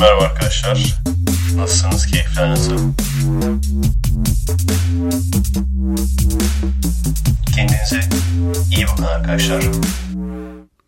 Merhaba arkadaşlar. Nasılsınız? Keyifler nasıl? Kendinize iyi bakın arkadaşlar.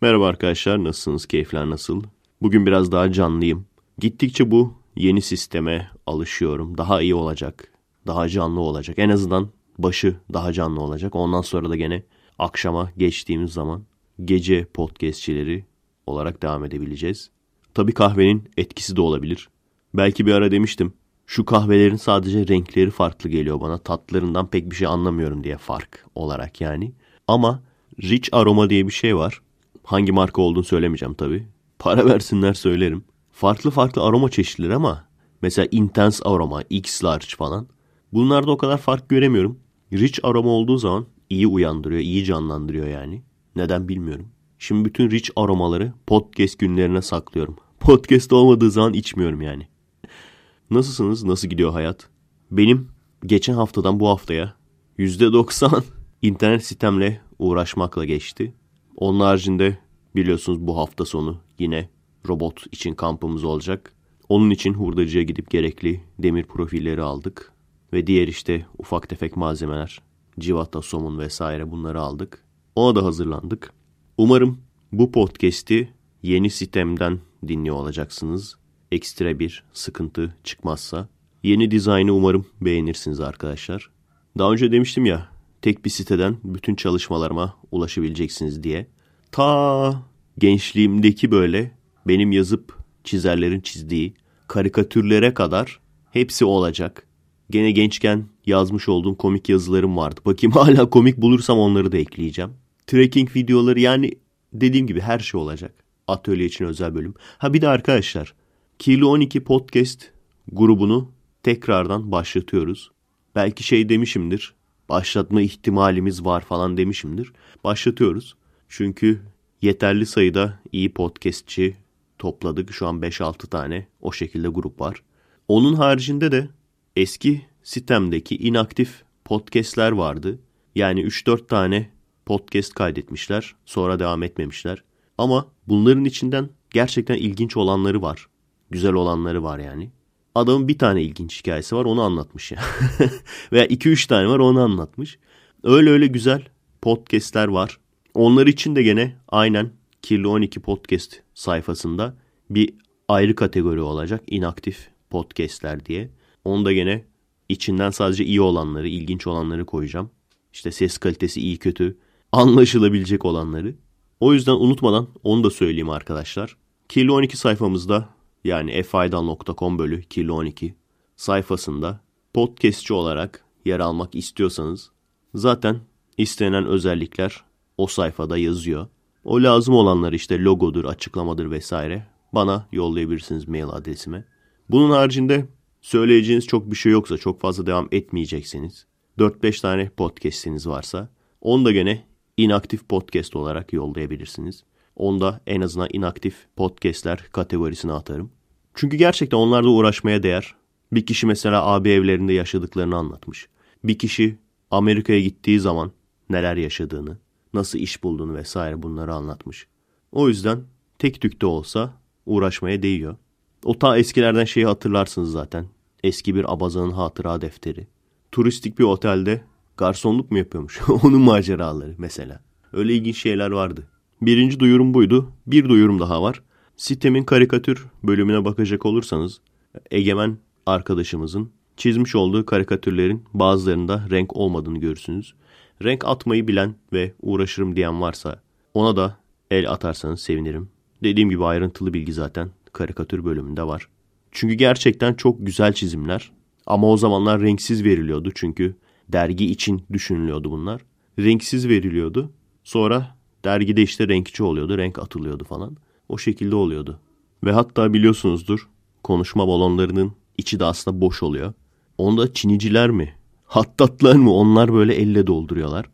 Merhaba arkadaşlar. Nasılsınız? Keyifler nasıl? Bugün biraz daha canlıyım. Gittikçe bu yeni sisteme alışıyorum. Daha iyi olacak. Daha canlı olacak. En azından başı daha canlı olacak. Ondan sonra da gene akşama geçtiğimiz zaman gece podcastçileri olarak devam edebileceğiz. Tabii kahvenin etkisi de olabilir. Belki bir ara demiştim. Şu kahvelerin sadece renkleri farklı geliyor bana. Tatlarından pek bir şey anlamıyorum diye fark olarak yani. Ama rich aroma diye bir şey var. Hangi marka olduğunu söylemeyeceğim tabii. Para versinler söylerim. Farklı farklı aroma çeşitleri ama mesela intense aroma, X large falan. Bunlarda o kadar fark göremiyorum. Rich aroma olduğu zaman iyi uyandırıyor, iyi canlandırıyor yani. Neden bilmiyorum. Şimdi bütün rich aromaları podcast günlerine saklıyorum. Podcast olmadığı zaman içmiyorum yani. Nasılsınız? Nasıl gidiyor hayat? Benim geçen haftadan bu haftaya %90 internet sistemle uğraşmakla geçti. Onun haricinde biliyorsunuz bu hafta sonu yine robot için kampımız olacak. Onun için hurdacıya gidip gerekli demir profilleri aldık. Ve diğer işte ufak tefek malzemeler, civata, somun vesaire bunları aldık. Ona da hazırlandık. Umarım bu podcast'i yeni sitemden dinliyor olacaksınız. Ekstra bir sıkıntı çıkmazsa. Yeni dizaynı umarım beğenirsiniz arkadaşlar. Daha önce demiştim ya tek bir siteden bütün çalışmalarıma ulaşabileceksiniz diye. Ta gençliğimdeki böyle benim yazıp çizerlerin çizdiği karikatürlere kadar hepsi olacak. Gene gençken yazmış olduğum komik yazılarım vardı. Bakayım hala komik bulursam onları da ekleyeceğim. Tracking videoları yani dediğim gibi her şey olacak. Atölye için özel bölüm. Ha bir de arkadaşlar Kilo 12 Podcast grubunu tekrardan başlatıyoruz. Belki şey demişimdir. Başlatma ihtimalimiz var falan demişimdir. Başlatıyoruz. Çünkü yeterli sayıda iyi podcastçi topladık. Şu an 5-6 tane o şekilde grup var. Onun haricinde de eski sistemdeki inaktif podcastler vardı. Yani 3-4 tane podcast kaydetmişler. Sonra devam etmemişler. Ama bunların içinden gerçekten ilginç olanları var. Güzel olanları var yani. Adamın bir tane ilginç hikayesi var onu anlatmış ya. Veya iki üç tane var onu anlatmış. Öyle öyle güzel podcastler var. Onlar için de gene aynen Kirli 12 Podcast sayfasında bir ayrı kategori olacak. inaktif podcastler diye. Onu da gene içinden sadece iyi olanları, ilginç olanları koyacağım. İşte ses kalitesi iyi kötü anlaşılabilecek olanları. O yüzden unutmadan onu da söyleyeyim arkadaşlar. Kirli 12 sayfamızda yani faydal.com bölü kirli 12 sayfasında podcastçi olarak yer almak istiyorsanız zaten istenen özellikler o sayfada yazıyor. O lazım olanlar işte logodur, açıklamadır vesaire bana yollayabilirsiniz mail adresime. Bunun haricinde söyleyeceğiniz çok bir şey yoksa çok fazla devam etmeyecekseniz 4-5 tane podcast'iniz varsa onu da gene inaktif podcast olarak yollayabilirsiniz. Onda en azından inaktif podcastler kategorisine atarım. Çünkü gerçekten onlarla uğraşmaya değer. Bir kişi mesela AB evlerinde yaşadıklarını anlatmış. Bir kişi Amerika'ya gittiği zaman neler yaşadığını, nasıl iş bulduğunu vesaire bunları anlatmış. O yüzden tek tük de olsa uğraşmaya değiyor. O ta eskilerden şeyi hatırlarsınız zaten. Eski bir abazanın hatıra defteri. Turistik bir otelde Garsonluk mu yapıyormuş? Onun maceraları mesela. Öyle ilginç şeyler vardı. Birinci duyurum buydu. Bir duyurum daha var. Sistem'in karikatür bölümüne bakacak olursanız Egemen arkadaşımızın çizmiş olduğu karikatürlerin bazılarında renk olmadığını görürsünüz. Renk atmayı bilen ve uğraşırım diyen varsa ona da el atarsanız sevinirim. Dediğim gibi ayrıntılı bilgi zaten karikatür bölümünde var. Çünkü gerçekten çok güzel çizimler ama o zamanlar renksiz veriliyordu çünkü dergi için düşünülüyordu bunlar. Renksiz veriliyordu. Sonra dergide işte renkçi oluyordu, renk atılıyordu falan. O şekilde oluyordu. Ve hatta biliyorsunuzdur konuşma balonlarının içi de aslında boş oluyor. Onda çiniciler mi, hattatlar mı onlar böyle elle dolduruyorlar.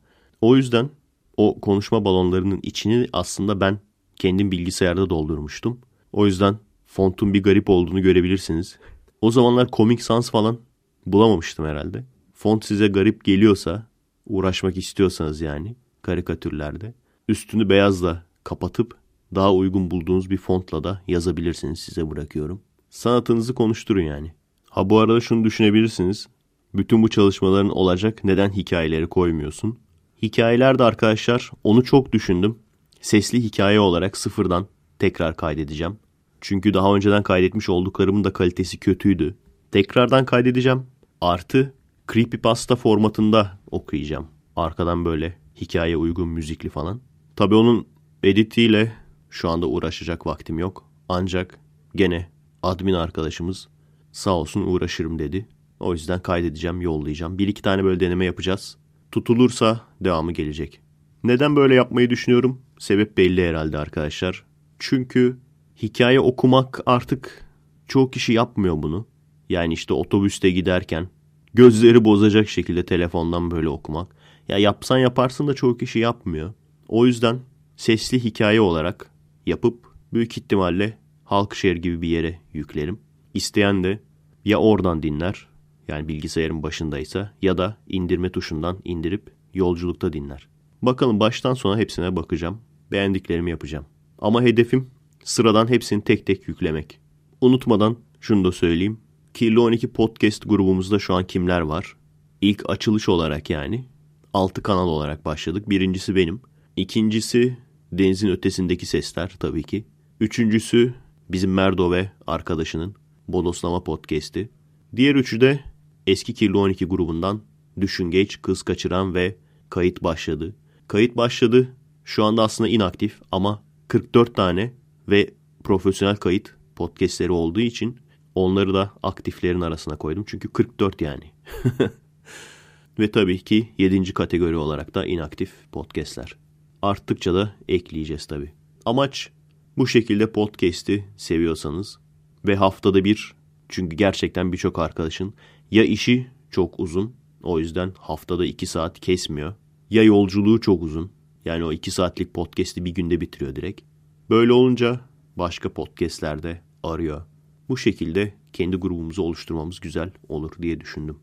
O yüzden o konuşma balonlarının içini aslında ben kendim bilgisayarda doldurmuştum. O yüzden fontun bir garip olduğunu görebilirsiniz. O zamanlar Comic Sans falan bulamamıştım herhalde font size garip geliyorsa, uğraşmak istiyorsanız yani karikatürlerde üstünü beyazla kapatıp daha uygun bulduğunuz bir fontla da yazabilirsiniz size bırakıyorum. Sanatınızı konuşturun yani. Ha bu arada şunu düşünebilirsiniz. Bütün bu çalışmaların olacak neden hikayeleri koymuyorsun? Hikayeler de arkadaşlar onu çok düşündüm. Sesli hikaye olarak sıfırdan tekrar kaydedeceğim. Çünkü daha önceden kaydetmiş olduklarımın da kalitesi kötüydü. Tekrardan kaydedeceğim. Artı creepypasta formatında okuyacağım. Arkadan böyle hikaye uygun müzikli falan. Tabii onun editiyle şu anda uğraşacak vaktim yok. Ancak gene admin arkadaşımız sağ olsun uğraşırım dedi. O yüzden kaydedeceğim, yollayacağım. Bir iki tane böyle deneme yapacağız. Tutulursa devamı gelecek. Neden böyle yapmayı düşünüyorum? Sebep belli herhalde arkadaşlar. Çünkü hikaye okumak artık çoğu kişi yapmıyor bunu. Yani işte otobüste giderken gözleri bozacak şekilde telefondan böyle okumak. Ya yapsan yaparsın da çoğu kişi yapmıyor. O yüzden sesli hikaye olarak yapıp büyük ihtimalle Halkşehir gibi bir yere yüklerim. İsteyen de ya oradan dinler yani bilgisayarın başındaysa ya da indirme tuşundan indirip yolculukta dinler. Bakalım baştan sona hepsine bakacağım. Beğendiklerimi yapacağım. Ama hedefim sıradan hepsini tek tek yüklemek. Unutmadan şunu da söyleyeyim. Kirli 12 Podcast grubumuzda şu an kimler var? İlk açılış olarak yani 6 kanal olarak başladık. Birincisi benim. İkincisi Denizin Ötesindeki Sesler tabii ki. Üçüncüsü bizim Merdo ve arkadaşının Bodoslama Podcast'i. Diğer üçü de eski Kirli 12 grubundan Düşün Geç, Kız Kaçıran ve Kayıt Başladı. Kayıt Başladı şu anda aslında inaktif ama 44 tane ve profesyonel kayıt podcastleri olduğu için Onları da aktiflerin arasına koydum. Çünkü 44 yani. Ve tabii ki 7. kategori olarak da inaktif podcastler. Arttıkça da ekleyeceğiz tabii. Amaç bu şekilde podcast'i seviyorsanız ve haftada bir çünkü gerçekten birçok arkadaşın ya işi çok uzun o yüzden haftada 2 saat kesmiyor ya yolculuğu çok uzun yani o 2 saatlik podcast'i bir günde bitiriyor direkt. Böyle olunca başka podcast'lerde arıyor bu şekilde kendi grubumuzu oluşturmamız güzel olur diye düşündüm.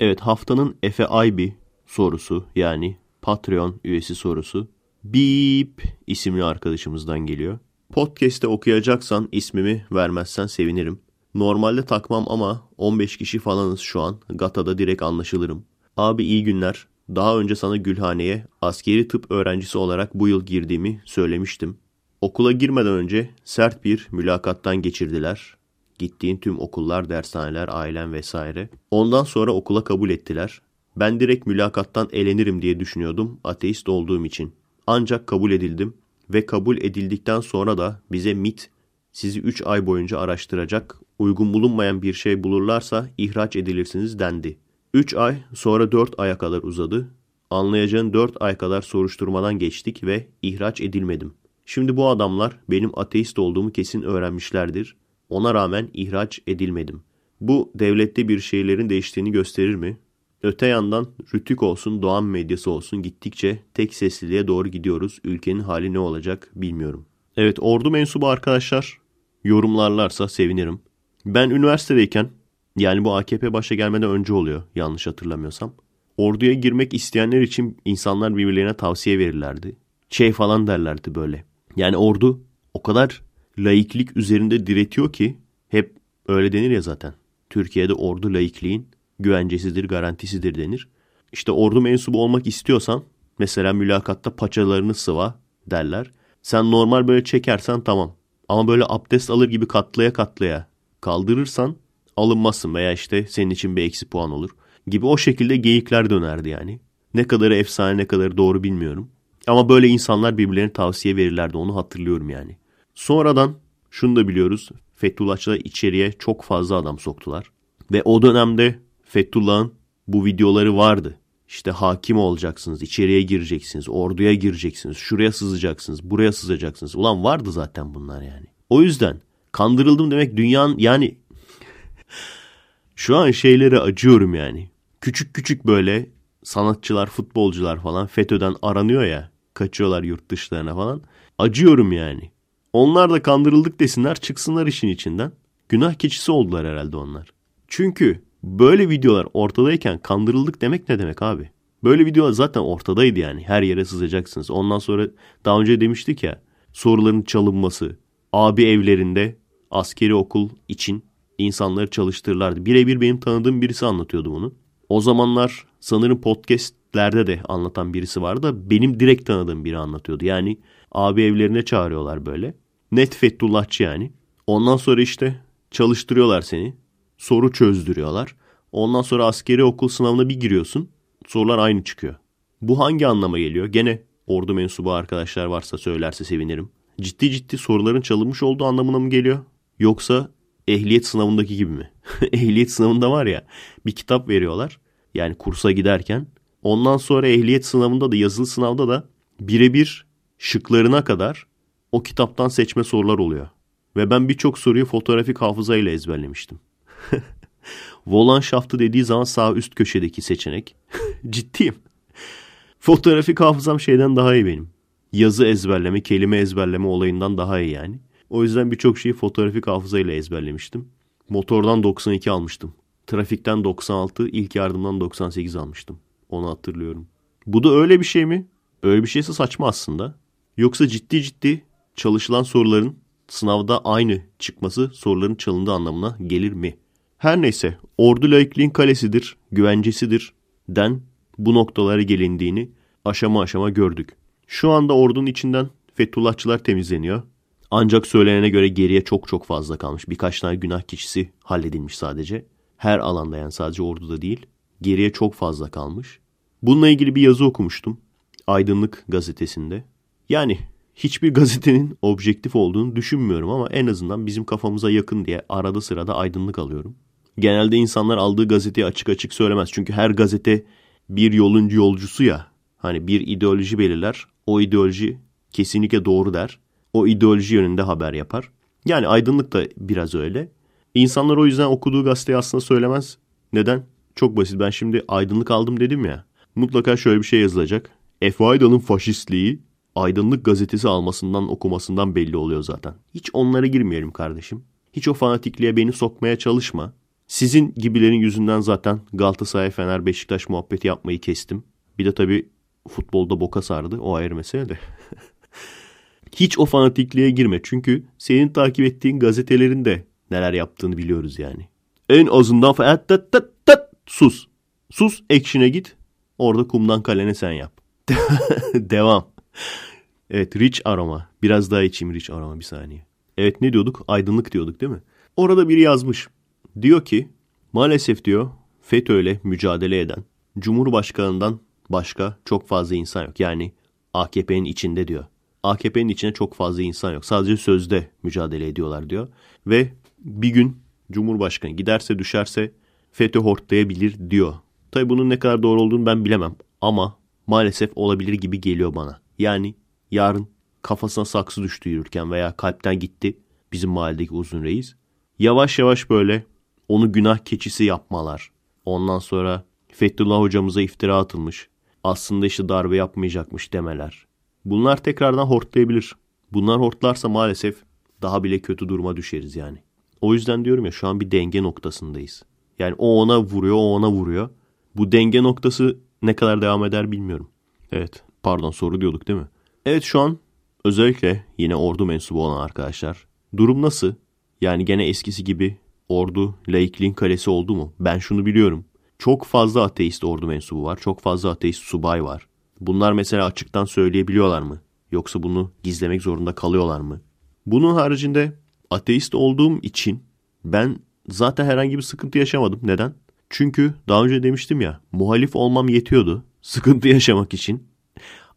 Evet haftanın Efe Aybi sorusu yani Patreon üyesi sorusu Bip isimli arkadaşımızdan geliyor. Podcast'te okuyacaksan ismimi vermezsen sevinirim. Normalde takmam ama 15 kişi falanız şu an. Gata'da direkt anlaşılırım. Abi iyi günler. Daha önce sana Gülhane'ye askeri tıp öğrencisi olarak bu yıl girdiğimi söylemiştim. Okula girmeden önce sert bir mülakattan geçirdiler. Gittiğin tüm okullar, dershaneler, ailen vesaire. Ondan sonra okula kabul ettiler. Ben direkt mülakattan elenirim diye düşünüyordum ateist olduğum için. Ancak kabul edildim ve kabul edildikten sonra da bize MIT sizi 3 ay boyunca araştıracak, uygun bulunmayan bir şey bulurlarsa ihraç edilirsiniz dendi. 3 ay sonra 4 aya kadar uzadı. Anlayacağın 4 ay kadar soruşturmadan geçtik ve ihraç edilmedim. Şimdi bu adamlar benim ateist olduğumu kesin öğrenmişlerdir ona rağmen ihraç edilmedim. Bu devlette bir şeylerin değiştiğini gösterir mi? Öte yandan Rütük olsun, Doğan medyası olsun gittikçe tek sesliliğe doğru gidiyoruz. Ülkenin hali ne olacak bilmiyorum. Evet ordu mensubu arkadaşlar yorumlarlarsa sevinirim. Ben üniversitedeyken yani bu AKP başa gelmeden önce oluyor yanlış hatırlamıyorsam. Orduya girmek isteyenler için insanlar birbirlerine tavsiye verirlerdi. Şey falan derlerdi böyle. Yani ordu o kadar laiklik üzerinde diretiyor ki hep öyle denir ya zaten. Türkiye'de ordu laikliğin güvencesidir, garantisidir denir. İşte ordu mensubu olmak istiyorsan mesela mülakatta paçalarını sıva derler. Sen normal böyle çekersen tamam. Ama böyle abdest alır gibi katlaya katlaya kaldırırsan alınmazsın veya işte senin için bir eksi puan olur gibi o şekilde geyikler dönerdi yani. Ne kadarı efsane ne kadarı doğru bilmiyorum. Ama böyle insanlar birbirlerine tavsiye verirlerdi onu hatırlıyorum yani. Sonradan şunu da biliyoruz. Fethullahçılar içeriye çok fazla adam soktular. Ve o dönemde Fethullah'ın bu videoları vardı. İşte hakim olacaksınız, içeriye gireceksiniz, orduya gireceksiniz, şuraya sızacaksınız, buraya sızacaksınız. Ulan vardı zaten bunlar yani. O yüzden kandırıldım demek dünyanın yani şu an şeylere acıyorum yani. Küçük küçük böyle sanatçılar, futbolcular falan FETÖ'den aranıyor ya. Kaçıyorlar yurt dışlarına falan. Acıyorum yani. Onlar da kandırıldık desinler çıksınlar işin içinden. Günah keçisi oldular herhalde onlar. Çünkü böyle videolar ortadayken kandırıldık demek ne demek abi? Böyle videolar zaten ortadaydı yani. Her yere sızacaksınız. Ondan sonra daha önce demiştik ya soruların çalınması. Abi evlerinde askeri okul için insanları çalıştırırlardı. Birebir benim tanıdığım birisi anlatıyordu bunu. O zamanlar sanırım podcastlerde de anlatan birisi vardı da benim direkt tanıdığım biri anlatıyordu. Yani abi evlerine çağırıyorlar böyle. Net Fethullahçı yani. Ondan sonra işte çalıştırıyorlar seni. Soru çözdürüyorlar. Ondan sonra askeri okul sınavına bir giriyorsun. Sorular aynı çıkıyor. Bu hangi anlama geliyor? Gene ordu mensubu arkadaşlar varsa söylerse sevinirim. Ciddi ciddi soruların çalınmış olduğu anlamına mı geliyor? Yoksa ehliyet sınavındaki gibi mi? ehliyet sınavında var ya bir kitap veriyorlar. Yani kursa giderken. Ondan sonra ehliyet sınavında da yazılı sınavda da birebir şıklarına kadar o kitaptan seçme sorular oluyor. Ve ben birçok soruyu fotoğrafik hafızayla ezberlemiştim. Volan şaftı dediği zaman sağ üst köşedeki seçenek. Ciddiyim. Fotoğrafik hafızam şeyden daha iyi benim. Yazı ezberleme, kelime ezberleme olayından daha iyi yani. O yüzden birçok şeyi fotoğrafik hafızayla ezberlemiştim. Motordan 92 almıştım. Trafikten 96, ilk yardımdan 98 almıştım. Onu hatırlıyorum. Bu da öyle bir şey mi? Öyle bir şeyse saçma aslında. Yoksa ciddi ciddi çalışılan soruların sınavda aynı çıkması soruların çalındığı anlamına gelir mi? Her neyse ordu laikliğin kalesidir, güvencesidir den bu noktalara gelindiğini aşama aşama gördük. Şu anda ordunun içinden Fethullahçılar temizleniyor. Ancak söylenene göre geriye çok çok fazla kalmış. Birkaç tane günah kişisi halledilmiş sadece. Her alanda yani sadece orduda değil. Geriye çok fazla kalmış. Bununla ilgili bir yazı okumuştum. Aydınlık gazetesinde. Yani hiçbir gazetenin objektif olduğunu düşünmüyorum ama en azından bizim kafamıza yakın diye arada sırada aydınlık alıyorum. Genelde insanlar aldığı gazeteyi açık açık söylemez. Çünkü her gazete bir yolun yolcusu ya. Hani bir ideoloji belirler. O ideoloji kesinlikle doğru der. O ideoloji yönünde haber yapar. Yani aydınlık da biraz öyle. İnsanlar o yüzden okuduğu gazeteyi aslında söylemez. Neden? Çok basit. Ben şimdi aydınlık aldım dedim ya. Mutlaka şöyle bir şey yazılacak. Efe Aydan'ın faşistliği Aydınlık gazetesi almasından okumasından belli oluyor zaten. Hiç onlara girmeyelim kardeşim. Hiç o fanatikliğe beni sokmaya çalışma. Sizin gibilerin yüzünden zaten Galatasaray, Fener, Beşiktaş muhabbeti yapmayı kestim. Bir de tabii futbolda boka sardı. O ayrı mesele de. Hiç o fanatikliğe girme. Çünkü senin takip ettiğin gazetelerin de neler yaptığını biliyoruz yani. En azından tat tat tat sus. Sus ekşine git. Orada kumdan kalene sen yap. Devam. Evet rich aroma. Biraz daha içeyim rich aroma bir saniye. Evet ne diyorduk? Aydınlık diyorduk değil mi? Orada biri yazmış. Diyor ki maalesef diyor FETÖ'yle mücadele eden Cumhurbaşkanından başka çok fazla insan yok. Yani AKP'nin içinde diyor. AKP'nin içine çok fazla insan yok. Sadece sözde mücadele ediyorlar diyor. Ve bir gün Cumhurbaşkanı giderse düşerse FETÖ hortlayabilir diyor. Tabi bunun ne kadar doğru olduğunu ben bilemem ama maalesef olabilir gibi geliyor bana. Yani yarın kafasına saksı düştü yürürken veya kalpten gitti bizim mahalledeki uzun reis. Yavaş yavaş böyle onu günah keçisi yapmalar. Ondan sonra Fethullah hocamıza iftira atılmış. Aslında işte darbe yapmayacakmış demeler. Bunlar tekrardan hortlayabilir. Bunlar hortlarsa maalesef daha bile kötü duruma düşeriz yani. O yüzden diyorum ya şu an bir denge noktasındayız. Yani o ona vuruyor, o ona vuruyor. Bu denge noktası ne kadar devam eder bilmiyorum. Evet. Pardon soru diyorduk değil mi? Evet şu an özellikle yine ordu mensubu olan arkadaşlar durum nasıl? Yani gene eskisi gibi ordu laikliğin kalesi oldu mu? Ben şunu biliyorum. Çok fazla ateist ordu mensubu var. Çok fazla ateist subay var. Bunlar mesela açıktan söyleyebiliyorlar mı? Yoksa bunu gizlemek zorunda kalıyorlar mı? Bunun haricinde ateist olduğum için ben zaten herhangi bir sıkıntı yaşamadım. Neden? Çünkü daha önce demiştim ya muhalif olmam yetiyordu sıkıntı yaşamak için.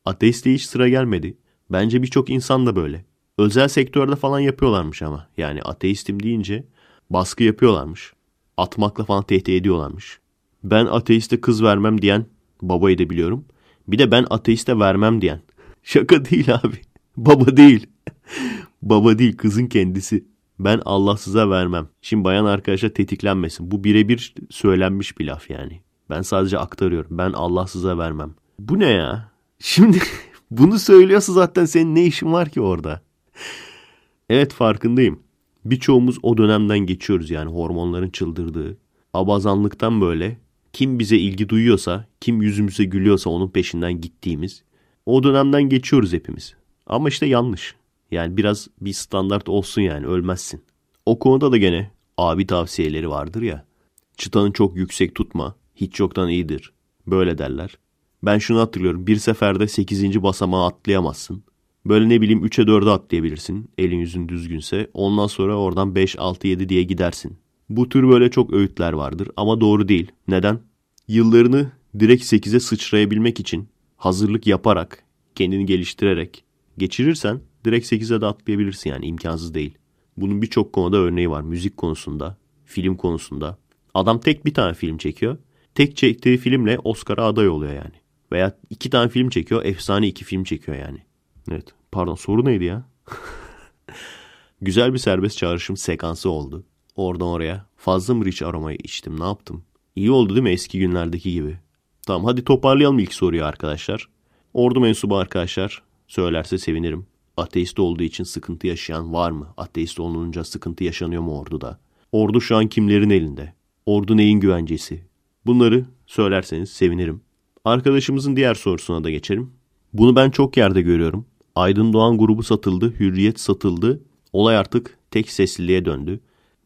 Ateistle hiç sıra gelmedi. Bence birçok insan da böyle. Özel sektörde falan yapıyorlarmış ama. Yani ateistim deyince baskı yapıyorlarmış. Atmakla falan tehdit ediyorlarmış. Ben ateiste kız vermem diyen babayı da biliyorum. Bir de ben ateiste vermem diyen. Şaka değil abi. Baba değil. Baba değil kızın kendisi. Ben Allahsıza vermem. Şimdi bayan arkadaşa tetiklenmesin. Bu birebir söylenmiş bir laf yani. Ben sadece aktarıyorum. Ben Allahsıza vermem. Bu ne ya? Şimdi bunu söylüyorsa zaten senin ne işin var ki orada? Evet farkındayım. Birçoğumuz o dönemden geçiyoruz yani hormonların çıldırdığı. Abazanlıktan böyle kim bize ilgi duyuyorsa, kim yüzümüze gülüyorsa onun peşinden gittiğimiz. O dönemden geçiyoruz hepimiz. Ama işte yanlış. Yani biraz bir standart olsun yani ölmezsin. O konuda da gene abi tavsiyeleri vardır ya. Çıtanı çok yüksek tutma. Hiç yoktan iyidir. Böyle derler. Ben şunu hatırlıyorum. Bir seferde 8. basamağı atlayamazsın. Böyle ne bileyim 3'e 4'e atlayabilirsin. Elin yüzün düzgünse. Ondan sonra oradan 5, 6, 7 diye gidersin. Bu tür böyle çok öğütler vardır ama doğru değil. Neden? Yıllarını direkt 8'e sıçrayabilmek için hazırlık yaparak, kendini geliştirerek geçirirsen direkt 8'e de atlayabilirsin yani imkansız değil. Bunun birçok konuda örneği var. Müzik konusunda, film konusunda. Adam tek bir tane film çekiyor. Tek çektiği filmle Oscar'a aday oluyor yani. Veya iki tane film çekiyor. Efsane iki film çekiyor yani. Evet. Pardon soru neydi ya? Güzel bir serbest çağrışım sekansı oldu. Oradan oraya. Fazla mı rich aromayı içtim ne yaptım? İyi oldu değil mi eski günlerdeki gibi? Tamam hadi toparlayalım ilk soruyu arkadaşlar. Ordu mensubu arkadaşlar söylerse sevinirim. Ateist olduğu için sıkıntı yaşayan var mı? Ateist olununca sıkıntı yaşanıyor mu orduda? Ordu şu an kimlerin elinde? Ordu neyin güvencesi? Bunları söylerseniz sevinirim. Arkadaşımızın diğer sorusuna da geçelim. Bunu ben çok yerde görüyorum. Aydın Doğan grubu satıldı, Hürriyet satıldı. Olay artık tek sesliliğe döndü.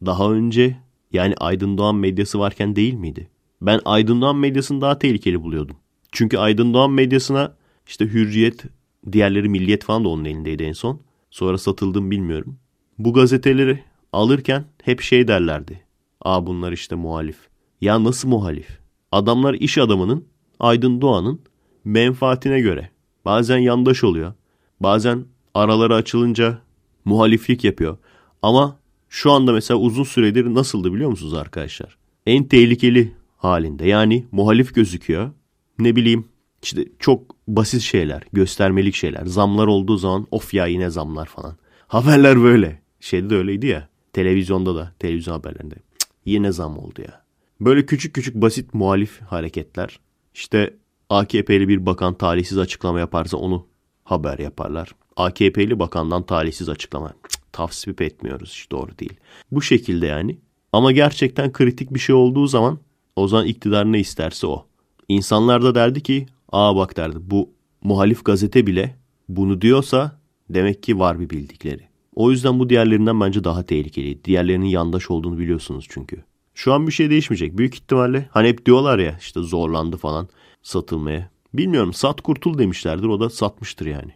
Daha önce yani Aydın Doğan medyası varken değil miydi? Ben Aydın Doğan medyasını daha tehlikeli buluyordum. Çünkü Aydın Doğan medyasına işte Hürriyet, diğerleri Milliyet falan da onun elindeydi en son. Sonra satıldım bilmiyorum. Bu gazeteleri alırken hep şey derlerdi. Aa bunlar işte muhalif. Ya nasıl muhalif? Adamlar iş adamının Aydın Doğan'ın menfaatine göre bazen yandaş oluyor. Bazen araları açılınca muhaliflik yapıyor. Ama şu anda mesela uzun süredir nasıldı biliyor musunuz arkadaşlar? En tehlikeli halinde. Yani muhalif gözüküyor. Ne bileyim işte çok basit şeyler, göstermelik şeyler. Zamlar olduğu zaman of ya yine zamlar falan. Haberler böyle. Şeyde de öyleydi ya. Televizyonda da, televizyon haberlerinde. Cık, yine zam oldu ya. Böyle küçük küçük basit muhalif hareketler işte AKP'li bir bakan talihsiz açıklama yaparsa onu haber yaparlar. AKP'li bakandan talihsiz açıklama. Cık, tavsip etmiyoruz hiç doğru değil. Bu şekilde yani. Ama gerçekten kritik bir şey olduğu zaman o zaman iktidar ne isterse o. İnsanlar da derdi ki aa bak derdi bu muhalif gazete bile bunu diyorsa demek ki var bir bildikleri. O yüzden bu diğerlerinden bence daha tehlikeli. Diğerlerinin yandaş olduğunu biliyorsunuz çünkü. Şu an bir şey değişmeyecek. Büyük ihtimalle hani hep diyorlar ya işte zorlandı falan satılmaya. Bilmiyorum sat kurtul demişlerdir o da satmıştır yani.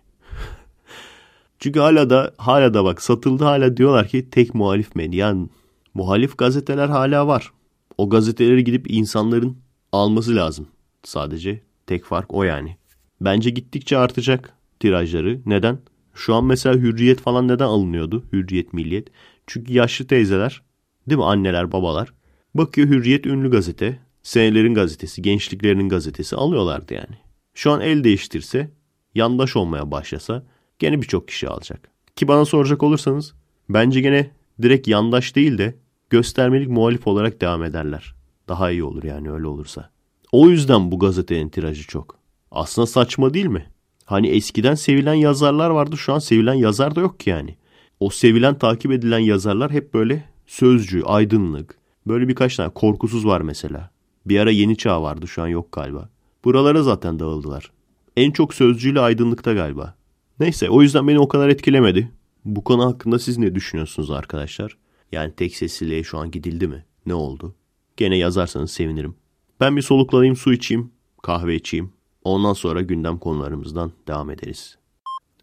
Çünkü hala da hala da bak satıldı hala diyorlar ki tek muhalif medyan muhalif gazeteler hala var. O gazeteleri gidip insanların alması lazım. Sadece tek fark o yani. Bence gittikçe artacak tirajları. Neden? Şu an mesela hürriyet falan neden alınıyordu? Hürriyet, milliyet. Çünkü yaşlı teyzeler, değil mi? Anneler, babalar Bakıyor Hürriyet ünlü gazete. Senelerin gazetesi, gençliklerinin gazetesi alıyorlardı yani. Şu an el değiştirse, yandaş olmaya başlasa gene birçok kişi alacak. Ki bana soracak olursanız bence gene direkt yandaş değil de göstermelik muhalif olarak devam ederler. Daha iyi olur yani öyle olursa. O yüzden bu gazetenin tirajı çok. Aslında saçma değil mi? Hani eskiden sevilen yazarlar vardı şu an sevilen yazar da yok ki yani. O sevilen takip edilen yazarlar hep böyle sözcü, aydınlık, Böyle birkaç tane. Korkusuz var mesela. Bir ara Yeni Çağ vardı şu an yok galiba. Buralara zaten dağıldılar. En çok sözcüyle aydınlıkta galiba. Neyse o yüzden beni o kadar etkilemedi. Bu konu hakkında siz ne düşünüyorsunuz arkadaşlar? Yani tek sesliliğe şu an gidildi mi? Ne oldu? Gene yazarsanız sevinirim. Ben bir soluklanayım, su içeyim, kahve içeyim. Ondan sonra gündem konularımızdan devam ederiz.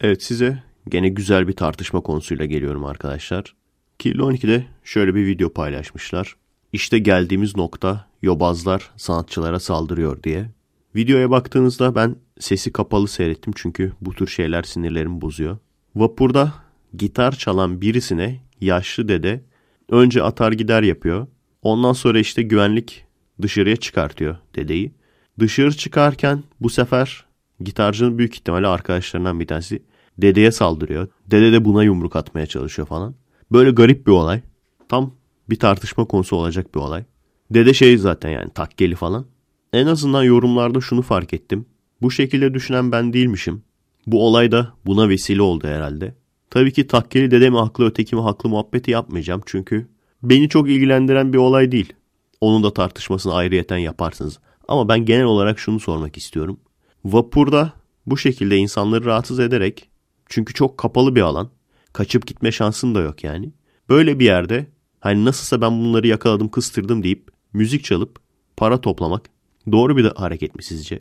Evet size gene güzel bir tartışma konusuyla geliyorum arkadaşlar. Kirli 12'de şöyle bir video paylaşmışlar. İşte geldiğimiz nokta yobazlar sanatçılara saldırıyor diye. Videoya baktığınızda ben sesi kapalı seyrettim çünkü bu tür şeyler sinirlerimi bozuyor. Vapurda gitar çalan birisine yaşlı dede önce atar gider yapıyor. Ondan sonra işte güvenlik dışarıya çıkartıyor dedeyi. Dışarı çıkarken bu sefer gitarcının büyük ihtimalle arkadaşlarından bir tanesi dedeye saldırıyor. Dede de buna yumruk atmaya çalışıyor falan. Böyle garip bir olay. Tam bir tartışma konusu olacak bir olay. Dede şey zaten yani takkeli falan. En azından yorumlarda şunu fark ettim. Bu şekilde düşünen ben değilmişim. Bu olay da buna vesile oldu herhalde. Tabii ki takkeli dede mi haklı öteki mi haklı muhabbeti yapmayacağım. Çünkü beni çok ilgilendiren bir olay değil. Onun da tartışmasını ayrıyeten yaparsınız. Ama ben genel olarak şunu sormak istiyorum. Vapurda bu şekilde insanları rahatsız ederek çünkü çok kapalı bir alan. Kaçıp gitme şansın da yok yani. Böyle bir yerde Hani nasılsa ben bunları yakaladım kıstırdım deyip müzik çalıp para toplamak doğru bir de hareket mi sizce?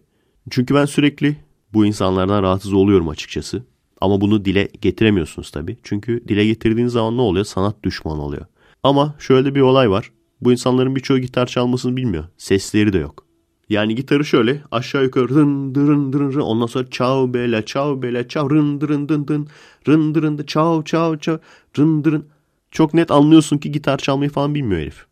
Çünkü ben sürekli bu insanlardan rahatsız oluyorum açıkçası. Ama bunu dile getiremiyorsunuz tabii. Çünkü dile getirdiğiniz zaman ne oluyor? Sanat düşmanı oluyor. Ama şöyle bir olay var. Bu insanların birçoğu gitar çalmasını bilmiyor. Sesleri de yok. Yani gitarı şöyle aşağı yukarı dın dırın dırın dırın ondan sonra çav bela çav bela çav rın dırın dın dın rın dırın da çav çav çav rın dırın çok net anlıyorsun ki gitar çalmayı falan bilmiyor herif.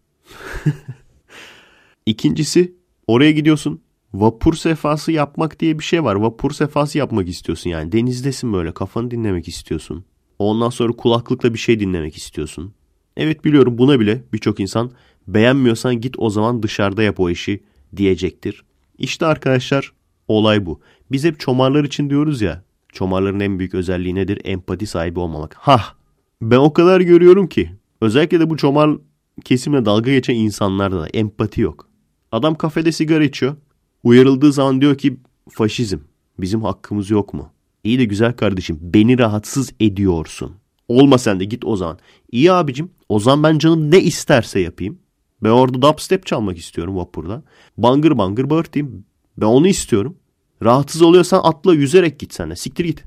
İkincisi oraya gidiyorsun. Vapur sefası yapmak diye bir şey var. Vapur sefası yapmak istiyorsun yani. Denizdesin böyle kafanı dinlemek istiyorsun. Ondan sonra kulaklıkla bir şey dinlemek istiyorsun. Evet biliyorum buna bile birçok insan beğenmiyorsan git o zaman dışarıda yap o işi diyecektir. İşte arkadaşlar olay bu. Biz hep çomarlar için diyoruz ya. Çomarların en büyük özelliği nedir? Empati sahibi olmamak. Hah ben o kadar görüyorum ki özellikle de bu çomar kesimle dalga geçen insanlarda empati yok. Adam kafede sigara içiyor. Uyarıldığı zaman diyor ki faşizm bizim hakkımız yok mu? İyi de güzel kardeşim beni rahatsız ediyorsun. Olma sen de git o zaman. İyi abicim o zaman ben canım ne isterse yapayım. Ben orada dubstep çalmak istiyorum vapurda. Bangır bangır bağırtayım. Ben onu istiyorum. Rahatsız oluyorsan atla yüzerek git sen de. Siktir git.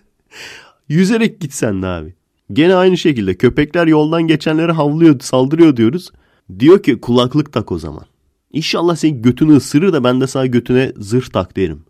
yüzerek git sen de abi. Gene aynı şekilde köpekler yoldan geçenlere havlıyor, saldırıyor diyoruz. Diyor ki kulaklık tak o zaman. İnşallah senin götünü ısırır da ben de sana götüne zırh tak derim.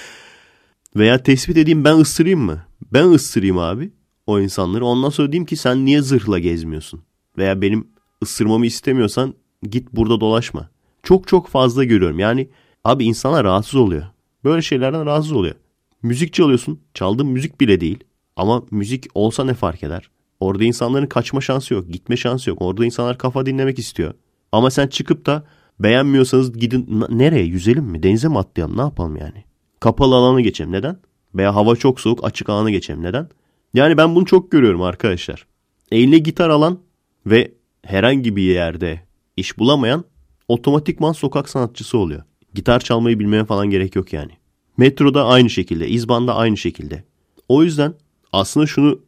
Veya tespit edeyim ben ısırayım mı? Ben ısırayım abi o insanları. Ondan sonra diyeyim ki sen niye zırhla gezmiyorsun? Veya benim ısırmamı istemiyorsan git burada dolaşma. Çok çok fazla görüyorum. Yani abi insana rahatsız oluyor. Böyle şeylerden rahatsız oluyor. Müzik çalıyorsun. Çaldığın müzik bile değil. Ama müzik olsa ne fark eder? Orada insanların kaçma şansı yok, gitme şansı yok. Orada insanlar kafa dinlemek istiyor. Ama sen çıkıp da beğenmiyorsanız gidin nereye yüzelim mi? Denize mi atlayalım? Ne yapalım yani? Kapalı alanı geçelim. Neden? Veya hava çok soğuk açık alanı geçelim. Neden? Yani ben bunu çok görüyorum arkadaşlar. Eline gitar alan ve herhangi bir yerde iş bulamayan otomatikman sokak sanatçısı oluyor. Gitar çalmayı bilmeye falan gerek yok yani. Metroda aynı şekilde, izbanda aynı şekilde. O yüzden aslında şunu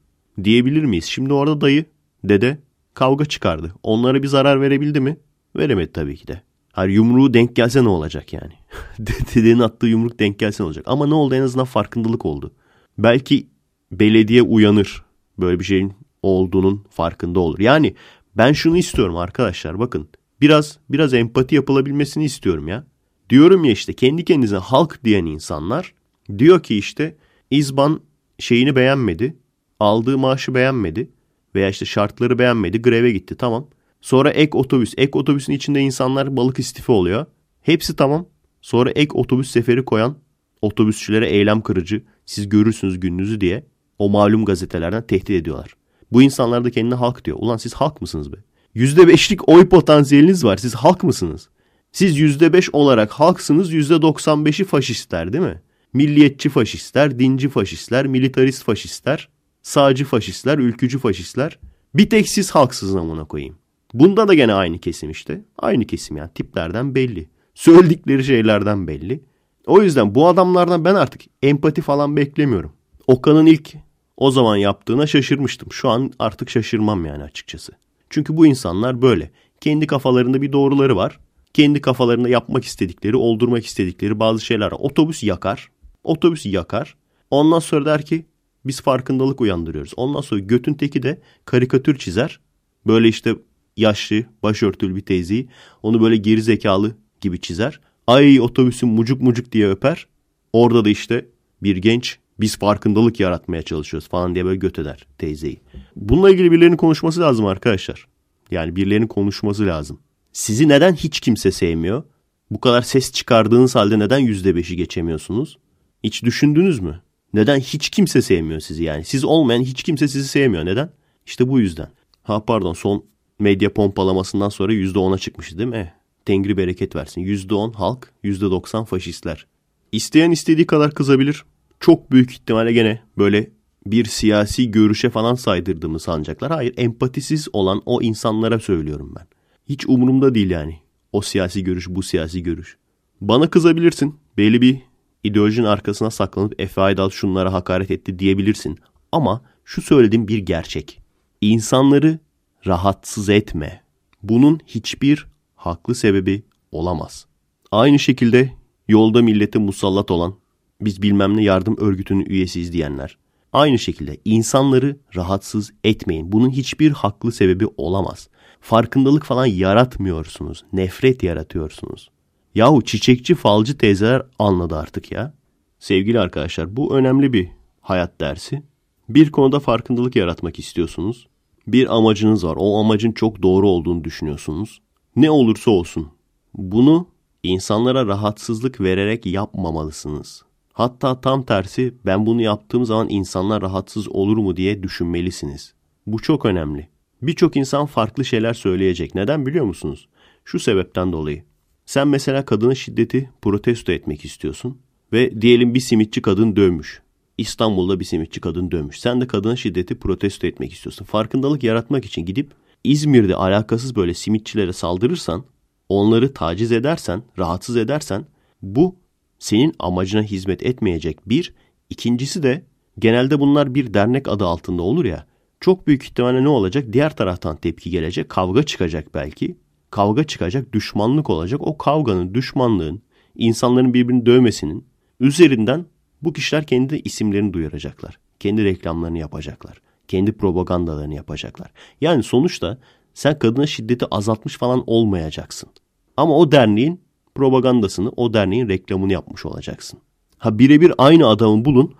diyebilir miyiz? Şimdi orada dayı, dede kavga çıkardı. Onlara bir zarar verebildi mi? Veremedi tabii ki de. Her yumruğu denk gelse ne olacak yani? Dedenin attığı yumruk denk gelse ne olacak? Ama ne oldu en azından farkındalık oldu. Belki belediye uyanır. Böyle bir şeyin olduğunun farkında olur. Yani ben şunu istiyorum arkadaşlar bakın. Biraz biraz empati yapılabilmesini istiyorum ya. Diyorum ya işte kendi kendinize halk diyen insanlar diyor ki işte İzban şeyini beğenmedi. Aldığı maaşı beğenmedi. Veya işte şartları beğenmedi. Greve gitti tamam. Sonra ek otobüs. Ek otobüsün içinde insanlar balık istifi oluyor. Hepsi tamam. Sonra ek otobüs seferi koyan otobüsçülere eylem kırıcı. Siz görürsünüz gününüzü diye o malum gazetelerden tehdit ediyorlar. Bu insanlar da kendine halk diyor. Ulan siz halk mısınız be? %5'lik oy potansiyeliniz var. Siz halk mısınız? Siz %5 olarak halksınız. %95'i faşistler değil mi? milliyetçi faşistler, dinci faşistler, militarist faşistler, sağcı faşistler, ülkücü faşistler. Bir tek siz halksızın amına koyayım. Bunda da gene aynı kesim işte. Aynı kesim yani tiplerden belli. Söyledikleri şeylerden belli. O yüzden bu adamlardan ben artık empati falan beklemiyorum. Okan'ın ilk o zaman yaptığına şaşırmıştım. Şu an artık şaşırmam yani açıkçası. Çünkü bu insanlar böyle. Kendi kafalarında bir doğruları var. Kendi kafalarında yapmak istedikleri, oldurmak istedikleri bazı şeyler. Otobüs yakar. Otobüsü yakar. Ondan sonra der ki biz farkındalık uyandırıyoruz. Ondan sonra götün teki de karikatür çizer. Böyle işte yaşlı, başörtülü bir teyzeyi onu böyle geri zekalı gibi çizer. Ay otobüsün mucuk mucuk diye öper. Orada da işte bir genç biz farkındalık yaratmaya çalışıyoruz falan diye böyle göt eder teyzeyi. Bununla ilgili birilerinin konuşması lazım arkadaşlar. Yani birilerinin konuşması lazım. Sizi neden hiç kimse sevmiyor? Bu kadar ses çıkardığınız halde neden %5'i geçemiyorsunuz? Hiç düşündünüz mü? Neden hiç kimse sevmiyor sizi yani? Siz olmayan hiç kimse sizi sevmiyor. Neden? İşte bu yüzden. Ha pardon son medya pompalamasından sonra %10'a çıkmıştı değil mi? Eh, Tengri bereket versin. %10 halk, %90 faşistler. İsteyen istediği kadar kızabilir. Çok büyük ihtimalle gene böyle bir siyasi görüşe falan saydırdığımı sanacaklar. Hayır empatisiz olan o insanlara söylüyorum ben. Hiç umurumda değil yani. O siyasi görüş bu siyasi görüş. Bana kızabilirsin. Belli bir ideolojinin arkasına saklanıp Efe Aydal şunlara hakaret etti diyebilirsin. Ama şu söylediğim bir gerçek. İnsanları rahatsız etme. Bunun hiçbir haklı sebebi olamaz. Aynı şekilde yolda millete musallat olan, biz bilmem ne yardım örgütünün üyesiyiz diyenler. Aynı şekilde insanları rahatsız etmeyin. Bunun hiçbir haklı sebebi olamaz. Farkındalık falan yaratmıyorsunuz. Nefret yaratıyorsunuz. Yahu çiçekçi falcı teyzeler anladı artık ya. Sevgili arkadaşlar bu önemli bir hayat dersi. Bir konuda farkındalık yaratmak istiyorsunuz. Bir amacınız var. O amacın çok doğru olduğunu düşünüyorsunuz. Ne olursa olsun. Bunu insanlara rahatsızlık vererek yapmamalısınız. Hatta tam tersi ben bunu yaptığım zaman insanlar rahatsız olur mu diye düşünmelisiniz. Bu çok önemli. Birçok insan farklı şeyler söyleyecek. Neden biliyor musunuz? Şu sebepten dolayı. Sen mesela kadına şiddeti protesto etmek istiyorsun ve diyelim bir simitçi kadın dövmüş. İstanbul'da bir simitçi kadın dövmüş. Sen de kadına şiddeti protesto etmek istiyorsun. Farkındalık yaratmak için gidip İzmir'de alakasız böyle simitçilere saldırırsan, onları taciz edersen, rahatsız edersen bu senin amacına hizmet etmeyecek bir. İkincisi de genelde bunlar bir dernek adı altında olur ya. Çok büyük ihtimalle ne olacak? Diğer taraftan tepki gelecek, kavga çıkacak belki kavga çıkacak, düşmanlık olacak. O kavganın, düşmanlığın, insanların birbirini dövmesinin üzerinden bu kişiler kendi isimlerini duyuracaklar. Kendi reklamlarını yapacaklar. Kendi propagandalarını yapacaklar. Yani sonuçta sen kadına şiddeti azaltmış falan olmayacaksın. Ama o derneğin propagandasını, o derneğin reklamını yapmış olacaksın. Ha birebir aynı adamı bulun.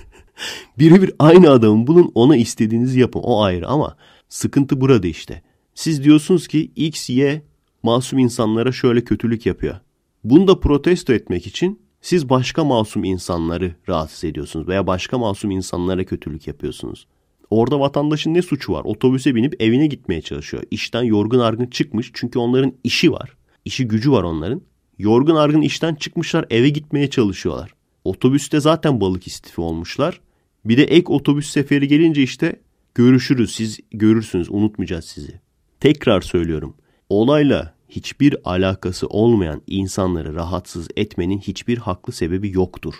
birebir aynı adamı bulun ona istediğinizi yapın. O ayrı ama sıkıntı burada işte. Siz diyorsunuz ki X, Y masum insanlara şöyle kötülük yapıyor. Bunu da protesto etmek için siz başka masum insanları rahatsız ediyorsunuz veya başka masum insanlara kötülük yapıyorsunuz. Orada vatandaşın ne suçu var? Otobüse binip evine gitmeye çalışıyor. İşten yorgun argın çıkmış çünkü onların işi var. İşi gücü var onların. Yorgun argın işten çıkmışlar eve gitmeye çalışıyorlar. Otobüste zaten balık istifi olmuşlar. Bir de ek otobüs seferi gelince işte görüşürüz siz görürsünüz unutmayacağız sizi. Tekrar söylüyorum. Olayla hiçbir alakası olmayan insanları rahatsız etmenin hiçbir haklı sebebi yoktur.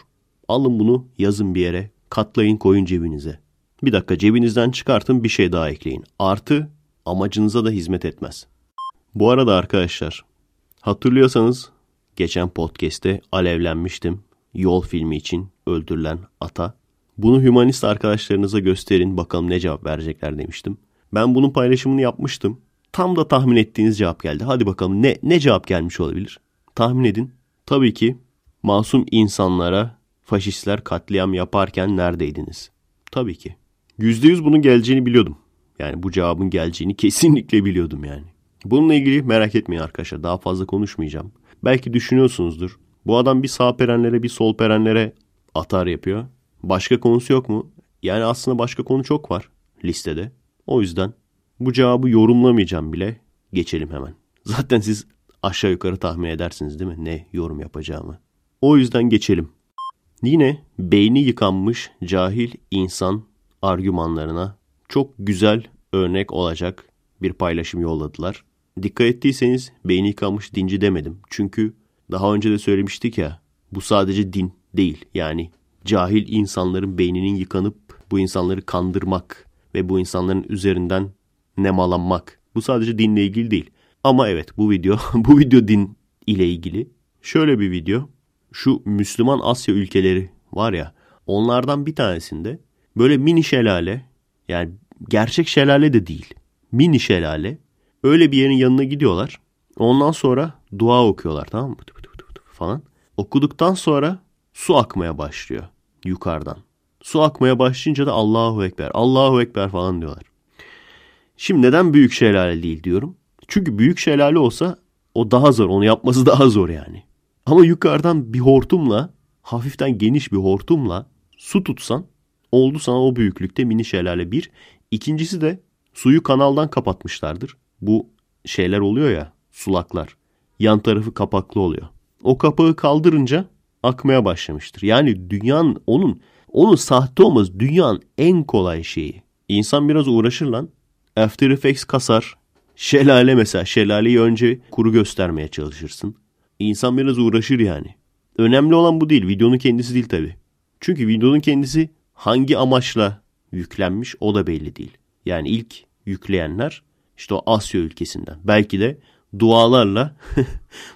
Alın bunu yazın bir yere, katlayın koyun cebinize. Bir dakika cebinizden çıkartın bir şey daha ekleyin. Artı amacınıza da hizmet etmez. Bu arada arkadaşlar hatırlıyorsanız geçen podcast'te alevlenmiştim. Yol filmi için öldürülen ata. Bunu humanist arkadaşlarınıza gösterin bakalım ne cevap verecekler demiştim. Ben bunun paylaşımını yapmıştım. Tam da tahmin ettiğiniz cevap geldi. Hadi bakalım ne ne cevap gelmiş olabilir? Tahmin edin. Tabii ki masum insanlara faşistler katliam yaparken neredeydiniz? Tabii ki. Yüzde yüz bunun geleceğini biliyordum. Yani bu cevabın geleceğini kesinlikle biliyordum yani. Bununla ilgili merak etmeyin arkadaşlar. Daha fazla konuşmayacağım. Belki düşünüyorsunuzdur. Bu adam bir sağ perenlere bir sol perenlere atar yapıyor. Başka konusu yok mu? Yani aslında başka konu çok var listede. O yüzden bu cevabı yorumlamayacağım bile. Geçelim hemen. Zaten siz aşağı yukarı tahmin edersiniz değil mi? Ne yorum yapacağımı. O yüzden geçelim. Yine beyni yıkanmış cahil insan argümanlarına çok güzel örnek olacak bir paylaşım yolladılar. Dikkat ettiyseniz beyni yıkanmış dinci demedim. Çünkü daha önce de söylemiştik ya bu sadece din değil. Yani cahil insanların beyninin yıkanıp bu insanları kandırmak ve bu insanların üzerinden nemalanmak. Bu sadece dinle ilgili değil. Ama evet bu video bu video din ile ilgili. Şöyle bir video. Şu Müslüman Asya ülkeleri var ya onlardan bir tanesinde böyle mini şelale yani gerçek şelale de değil. Mini şelale. Öyle bir yerin yanına gidiyorlar. Ondan sonra dua okuyorlar tamam mı? Falan. Okuduktan sonra su akmaya başlıyor yukarıdan. Su akmaya başlayınca da Allahu Ekber, Allahu Ekber falan diyorlar. Şimdi neden büyük şelale değil diyorum. Çünkü büyük şelale olsa o daha zor. Onu yapması daha zor yani. Ama yukarıdan bir hortumla hafiften geniş bir hortumla su tutsan oldu sana o büyüklükte mini şelale bir. İkincisi de suyu kanaldan kapatmışlardır. Bu şeyler oluyor ya sulaklar. Yan tarafı kapaklı oluyor. O kapağı kaldırınca akmaya başlamıştır. Yani dünyanın onun onun sahte olması dünyanın en kolay şeyi. İnsan biraz uğraşır lan. After Effects kasar. Şelale mesela. Şelaleyi önce kuru göstermeye çalışırsın. İnsan biraz uğraşır yani. Önemli olan bu değil. Videonun kendisi değil tabii. Çünkü videonun kendisi hangi amaçla yüklenmiş o da belli değil. Yani ilk yükleyenler işte o Asya ülkesinden. Belki de dualarla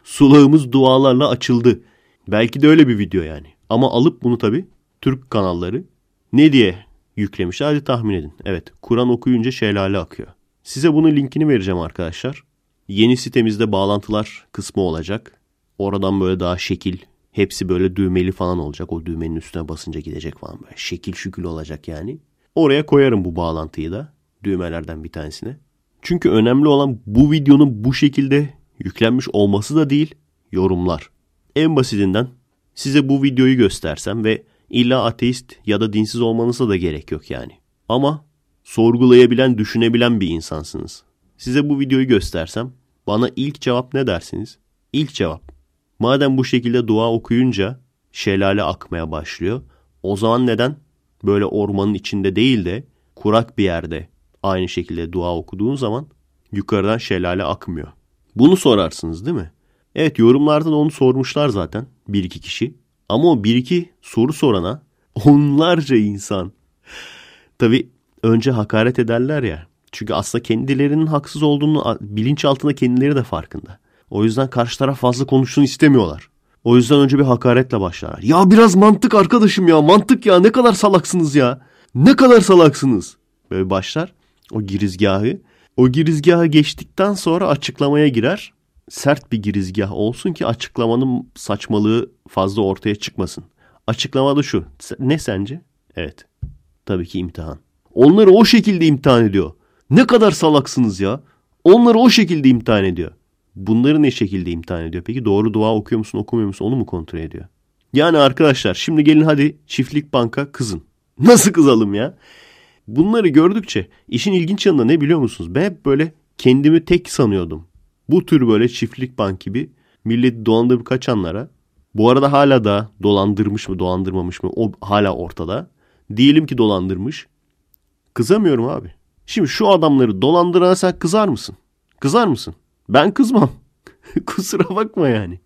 sulağımız dualarla açıldı. Belki de öyle bir video yani. Ama alıp bunu tabii Türk kanalları ne diye yüklemiş. Hadi tahmin edin. Evet Kur'an okuyunca şelale akıyor. Size bunun linkini vereceğim arkadaşlar. Yeni sitemizde bağlantılar kısmı olacak. Oradan böyle daha şekil. Hepsi böyle düğmeli falan olacak. O düğmenin üstüne basınca gidecek falan böyle. Şekil şükül olacak yani. Oraya koyarım bu bağlantıyı da. Düğmelerden bir tanesine. Çünkü önemli olan bu videonun bu şekilde yüklenmiş olması da değil. Yorumlar. En basitinden size bu videoyu göstersem ve İlla ateist ya da dinsiz olmanıza da gerek yok yani. Ama sorgulayabilen, düşünebilen bir insansınız. Size bu videoyu göstersem bana ilk cevap ne dersiniz? İlk cevap. Madem bu şekilde dua okuyunca şelale akmaya başlıyor. O zaman neden böyle ormanın içinde değil de kurak bir yerde aynı şekilde dua okuduğun zaman yukarıdan şelale akmıyor? Bunu sorarsınız değil mi? Evet yorumlardan onu sormuşlar zaten bir iki kişi. Ama o bir iki soru sorana onlarca insan tabi önce hakaret ederler ya. Çünkü aslında kendilerinin haksız olduğunu bilinç altında kendileri de farkında. O yüzden karşı taraf fazla konuşsun istemiyorlar. O yüzden önce bir hakaretle başlarlar. Ya biraz mantık arkadaşım ya mantık ya ne kadar salaksınız ya. Ne kadar salaksınız. Böyle başlar o girizgahı. O girizgahı geçtikten sonra açıklamaya girer sert bir girizgah olsun ki açıklamanın saçmalığı fazla ortaya çıkmasın. Açıklama da şu. Ne sence? Evet. Tabii ki imtihan. Onları o şekilde imtihan ediyor. Ne kadar salaksınız ya. Onları o şekilde imtihan ediyor. Bunları ne şekilde imtihan ediyor? Peki doğru dua okuyor musun okumuyor musun onu mu kontrol ediyor? Yani arkadaşlar şimdi gelin hadi çiftlik banka kızın. Nasıl kızalım ya? Bunları gördükçe işin ilginç yanında ne biliyor musunuz? Ben hep böyle kendimi tek sanıyordum. Bu tür böyle çiftlik bank gibi milleti dolandırıp kaçanlara bu arada hala da dolandırmış mı dolandırmamış mı o hala ortada. Diyelim ki dolandırmış. Kızamıyorum abi. Şimdi şu adamları dolandıran sen kızar mısın? Kızar mısın? Ben kızmam. Kusura bakma yani.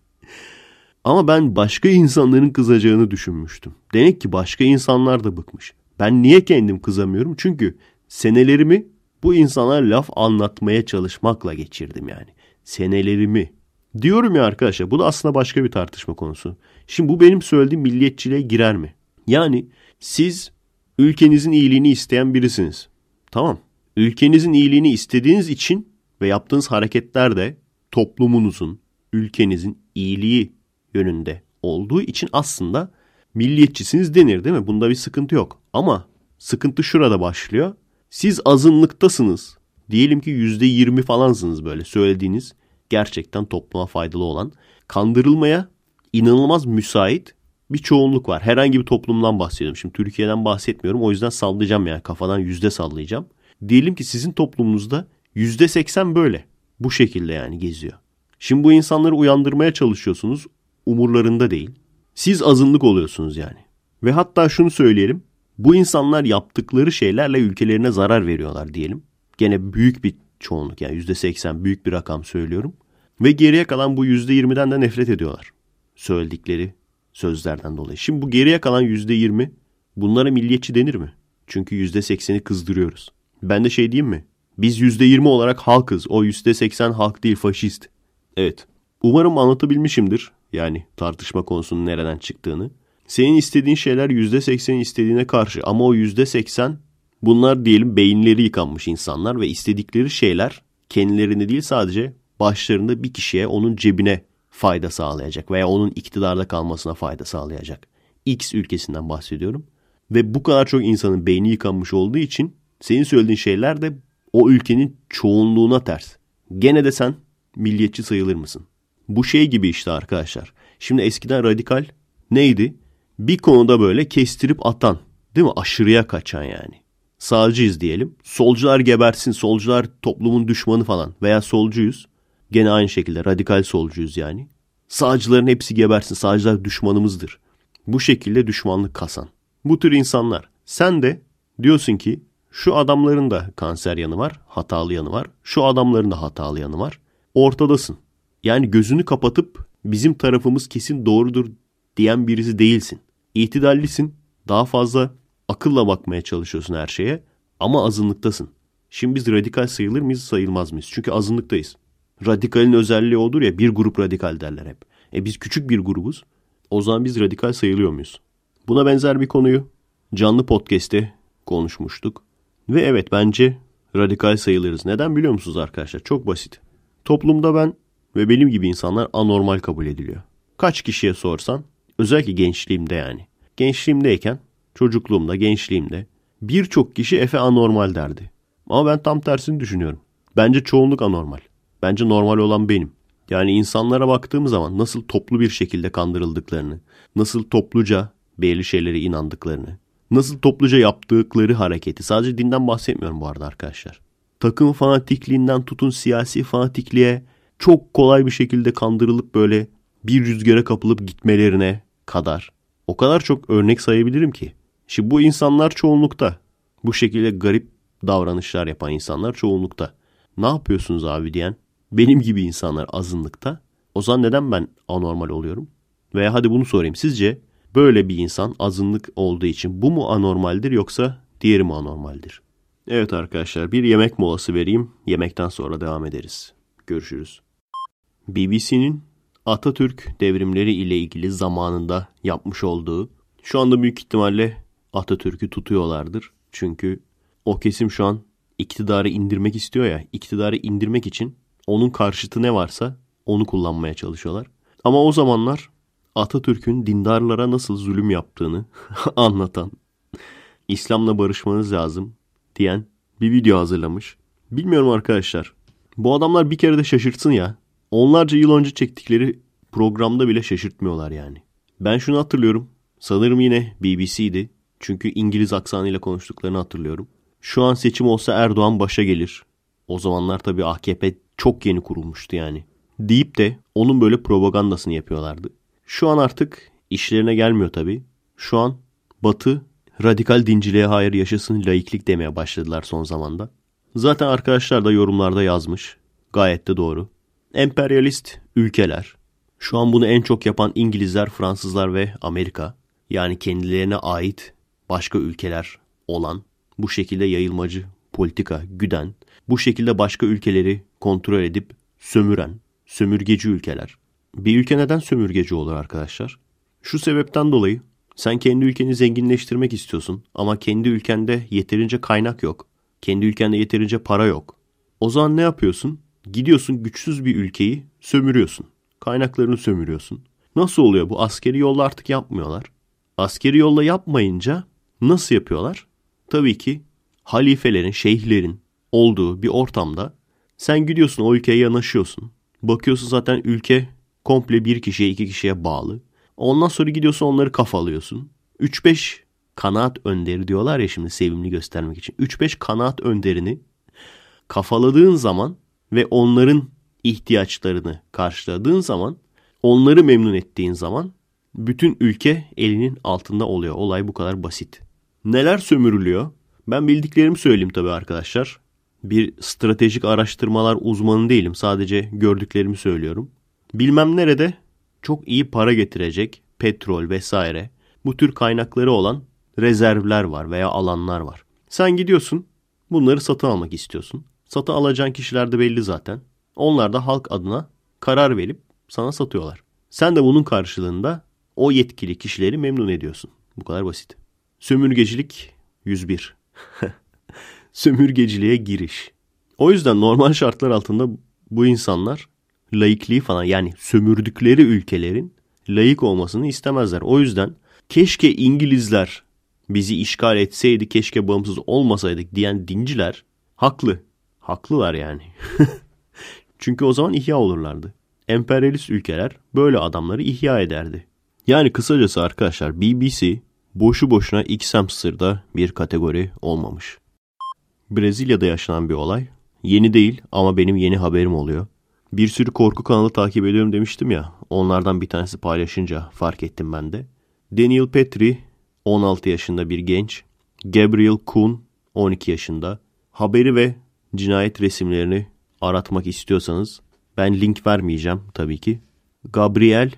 Ama ben başka insanların kızacağını düşünmüştüm. Demek ki başka insanlar da bıkmış. Ben niye kendim kızamıyorum? Çünkü senelerimi bu insanlara laf anlatmaya çalışmakla geçirdim yani senelerimi diyorum ya arkadaşlar bu da aslında başka bir tartışma konusu. Şimdi bu benim söylediğim milliyetçiliğe girer mi? Yani siz ülkenizin iyiliğini isteyen birisiniz. Tamam. Ülkenizin iyiliğini istediğiniz için ve yaptığınız hareketler de toplumunuzun, ülkenizin iyiliği yönünde olduğu için aslında milliyetçisiniz denir değil mi? Bunda bir sıkıntı yok. Ama sıkıntı şurada başlıyor. Siz azınlıktasınız Diyelim ki yüzde yirmi falansınız böyle söylediğiniz gerçekten topluma faydalı olan. Kandırılmaya inanılmaz müsait bir çoğunluk var. Herhangi bir toplumdan bahsediyorum. Şimdi Türkiye'den bahsetmiyorum. O yüzden sallayacağım yani kafadan yüzde sallayacağım. Diyelim ki sizin toplumunuzda yüzde seksen böyle. Bu şekilde yani geziyor. Şimdi bu insanları uyandırmaya çalışıyorsunuz. Umurlarında değil. Siz azınlık oluyorsunuz yani. Ve hatta şunu söyleyelim. Bu insanlar yaptıkları şeylerle ülkelerine zarar veriyorlar diyelim gene büyük bir çoğunluk yani yüzde seksen büyük bir rakam söylüyorum. Ve geriye kalan bu yüzde yirmiden de nefret ediyorlar. Söyledikleri sözlerden dolayı. Şimdi bu geriye kalan yüzde yirmi bunlara milliyetçi denir mi? Çünkü yüzde sekseni kızdırıyoruz. Ben de şey diyeyim mi? Biz yüzde yirmi olarak halkız. O yüzde seksen halk değil faşist. Evet. Umarım anlatabilmişimdir. Yani tartışma konusunun nereden çıktığını. Senin istediğin şeyler yüzde seksenin istediğine karşı ama o yüzde seksen Bunlar diyelim beyinleri yıkanmış insanlar ve istedikleri şeyler kendilerini değil sadece başlarında bir kişiye onun cebine fayda sağlayacak veya onun iktidarda kalmasına fayda sağlayacak. X ülkesinden bahsediyorum. Ve bu kadar çok insanın beyni yıkanmış olduğu için senin söylediğin şeyler de o ülkenin çoğunluğuna ters. Gene de sen milliyetçi sayılır mısın? Bu şey gibi işte arkadaşlar. Şimdi eskiden radikal neydi? Bir konuda böyle kestirip atan değil mi? Aşırıya kaçan yani sağcıyız diyelim. Solcular gebersin, solcular toplumun düşmanı falan veya solcuyuz. Gene aynı şekilde radikal solcuyuz yani. Sağcıların hepsi gebersin, sağcılar düşmanımızdır. Bu şekilde düşmanlık kasan. Bu tür insanlar. Sen de diyorsun ki şu adamların da kanser yanı var, hatalı yanı var. Şu adamların da hatalı yanı var. Ortadasın. Yani gözünü kapatıp bizim tarafımız kesin doğrudur diyen birisi değilsin. İhtidallisin. Daha fazla Akılla bakmaya çalışıyorsun her şeye ama azınlıktasın. Şimdi biz radikal sayılır mıyız sayılmaz mıyız? Çünkü azınlıktayız. Radikalin özelliği odur ya bir grup radikal derler hep. E biz küçük bir grubuz. O zaman biz radikal sayılıyor muyuz? Buna benzer bir konuyu canlı podcast'te konuşmuştuk. Ve evet bence radikal sayılırız. Neden biliyor musunuz arkadaşlar? Çok basit. Toplumda ben ve benim gibi insanlar anormal kabul ediliyor. Kaç kişiye sorsan özellikle gençliğimde yani. Gençliğimdeyken Çocukluğumda, gençliğimde birçok kişi Efe anormal derdi. Ama ben tam tersini düşünüyorum. Bence çoğunluk anormal. Bence normal olan benim. Yani insanlara baktığım zaman nasıl toplu bir şekilde kandırıldıklarını, nasıl topluca belli şeylere inandıklarını, nasıl topluca yaptıkları hareketi. Sadece dinden bahsetmiyorum bu arada arkadaşlar. Takım fanatikliğinden tutun siyasi fanatikliğe çok kolay bir şekilde kandırılıp böyle bir rüzgara kapılıp gitmelerine kadar o kadar çok örnek sayabilirim ki. Şimdi bu insanlar çoğunlukta. Bu şekilde garip davranışlar yapan insanlar çoğunlukta. Ne yapıyorsunuz abi diyen benim gibi insanlar azınlıkta. O zaman neden ben anormal oluyorum? Veya hadi bunu sorayım. Sizce böyle bir insan azınlık olduğu için bu mu anormaldir yoksa diğeri mi anormaldir? Evet arkadaşlar bir yemek molası vereyim. Yemekten sonra devam ederiz. Görüşürüz. BBC'nin Atatürk devrimleri ile ilgili zamanında yapmış olduğu şu anda büyük ihtimalle Atatürk'ü tutuyorlardır. Çünkü o kesim şu an iktidarı indirmek istiyor ya. İktidarı indirmek için onun karşıtı ne varsa onu kullanmaya çalışıyorlar. Ama o zamanlar Atatürk'ün dindarlara nasıl zulüm yaptığını anlatan, İslam'la barışmanız lazım diyen bir video hazırlamış. Bilmiyorum arkadaşlar. Bu adamlar bir kere de şaşırtsın ya. Onlarca yıl önce çektikleri programda bile şaşırtmıyorlar yani. Ben şunu hatırlıyorum. Sanırım yine BBC'di. Çünkü İngiliz aksanıyla konuştuklarını hatırlıyorum. Şu an seçim olsa Erdoğan başa gelir. O zamanlar tabii AKP çok yeni kurulmuştu yani. Deyip de onun böyle propagandasını yapıyorlardı. Şu an artık işlerine gelmiyor tabii. Şu an Batı radikal dinciliğe hayır yaşasın laiklik demeye başladılar son zamanda. Zaten arkadaşlar da yorumlarda yazmış. Gayet de doğru. Emperyalist ülkeler. Şu an bunu en çok yapan İngilizler, Fransızlar ve Amerika. Yani kendilerine ait başka ülkeler olan, bu şekilde yayılmacı politika güden, bu şekilde başka ülkeleri kontrol edip sömüren, sömürgeci ülkeler. Bir ülke neden sömürgeci olur arkadaşlar? Şu sebepten dolayı sen kendi ülkeni zenginleştirmek istiyorsun ama kendi ülkende yeterince kaynak yok. Kendi ülkende yeterince para yok. O zaman ne yapıyorsun? Gidiyorsun güçsüz bir ülkeyi sömürüyorsun. Kaynaklarını sömürüyorsun. Nasıl oluyor bu? Askeri yolla artık yapmıyorlar. Askeri yolla yapmayınca Nasıl yapıyorlar? Tabii ki halifelerin, şeyhlerin olduğu bir ortamda sen gidiyorsun o ülkeye yanaşıyorsun. Bakıyorsun zaten ülke komple bir kişiye iki kişiye bağlı. Ondan sonra gidiyorsun onları kafalıyorsun. 3-5 kanaat önderi diyorlar ya şimdi sevimli göstermek için. 3-5 kanaat önderini kafaladığın zaman ve onların ihtiyaçlarını karşıladığın zaman, onları memnun ettiğin zaman bütün ülke elinin altında oluyor. Olay bu kadar basit. Neler sömürülüyor? Ben bildiklerimi söyleyeyim tabii arkadaşlar. Bir stratejik araştırmalar uzmanı değilim. Sadece gördüklerimi söylüyorum. Bilmem nerede çok iyi para getirecek petrol vesaire bu tür kaynakları olan rezervler var veya alanlar var. Sen gidiyorsun bunları satın almak istiyorsun. Satın alacağın kişiler de belli zaten. Onlar da halk adına karar verip sana satıyorlar. Sen de bunun karşılığında o yetkili kişileri memnun ediyorsun. Bu kadar basit. Sömürgecilik 101. Sömürgeciliğe giriş. O yüzden normal şartlar altında bu insanlar laikliği falan yani sömürdükleri ülkelerin laik olmasını istemezler. O yüzden keşke İngilizler bizi işgal etseydi, keşke bağımsız olmasaydık diyen dinciler haklı. Haklılar yani. Çünkü o zaman ihya olurlardı. Emperyalist ülkeler böyle adamları ihya ederdi. Yani kısacası arkadaşlar BBC boşu boşuna X hamster'da bir kategori olmamış. Brezilya'da yaşanan bir olay. Yeni değil ama benim yeni haberim oluyor. Bir sürü korku kanalı takip ediyorum demiştim ya. Onlardan bir tanesi paylaşınca fark ettim ben de. Daniel Petri, 16 yaşında bir genç. Gabriel Kuhn 12 yaşında. Haberi ve cinayet resimlerini aratmak istiyorsanız ben link vermeyeceğim tabii ki. Gabriel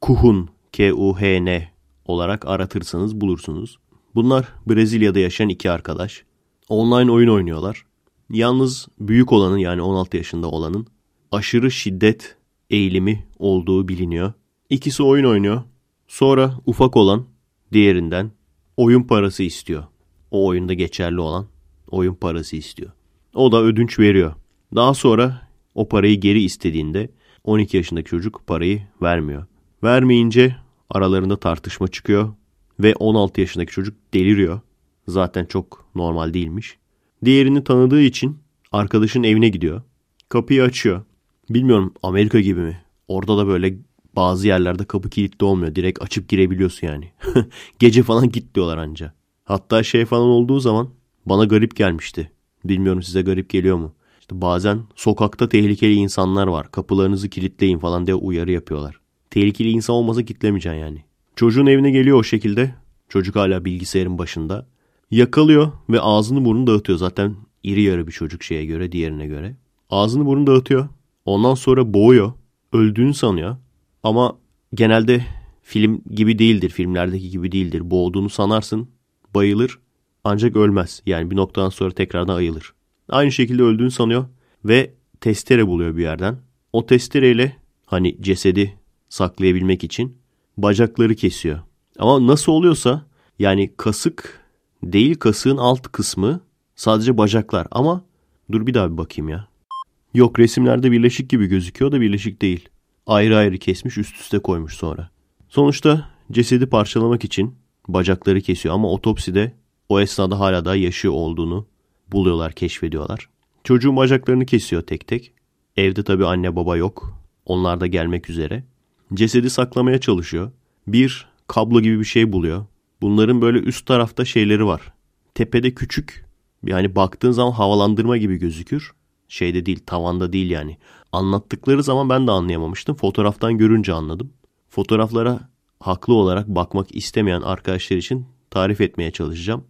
Kuhn K-U-H-N olarak aratırsanız bulursunuz. Bunlar Brezilya'da yaşayan iki arkadaş. Online oyun oynuyorlar. Yalnız büyük olanın yani 16 yaşında olanın aşırı şiddet eğilimi olduğu biliniyor. İkisi oyun oynuyor. Sonra ufak olan diğerinden oyun parası istiyor. O oyunda geçerli olan oyun parası istiyor. O da ödünç veriyor. Daha sonra o parayı geri istediğinde 12 yaşındaki çocuk parayı vermiyor. Vermeyince Aralarında tartışma çıkıyor ve 16 yaşındaki çocuk deliriyor. Zaten çok normal değilmiş. Diğerini tanıdığı için arkadaşın evine gidiyor. Kapıyı açıyor. Bilmiyorum Amerika gibi mi? Orada da böyle bazı yerlerde kapı kilitli olmuyor. Direkt açıp girebiliyorsun yani. Gece falan git diyorlar anca. Hatta şey falan olduğu zaman bana garip gelmişti. Bilmiyorum size garip geliyor mu? İşte bazen sokakta tehlikeli insanlar var. Kapılarınızı kilitleyin falan diye uyarı yapıyorlar tehlikeli insan olmasa kitlemeyeceksin yani. Çocuğun evine geliyor o şekilde. Çocuk hala bilgisayarın başında. Yakalıyor ve ağzını burnunu dağıtıyor. Zaten iri yarı bir çocuk şeye göre diğerine göre. Ağzını burnunu dağıtıyor. Ondan sonra boğuyor. Öldüğünü sanıyor. Ama genelde film gibi değildir. Filmlerdeki gibi değildir. Boğduğunu sanarsın. Bayılır. Ancak ölmez. Yani bir noktadan sonra tekrardan ayılır. Aynı şekilde öldüğünü sanıyor. Ve testere buluyor bir yerden. O testereyle hani cesedi saklayabilmek için bacakları kesiyor. Ama nasıl oluyorsa yani kasık değil kasığın alt kısmı sadece bacaklar ama dur bir daha bir bakayım ya. Yok resimlerde birleşik gibi gözüküyor da birleşik değil. Ayrı ayrı kesmiş üst üste koymuş sonra. Sonuçta cesedi parçalamak için bacakları kesiyor ama otopside o esnada hala da yaşıyor olduğunu buluyorlar, keşfediyorlar. Çocuğun bacaklarını kesiyor tek tek. Evde tabii anne baba yok. Onlar da gelmek üzere. Cesedi saklamaya çalışıyor. Bir kablo gibi bir şey buluyor. Bunların böyle üst tarafta şeyleri var. Tepede küçük. Yani baktığın zaman havalandırma gibi gözükür. Şeyde değil, tavanda değil yani. Anlattıkları zaman ben de anlayamamıştım. Fotoğraftan görünce anladım. Fotoğraflara haklı olarak bakmak istemeyen arkadaşlar için tarif etmeye çalışacağım.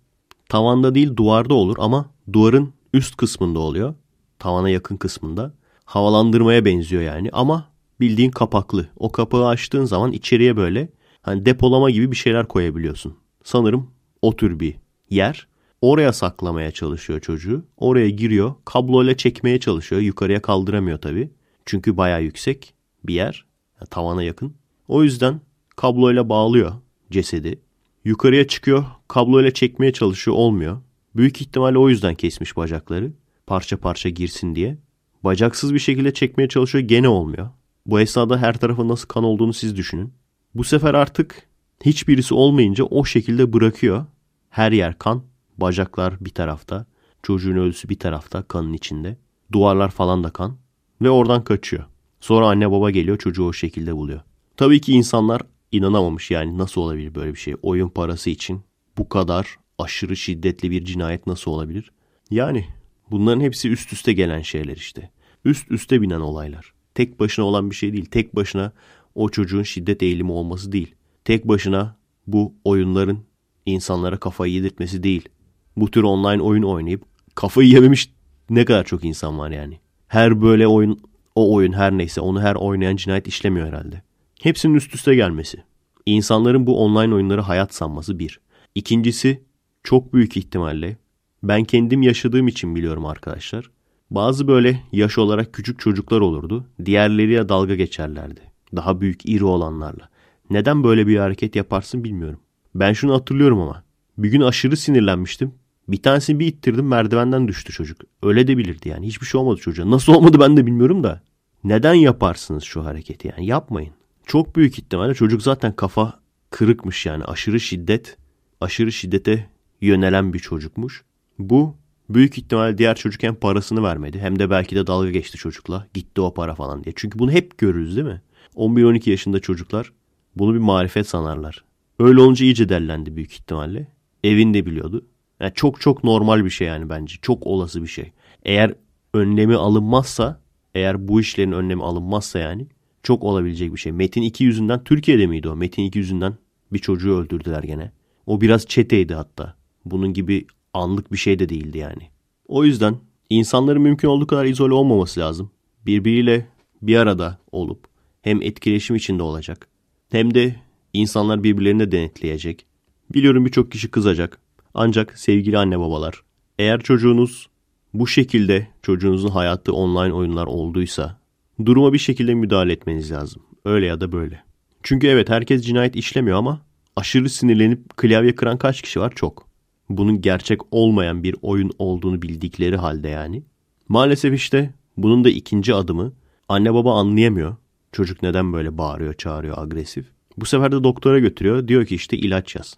Tavanda değil duvarda olur ama duvarın üst kısmında oluyor. Tavana yakın kısmında. Havalandırmaya benziyor yani ama bildiğin kapaklı. O kapağı açtığın zaman içeriye böyle hani depolama gibi bir şeyler koyabiliyorsun. Sanırım o tür bir yer. Oraya saklamaya çalışıyor çocuğu. Oraya giriyor. Kabloyla çekmeye çalışıyor. Yukarıya kaldıramıyor tabii. Çünkü baya yüksek bir yer. Yani tavana yakın. O yüzden kabloyla bağlıyor cesedi. Yukarıya çıkıyor. Kabloyla çekmeye çalışıyor. Olmuyor. Büyük ihtimalle o yüzden kesmiş bacakları. Parça parça girsin diye. Bacaksız bir şekilde çekmeye çalışıyor. Gene olmuyor. Bu esnada her tarafın nasıl kan olduğunu siz düşünün. Bu sefer artık hiçbirisi olmayınca o şekilde bırakıyor. Her yer kan, bacaklar bir tarafta, çocuğun ölüsü bir tarafta kanın içinde. Duvarlar falan da kan ve oradan kaçıyor. Sonra anne baba geliyor çocuğu o şekilde buluyor. Tabii ki insanlar inanamamış yani nasıl olabilir böyle bir şey? Oyun parası için bu kadar aşırı şiddetli bir cinayet nasıl olabilir? Yani bunların hepsi üst üste gelen şeyler işte. Üst üste binen olaylar tek başına olan bir şey değil. Tek başına o çocuğun şiddet eğilimi olması değil. Tek başına bu oyunların insanlara kafayı yedirtmesi değil. Bu tür online oyun oynayıp kafayı yememiş ne kadar çok insan var yani. Her böyle oyun o oyun her neyse onu her oynayan cinayet işlemiyor herhalde. Hepsinin üst üste gelmesi. İnsanların bu online oyunları hayat sanması bir. İkincisi çok büyük ihtimalle ben kendim yaşadığım için biliyorum arkadaşlar. Bazı böyle yaş olarak küçük çocuklar olurdu. Diğerleriyle dalga geçerlerdi. Daha büyük iri olanlarla. Neden böyle bir hareket yaparsın bilmiyorum. Ben şunu hatırlıyorum ama. Bir gün aşırı sinirlenmiştim. Bir tanesini bir ittirdim merdivenden düştü çocuk. Öyle de bilirdi yani. Hiçbir şey olmadı çocuğa. Nasıl olmadı ben de bilmiyorum da. Neden yaparsınız şu hareketi yani yapmayın. Çok büyük ihtimalle çocuk zaten kafa kırıkmış yani aşırı şiddet, aşırı şiddete yönelen bir çocukmuş. Bu büyük ihtimal diğer çocuk hem parasını vermedi hem de belki de dalga geçti çocukla. Gitti o para falan diye. Çünkü bunu hep görürüz değil mi? 11-12 yaşında çocuklar bunu bir marifet sanarlar. Öyle olunca iyice derlendi büyük ihtimalle. Evin de biliyordu. Yani çok çok normal bir şey yani bence. Çok olası bir şey. Eğer önlemi alınmazsa, eğer bu işlerin önlemi alınmazsa yani çok olabilecek bir şey. Metin 2 yüzünden Türkiye'de miydi o? Metin 2 yüzünden bir çocuğu öldürdüler gene. O biraz çeteydi hatta. Bunun gibi anlık bir şey de değildi yani. O yüzden insanların mümkün olduğu kadar izole olmaması lazım. Birbiriyle bir arada olup hem etkileşim içinde olacak hem de insanlar birbirlerini de denetleyecek. Biliyorum birçok kişi kızacak. Ancak sevgili anne babalar, eğer çocuğunuz bu şekilde çocuğunuzun hayatı online oyunlar olduysa duruma bir şekilde müdahale etmeniz lazım. Öyle ya da böyle. Çünkü evet herkes cinayet işlemiyor ama aşırı sinirlenip klavye kıran kaç kişi var çok bunun gerçek olmayan bir oyun olduğunu bildikleri halde yani. Maalesef işte bunun da ikinci adımı anne baba anlayamıyor. Çocuk neden böyle bağırıyor, çağırıyor, agresif. Bu sefer de doktora götürüyor. Diyor ki işte ilaç yaz.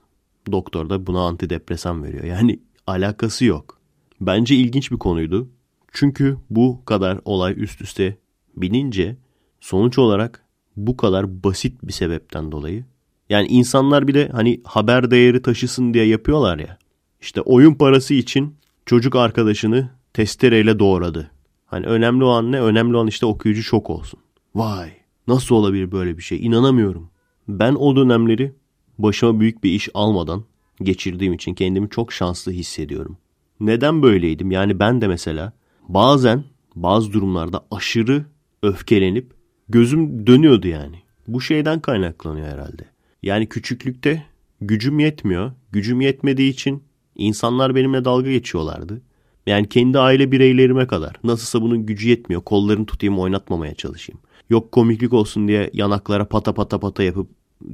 Doktor da buna antidepresan veriyor. Yani alakası yok. Bence ilginç bir konuydu. Çünkü bu kadar olay üst üste binince sonuç olarak bu kadar basit bir sebepten dolayı yani insanlar bir de hani haber değeri taşısın diye yapıyorlar ya. İşte oyun parası için çocuk arkadaşını testereyle doğradı. Hani önemli olan ne? Önemli olan işte okuyucu şok olsun. Vay nasıl olabilir böyle bir şey? İnanamıyorum. Ben o dönemleri başıma büyük bir iş almadan geçirdiğim için kendimi çok şanslı hissediyorum. Neden böyleydim? Yani ben de mesela bazen bazı durumlarda aşırı öfkelenip gözüm dönüyordu yani. Bu şeyden kaynaklanıyor herhalde. Yani küçüklükte gücüm yetmiyor. Gücüm yetmediği için İnsanlar benimle dalga geçiyorlardı. Yani kendi aile bireylerime kadar. Nasılsa bunun gücü yetmiyor. Kollarını tutayım oynatmamaya çalışayım. Yok komiklik olsun diye yanaklara pata pata pata yapıp...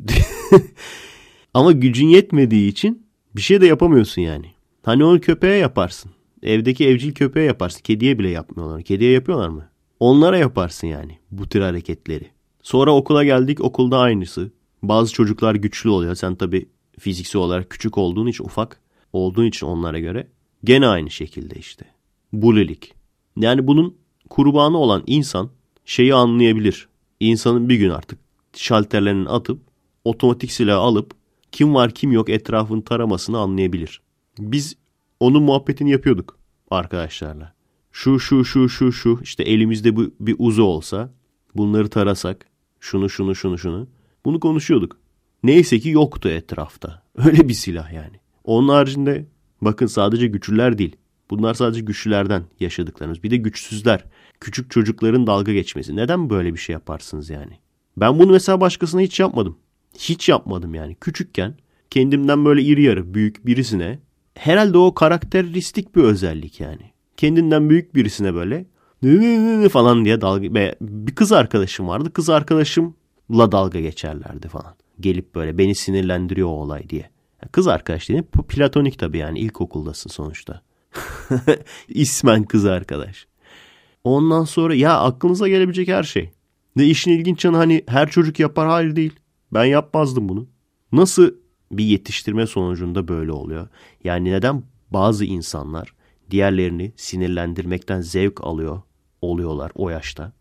Ama gücün yetmediği için bir şey de yapamıyorsun yani. Hani onu köpeğe yaparsın. Evdeki evcil köpeğe yaparsın. Kediye bile yapmıyorlar. Kediye yapıyorlar mı? Onlara yaparsın yani bu tür hareketleri. Sonra okula geldik okulda aynısı. Bazı çocuklar güçlü oluyor. Sen tabii fiziksel olarak küçük olduğun için ufak olduğu için onlara göre gene aynı şekilde işte. Bulilik. Yani bunun kurbanı olan insan şeyi anlayabilir. İnsanın bir gün artık şalterlerini atıp otomatik silahı alıp kim var kim yok etrafın taramasını anlayabilir. Biz onun muhabbetini yapıyorduk arkadaşlarla. Şu şu şu şu şu işte elimizde bu bir uzu olsa bunları tarasak şunu şunu şunu şunu bunu konuşuyorduk. Neyse ki yoktu etrafta. Öyle bir silah yani. Onun haricinde bakın sadece güçlüler değil. Bunlar sadece güçlülerden yaşadıklarımız. Bir de güçsüzler. Küçük çocukların dalga geçmesi. Neden böyle bir şey yaparsınız yani? Ben bunu mesela başkasına hiç yapmadım. Hiç yapmadım yani. Küçükken kendimden böyle iri yarı büyük birisine herhalde o karakteristik bir özellik yani. Kendinden büyük birisine böyle falan diye dalga Be, bir kız arkadaşım vardı. Kız arkadaşımla dalga geçerlerdi falan. Gelip böyle beni sinirlendiriyor o olay diye. Kız arkadaş dediğin platonik tabii yani ilkokuldasın sonuçta. İsmen kız arkadaş. Ondan sonra ya aklınıza gelebilecek her şey. Ne işin ilginç yanı hani her çocuk yapar hayır değil. Ben yapmazdım bunu. Nasıl bir yetiştirme sonucunda böyle oluyor? Yani neden bazı insanlar diğerlerini sinirlendirmekten zevk alıyor oluyorlar o yaşta?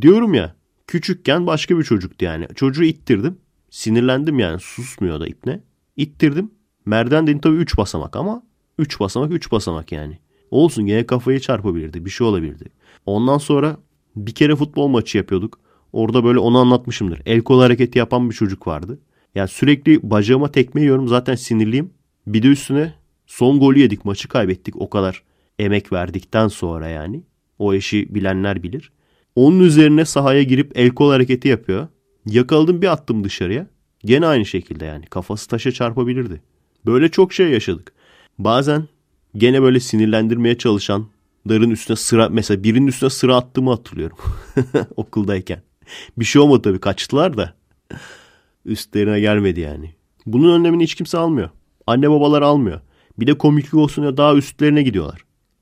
Diyorum ya küçükken başka bir çocuktu yani. Çocuğu ittirdim. Sinirlendim yani susmuyor da ipne ittirdim. Merdiven dedim tabii 3 basamak ama 3 basamak 3 basamak yani. Olsun gene kafayı çarpabilirdi. Bir şey olabilirdi. Ondan sonra bir kere futbol maçı yapıyorduk. Orada böyle onu anlatmışımdır. El kol hareketi yapan bir çocuk vardı. Yani sürekli bacağıma tekme yiyorum. Zaten sinirliyim. Bir de üstüne son golü yedik. Maçı kaybettik. O kadar emek verdikten sonra yani. O eşi bilenler bilir. Onun üzerine sahaya girip el kol hareketi yapıyor. Yakaladım bir attım dışarıya. Gene aynı şekilde yani kafası taşa çarpabilirdi. Böyle çok şey yaşadık. Bazen gene böyle sinirlendirmeye çalışan darın üstüne sıra mesela birinin üstüne sıra attığımı hatırlıyorum okuldayken. Bir şey olmadı tabii kaçtılar da üstlerine gelmedi yani. Bunun önlemini hiç kimse almıyor. Anne babalar almıyor. Bir de komiklik olsun ya daha üstlerine gidiyorlar.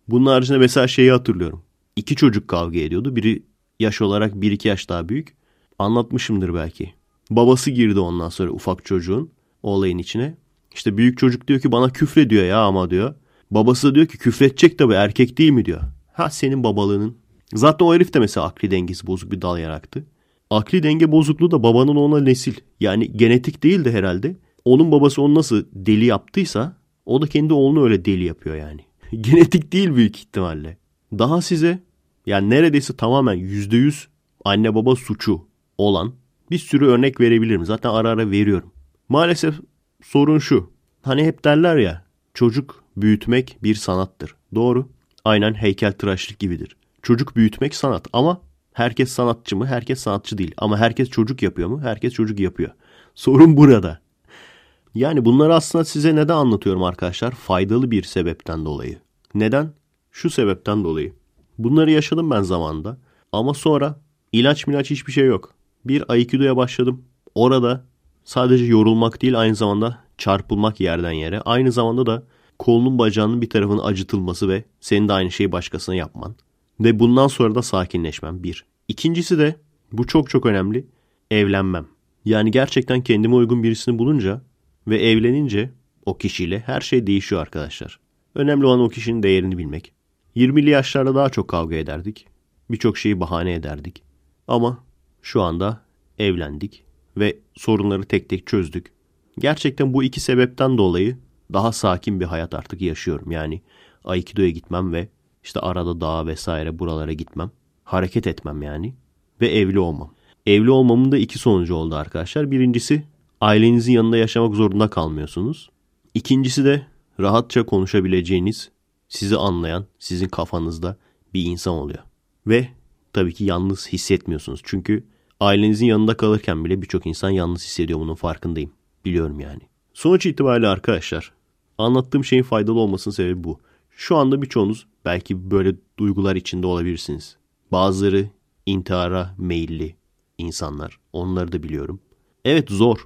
Bunun haricinde mesela şeyi hatırlıyorum. İki çocuk kavga ediyordu. Biri yaş olarak bir iki yaş daha büyük. Anlatmışımdır belki. Babası girdi ondan sonra ufak çocuğun olayın içine. İşte büyük çocuk diyor ki bana küfre diyor ya ama diyor. Babası da diyor ki küfretecek tabii erkek değil mi diyor. Ha senin babalığının. Zaten o herif de mesela akli dengesi bozuk bir dal yaraktı. Akli denge bozukluğu da babanın ona nesil. Yani genetik değil de herhalde. Onun babası onu nasıl deli yaptıysa o da kendi oğlunu öyle deli yapıyor yani. genetik değil büyük ihtimalle. Daha size yani neredeyse tamamen %100 anne baba suçu olan bir sürü örnek verebilirim. Zaten ara ara veriyorum. Maalesef sorun şu. Hani hep derler ya çocuk büyütmek bir sanattır. Doğru. Aynen heykel tıraşlık gibidir. Çocuk büyütmek sanat ama herkes sanatçı mı? Herkes sanatçı değil. Ama herkes çocuk yapıyor mu? Herkes çocuk yapıyor. Sorun burada. Yani bunları aslında size neden anlatıyorum arkadaşlar? Faydalı bir sebepten dolayı. Neden? Şu sebepten dolayı. Bunları yaşadım ben zamanında. Ama sonra ilaç milaç hiçbir şey yok bir Aikido'ya başladım. Orada sadece yorulmak değil aynı zamanda çarpılmak yerden yere. Aynı zamanda da kolunun bacağının bir tarafının acıtılması ve senin de aynı şeyi başkasına yapman. Ve bundan sonra da sakinleşmem bir. İkincisi de bu çok çok önemli evlenmem. Yani gerçekten kendime uygun birisini bulunca ve evlenince o kişiyle her şey değişiyor arkadaşlar. Önemli olan o kişinin değerini bilmek. 20'li yaşlarda daha çok kavga ederdik. Birçok şeyi bahane ederdik. Ama şu anda evlendik ve sorunları tek tek çözdük. Gerçekten bu iki sebepten dolayı daha sakin bir hayat artık yaşıyorum. Yani Aikido'ya gitmem ve işte arada dağa vesaire buralara gitmem. Hareket etmem yani. Ve evli olmam. Evli olmamın da iki sonucu oldu arkadaşlar. Birincisi ailenizin yanında yaşamak zorunda kalmıyorsunuz. İkincisi de rahatça konuşabileceğiniz, sizi anlayan, sizin kafanızda bir insan oluyor. Ve tabii ki yalnız hissetmiyorsunuz. Çünkü ailenizin yanında kalırken bile birçok insan yalnız hissediyor bunun farkındayım. Biliyorum yani. Sonuç itibariyle arkadaşlar anlattığım şeyin faydalı olmasının sebebi bu. Şu anda birçoğunuz belki böyle duygular içinde olabilirsiniz. Bazıları intihara meyilli insanlar. Onları da biliyorum. Evet zor.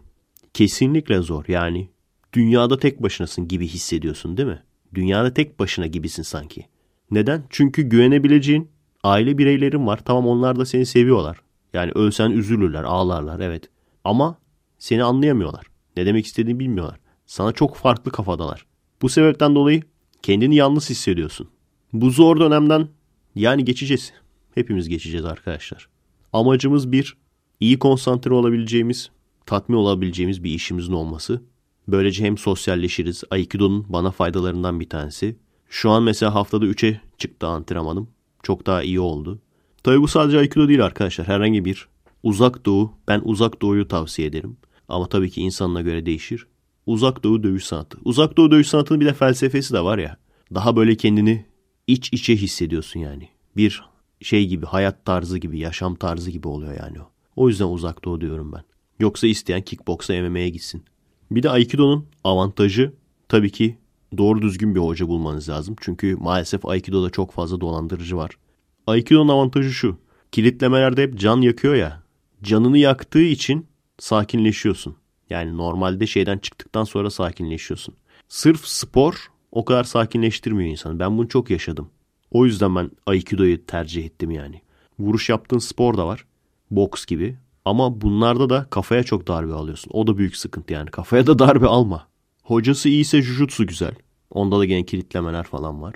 Kesinlikle zor. Yani dünyada tek başınasın gibi hissediyorsun değil mi? Dünyada tek başına gibisin sanki. Neden? Çünkü güvenebileceğin, aile bireylerim var. Tamam onlar da seni seviyorlar. Yani ölsen üzülürler, ağlarlar evet. Ama seni anlayamıyorlar. Ne demek istediğini bilmiyorlar. Sana çok farklı kafadalar. Bu sebepten dolayı kendini yalnız hissediyorsun. Bu zor dönemden yani geçeceğiz. Hepimiz geçeceğiz arkadaşlar. Amacımız bir, iyi konsantre olabileceğimiz, tatmin olabileceğimiz bir işimizin olması. Böylece hem sosyalleşiriz. Aikido'nun bana faydalarından bir tanesi. Şu an mesela haftada 3'e çıktı antrenmanım. Çok daha iyi oldu. Tabii bu sadece Aikido değil arkadaşlar. Herhangi bir uzak doğu. Ben uzak doğuyu tavsiye ederim. Ama tabii ki insanına göre değişir. Uzak doğu dövüş sanatı. Uzak doğu dövüş sanatının bir de felsefesi de var ya. Daha böyle kendini iç içe hissediyorsun yani. Bir şey gibi hayat tarzı gibi yaşam tarzı gibi oluyor yani o. O yüzden uzak doğu diyorum ben. Yoksa isteyen kickboksa MMA'ye gitsin. Bir de Aikido'nun avantajı tabii ki doğru düzgün bir hoca bulmanız lazım. Çünkü maalesef Aikido'da çok fazla dolandırıcı var. Aikido'nun avantajı şu. Kilitlemelerde hep can yakıyor ya. Canını yaktığı için sakinleşiyorsun. Yani normalde şeyden çıktıktan sonra sakinleşiyorsun. Sırf spor o kadar sakinleştirmiyor insanı. Ben bunu çok yaşadım. O yüzden ben Aikido'yu tercih ettim yani. Vuruş yaptığın spor da var. Boks gibi. Ama bunlarda da kafaya çok darbe alıyorsun. O da büyük sıkıntı yani. Kafaya da darbe alma. Hocası iyiyse jujutsu güzel. Onda da gene kilitlemeler falan var.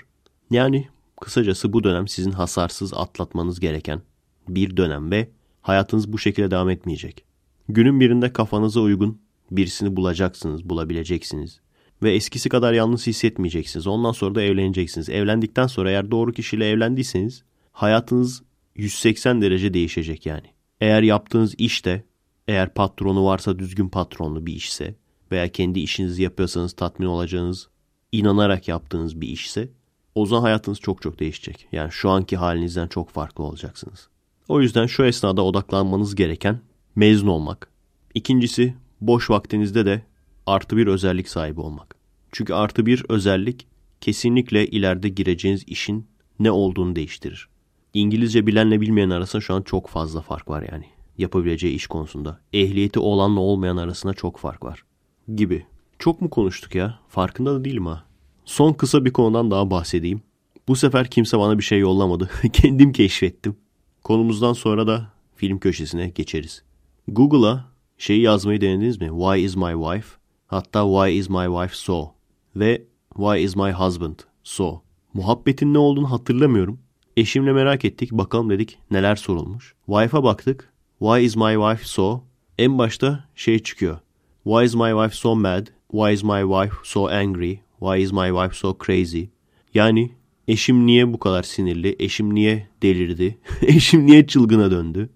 Yani kısacası bu dönem sizin hasarsız atlatmanız gereken bir dönem ve hayatınız bu şekilde devam etmeyecek. Günün birinde kafanıza uygun birisini bulacaksınız, bulabileceksiniz. Ve eskisi kadar yalnız hissetmeyeceksiniz. Ondan sonra da evleneceksiniz. Evlendikten sonra eğer doğru kişiyle evlendiyseniz hayatınız 180 derece değişecek yani. Eğer yaptığınız işte, eğer patronu varsa düzgün patronlu bir işse, veya kendi işinizi yapıyorsanız tatmin olacağınız, inanarak yaptığınız bir işse o zaman hayatınız çok çok değişecek. Yani şu anki halinizden çok farklı olacaksınız. O yüzden şu esnada odaklanmanız gereken mezun olmak. İkincisi boş vaktinizde de artı bir özellik sahibi olmak. Çünkü artı bir özellik kesinlikle ileride gireceğiniz işin ne olduğunu değiştirir. İngilizce bilenle bilmeyen arasında şu an çok fazla fark var yani. Yapabileceği iş konusunda. Ehliyeti olanla olmayan arasında çok fark var gibi. Çok mu konuştuk ya? Farkında da değilim ha. Son kısa bir konudan daha bahsedeyim. Bu sefer kimse bana bir şey yollamadı. Kendim keşfettim. Konumuzdan sonra da film köşesine geçeriz. Google'a şeyi yazmayı denediniz mi? Why is my wife? Hatta why is my wife so? Ve why is my husband so? Muhabbetin ne olduğunu hatırlamıyorum. Eşimle merak ettik. Bakalım dedik neler sorulmuş. Wife'a baktık. Why is my wife so? En başta şey çıkıyor. Why is my wife so mad? Why is my wife so angry? Why is my wife so crazy? Yani eşim niye bu kadar sinirli? Eşim niye delirdi? eşim niye çılgına döndü?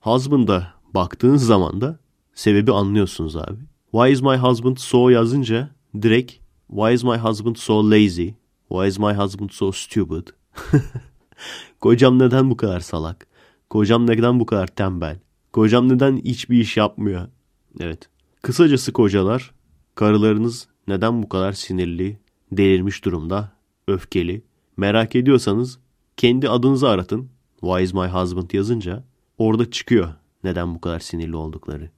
Husband'a baktığınız zaman da sebebi anlıyorsunuz abi. Why is my husband so yazınca direkt why is my husband so lazy? Why is my husband so stupid? Kocam neden bu kadar salak? Kocam neden bu kadar tembel? Kocam neden hiçbir iş yapmıyor? Evet. Kısacası kocalar, karılarınız neden bu kadar sinirli, delirmiş durumda, öfkeli? Merak ediyorsanız kendi adınızı aratın. Why is my husband yazınca orada çıkıyor neden bu kadar sinirli oldukları.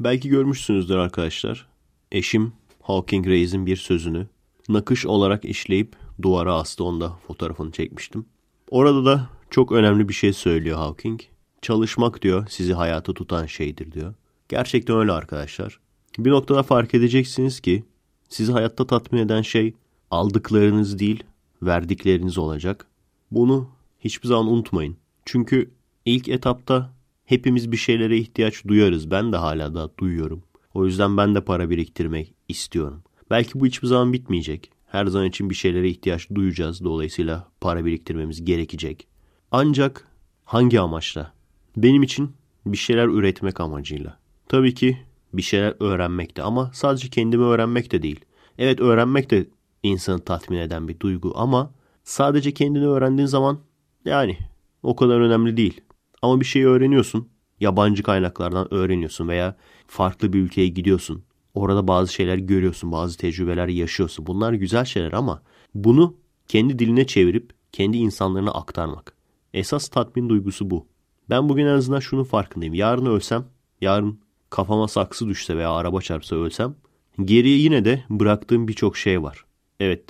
Belki görmüşsünüzdür arkadaşlar. Eşim Hawking Reis'in bir sözünü nakış olarak işleyip duvara astı. Onda fotoğrafını çekmiştim. Orada da çok önemli bir şey söylüyor Hawking. Çalışmak diyor sizi hayata tutan şeydir diyor. Gerçekten öyle arkadaşlar. Bir noktada fark edeceksiniz ki sizi hayatta tatmin eden şey aldıklarınız değil verdikleriniz olacak. Bunu hiçbir zaman unutmayın. Çünkü ilk etapta hepimiz bir şeylere ihtiyaç duyarız. Ben de hala da duyuyorum. O yüzden ben de para biriktirmek istiyorum. Belki bu hiçbir zaman bitmeyecek. Her zaman için bir şeylere ihtiyaç duyacağız. Dolayısıyla para biriktirmemiz gerekecek. Ancak hangi amaçla? Benim için bir şeyler üretmek amacıyla. Tabii ki bir şeyler öğrenmekte ama sadece kendimi öğrenmek de değil. Evet öğrenmek de insanı tatmin eden bir duygu ama sadece kendini öğrendiğin zaman yani o kadar önemli değil. Ama bir şeyi öğreniyorsun. Yabancı kaynaklardan öğreniyorsun veya farklı bir ülkeye gidiyorsun. Orada bazı şeyler görüyorsun, bazı tecrübeler yaşıyorsun. Bunlar güzel şeyler ama bunu kendi diline çevirip kendi insanlarına aktarmak. Esas tatmin duygusu bu. Ben bugün en azından şunun farkındayım. Yarın ölsem, yarın kafama saksı düşse veya araba çarpsa ölsem geriye yine de bıraktığım birçok şey var. Evet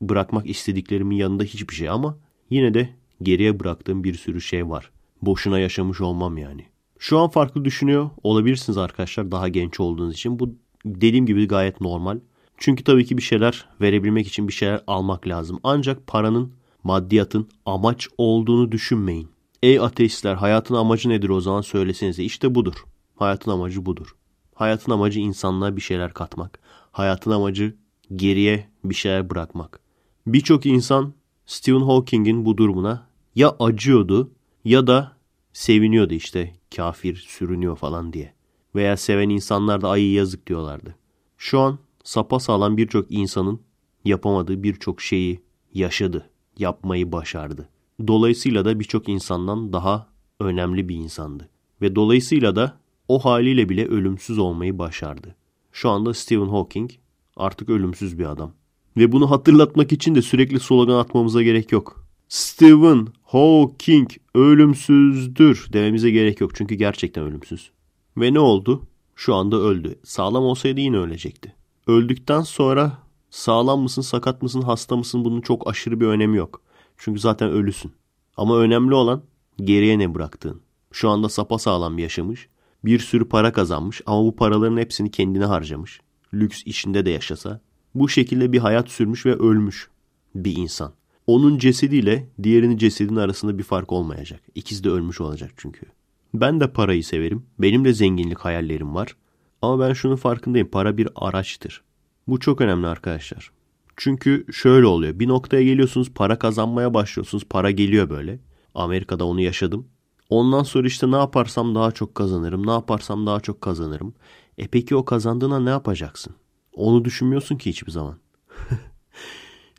bırakmak istediklerimin yanında hiçbir şey ama yine de geriye bıraktığım bir sürü şey var. Boşuna yaşamış olmam yani. Şu an farklı düşünüyor olabilirsiniz arkadaşlar daha genç olduğunuz için. Bu dediğim gibi gayet normal. Çünkü tabii ki bir şeyler verebilmek için bir şeyler almak lazım. Ancak paranın, maddiyatın amaç olduğunu düşünmeyin. Ey ateistler hayatın amacı nedir o zaman söylesenize. İşte budur. Hayatın amacı budur. Hayatın amacı insanlığa bir şeyler katmak. Hayatın amacı geriye bir şeyler bırakmak. Birçok insan Stephen Hawking'in bu durumuna ya acıyordu ya da seviniyordu işte kafir sürünüyor falan diye. Veya seven insanlar da ayı yazık diyorlardı. Şu an sapa sağlam birçok insanın yapamadığı birçok şeyi yaşadı, yapmayı başardı. Dolayısıyla da birçok insandan daha önemli bir insandı. Ve dolayısıyla da o haliyle bile ölümsüz olmayı başardı. Şu anda Stephen Hawking artık ölümsüz bir adam. Ve bunu hatırlatmak için de sürekli slogan atmamıza gerek yok. Stephen Hawking ölümsüzdür dememize gerek yok. Çünkü gerçekten ölümsüz. Ve ne oldu? Şu anda öldü. Sağlam olsaydı yine ölecekti. Öldükten sonra sağlam mısın, sakat mısın, hasta mısın bunun çok aşırı bir önemi yok. Çünkü zaten ölüsün. Ama önemli olan geriye ne bıraktığın. Şu anda sapa sağlam yaşamış bir sürü para kazanmış ama bu paraların hepsini kendine harcamış. Lüks içinde de yaşasa. Bu şekilde bir hayat sürmüş ve ölmüş bir insan. Onun cesediyle diğerinin cesedinin arasında bir fark olmayacak. İkisi de ölmüş olacak çünkü. Ben de parayı severim. Benim de zenginlik hayallerim var. Ama ben şunun farkındayım. Para bir araçtır. Bu çok önemli arkadaşlar. Çünkü şöyle oluyor. Bir noktaya geliyorsunuz para kazanmaya başlıyorsunuz. Para geliyor böyle. Amerika'da onu yaşadım. Ondan sonra işte ne yaparsam daha çok kazanırım, ne yaparsam daha çok kazanırım. E peki o kazandığına ne yapacaksın? Onu düşünmüyorsun ki hiçbir zaman.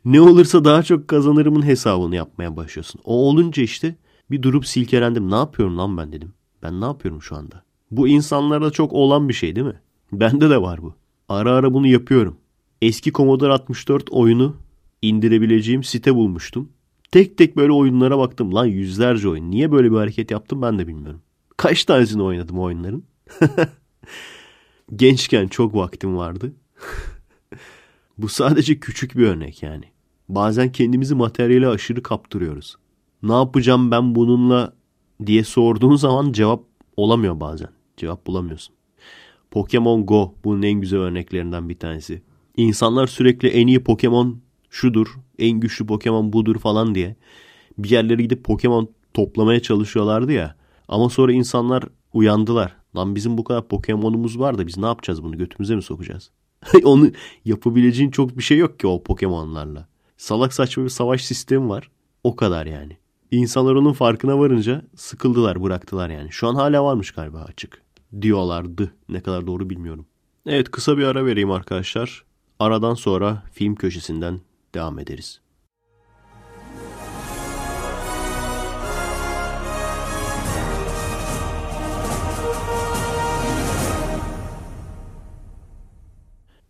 ne olursa daha çok kazanırımın hesabını yapmaya başlıyorsun. O olunca işte bir durup silkelendim. Ne yapıyorum lan ben dedim. Ben ne yapıyorum şu anda? Bu insanlarda çok olan bir şey değil mi? Bende de var bu. Ara ara bunu yapıyorum. Eski Commodore 64 oyunu indirebileceğim site bulmuştum. Tek tek böyle oyunlara baktım. Lan yüzlerce oyun. Niye böyle bir hareket yaptım ben de bilmiyorum. Kaç tanesini oynadım oyunların? Gençken çok vaktim vardı. Bu sadece küçük bir örnek yani. Bazen kendimizi materyale aşırı kaptırıyoruz. Ne yapacağım ben bununla diye sorduğun zaman cevap olamıyor bazen. Cevap bulamıyorsun. Pokemon Go bunun en güzel örneklerinden bir tanesi. İnsanlar sürekli en iyi Pokemon şudur, en güçlü Pokemon budur falan diye bir yerlere gidip Pokemon toplamaya çalışıyorlardı ya. Ama sonra insanlar uyandılar. Lan bizim bu kadar Pokemon'umuz var da biz ne yapacağız bunu götümüze mi sokacağız? Onu yapabileceğin çok bir şey yok ki o Pokemon'larla. Salak saçma bir savaş sistemi var. O kadar yani. İnsanlar onun farkına varınca sıkıldılar bıraktılar yani. Şu an hala varmış galiba açık. Diyorlardı. Ne kadar doğru bilmiyorum. Evet kısa bir ara vereyim arkadaşlar. Aradan sonra film köşesinden devam ederiz.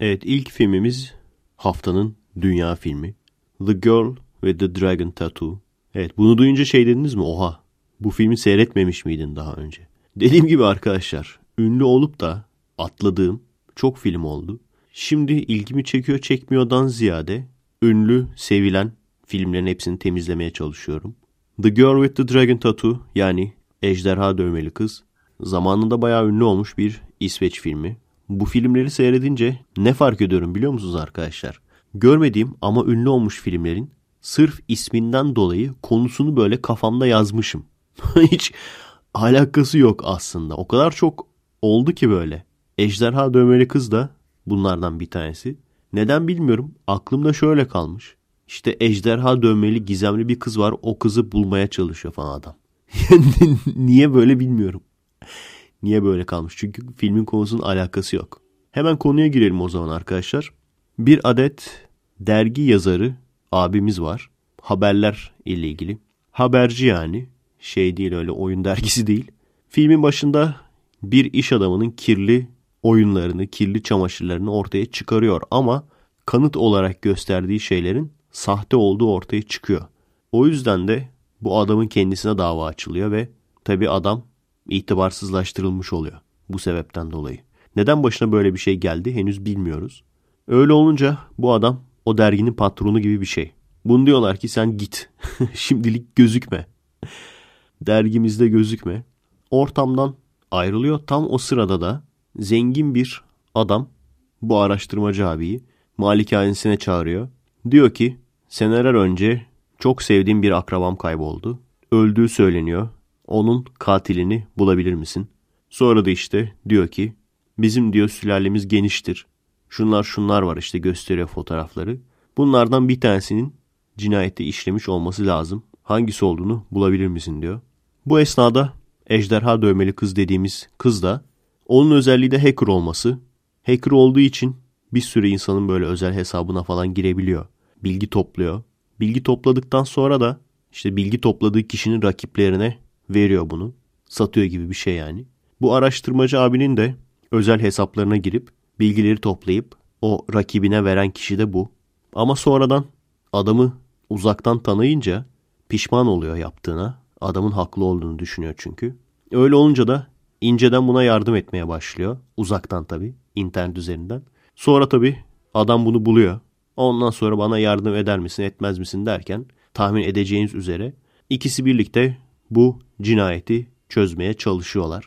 Evet ilk filmimiz haftanın dünya filmi. The Girl ve The Dragon Tattoo. Evet bunu duyunca şey dediniz mi? Oha bu filmi seyretmemiş miydin daha önce? Dediğim gibi arkadaşlar ünlü olup da atladığım çok film oldu. Şimdi ilgimi çekiyor çekmiyordan ziyade ünlü, sevilen filmlerin hepsini temizlemeye çalışıyorum. The Girl with the Dragon Tattoo yani Ejderha Dövmeli Kız zamanında bayağı ünlü olmuş bir İsveç filmi. Bu filmleri seyredince ne fark ediyorum biliyor musunuz arkadaşlar? Görmediğim ama ünlü olmuş filmlerin sırf isminden dolayı konusunu böyle kafamda yazmışım. Hiç alakası yok aslında. O kadar çok oldu ki böyle. Ejderha Dövmeli Kız da bunlardan bir tanesi. Neden bilmiyorum. Aklımda şöyle kalmış. İşte ejderha dövmeli gizemli bir kız var. O kızı bulmaya çalışıyor falan adam. Niye böyle bilmiyorum. Niye böyle kalmış? Çünkü filmin konusunun alakası yok. Hemen konuya girelim o zaman arkadaşlar. Bir adet dergi yazarı abimiz var. Haberler ile ilgili. Haberci yani. Şey değil öyle oyun dergisi değil. Filmin başında bir iş adamının kirli oyunlarını, kirli çamaşırlarını ortaya çıkarıyor ama kanıt olarak gösterdiği şeylerin sahte olduğu ortaya çıkıyor. O yüzden de bu adamın kendisine dava açılıyor ve tabi adam itibarsızlaştırılmış oluyor bu sebepten dolayı. Neden başına böyle bir şey geldi henüz bilmiyoruz. Öyle olunca bu adam o derginin patronu gibi bir şey. Bunu diyorlar ki sen git. Şimdilik gözükme. Dergimizde gözükme. Ortamdan ayrılıyor. Tam o sırada da zengin bir adam bu araştırmacı abiyi malikanesine çağırıyor. Diyor ki seneler önce çok sevdiğim bir akrabam kayboldu. Öldüğü söyleniyor. Onun katilini bulabilir misin? Sonra da işte diyor ki bizim diyor sülalemiz geniştir. Şunlar şunlar var işte gösteriyor fotoğrafları. Bunlardan bir tanesinin cinayette işlemiş olması lazım. Hangisi olduğunu bulabilir misin diyor. Bu esnada ejderha dövmeli kız dediğimiz kız da onun özelliği de hacker olması. Hacker olduğu için bir sürü insanın böyle özel hesabına falan girebiliyor. Bilgi topluyor. Bilgi topladıktan sonra da işte bilgi topladığı kişinin rakiplerine veriyor bunu. Satıyor gibi bir şey yani. Bu araştırmacı abinin de özel hesaplarına girip bilgileri toplayıp o rakibine veren kişi de bu. Ama sonradan adamı uzaktan tanıyınca pişman oluyor yaptığına. Adamın haklı olduğunu düşünüyor çünkü. Öyle olunca da inceden buna yardım etmeye başlıyor. Uzaktan tabii. internet üzerinden. Sonra tabii adam bunu buluyor. Ondan sonra bana yardım eder misin etmez misin derken tahmin edeceğiniz üzere ikisi birlikte bu cinayeti çözmeye çalışıyorlar.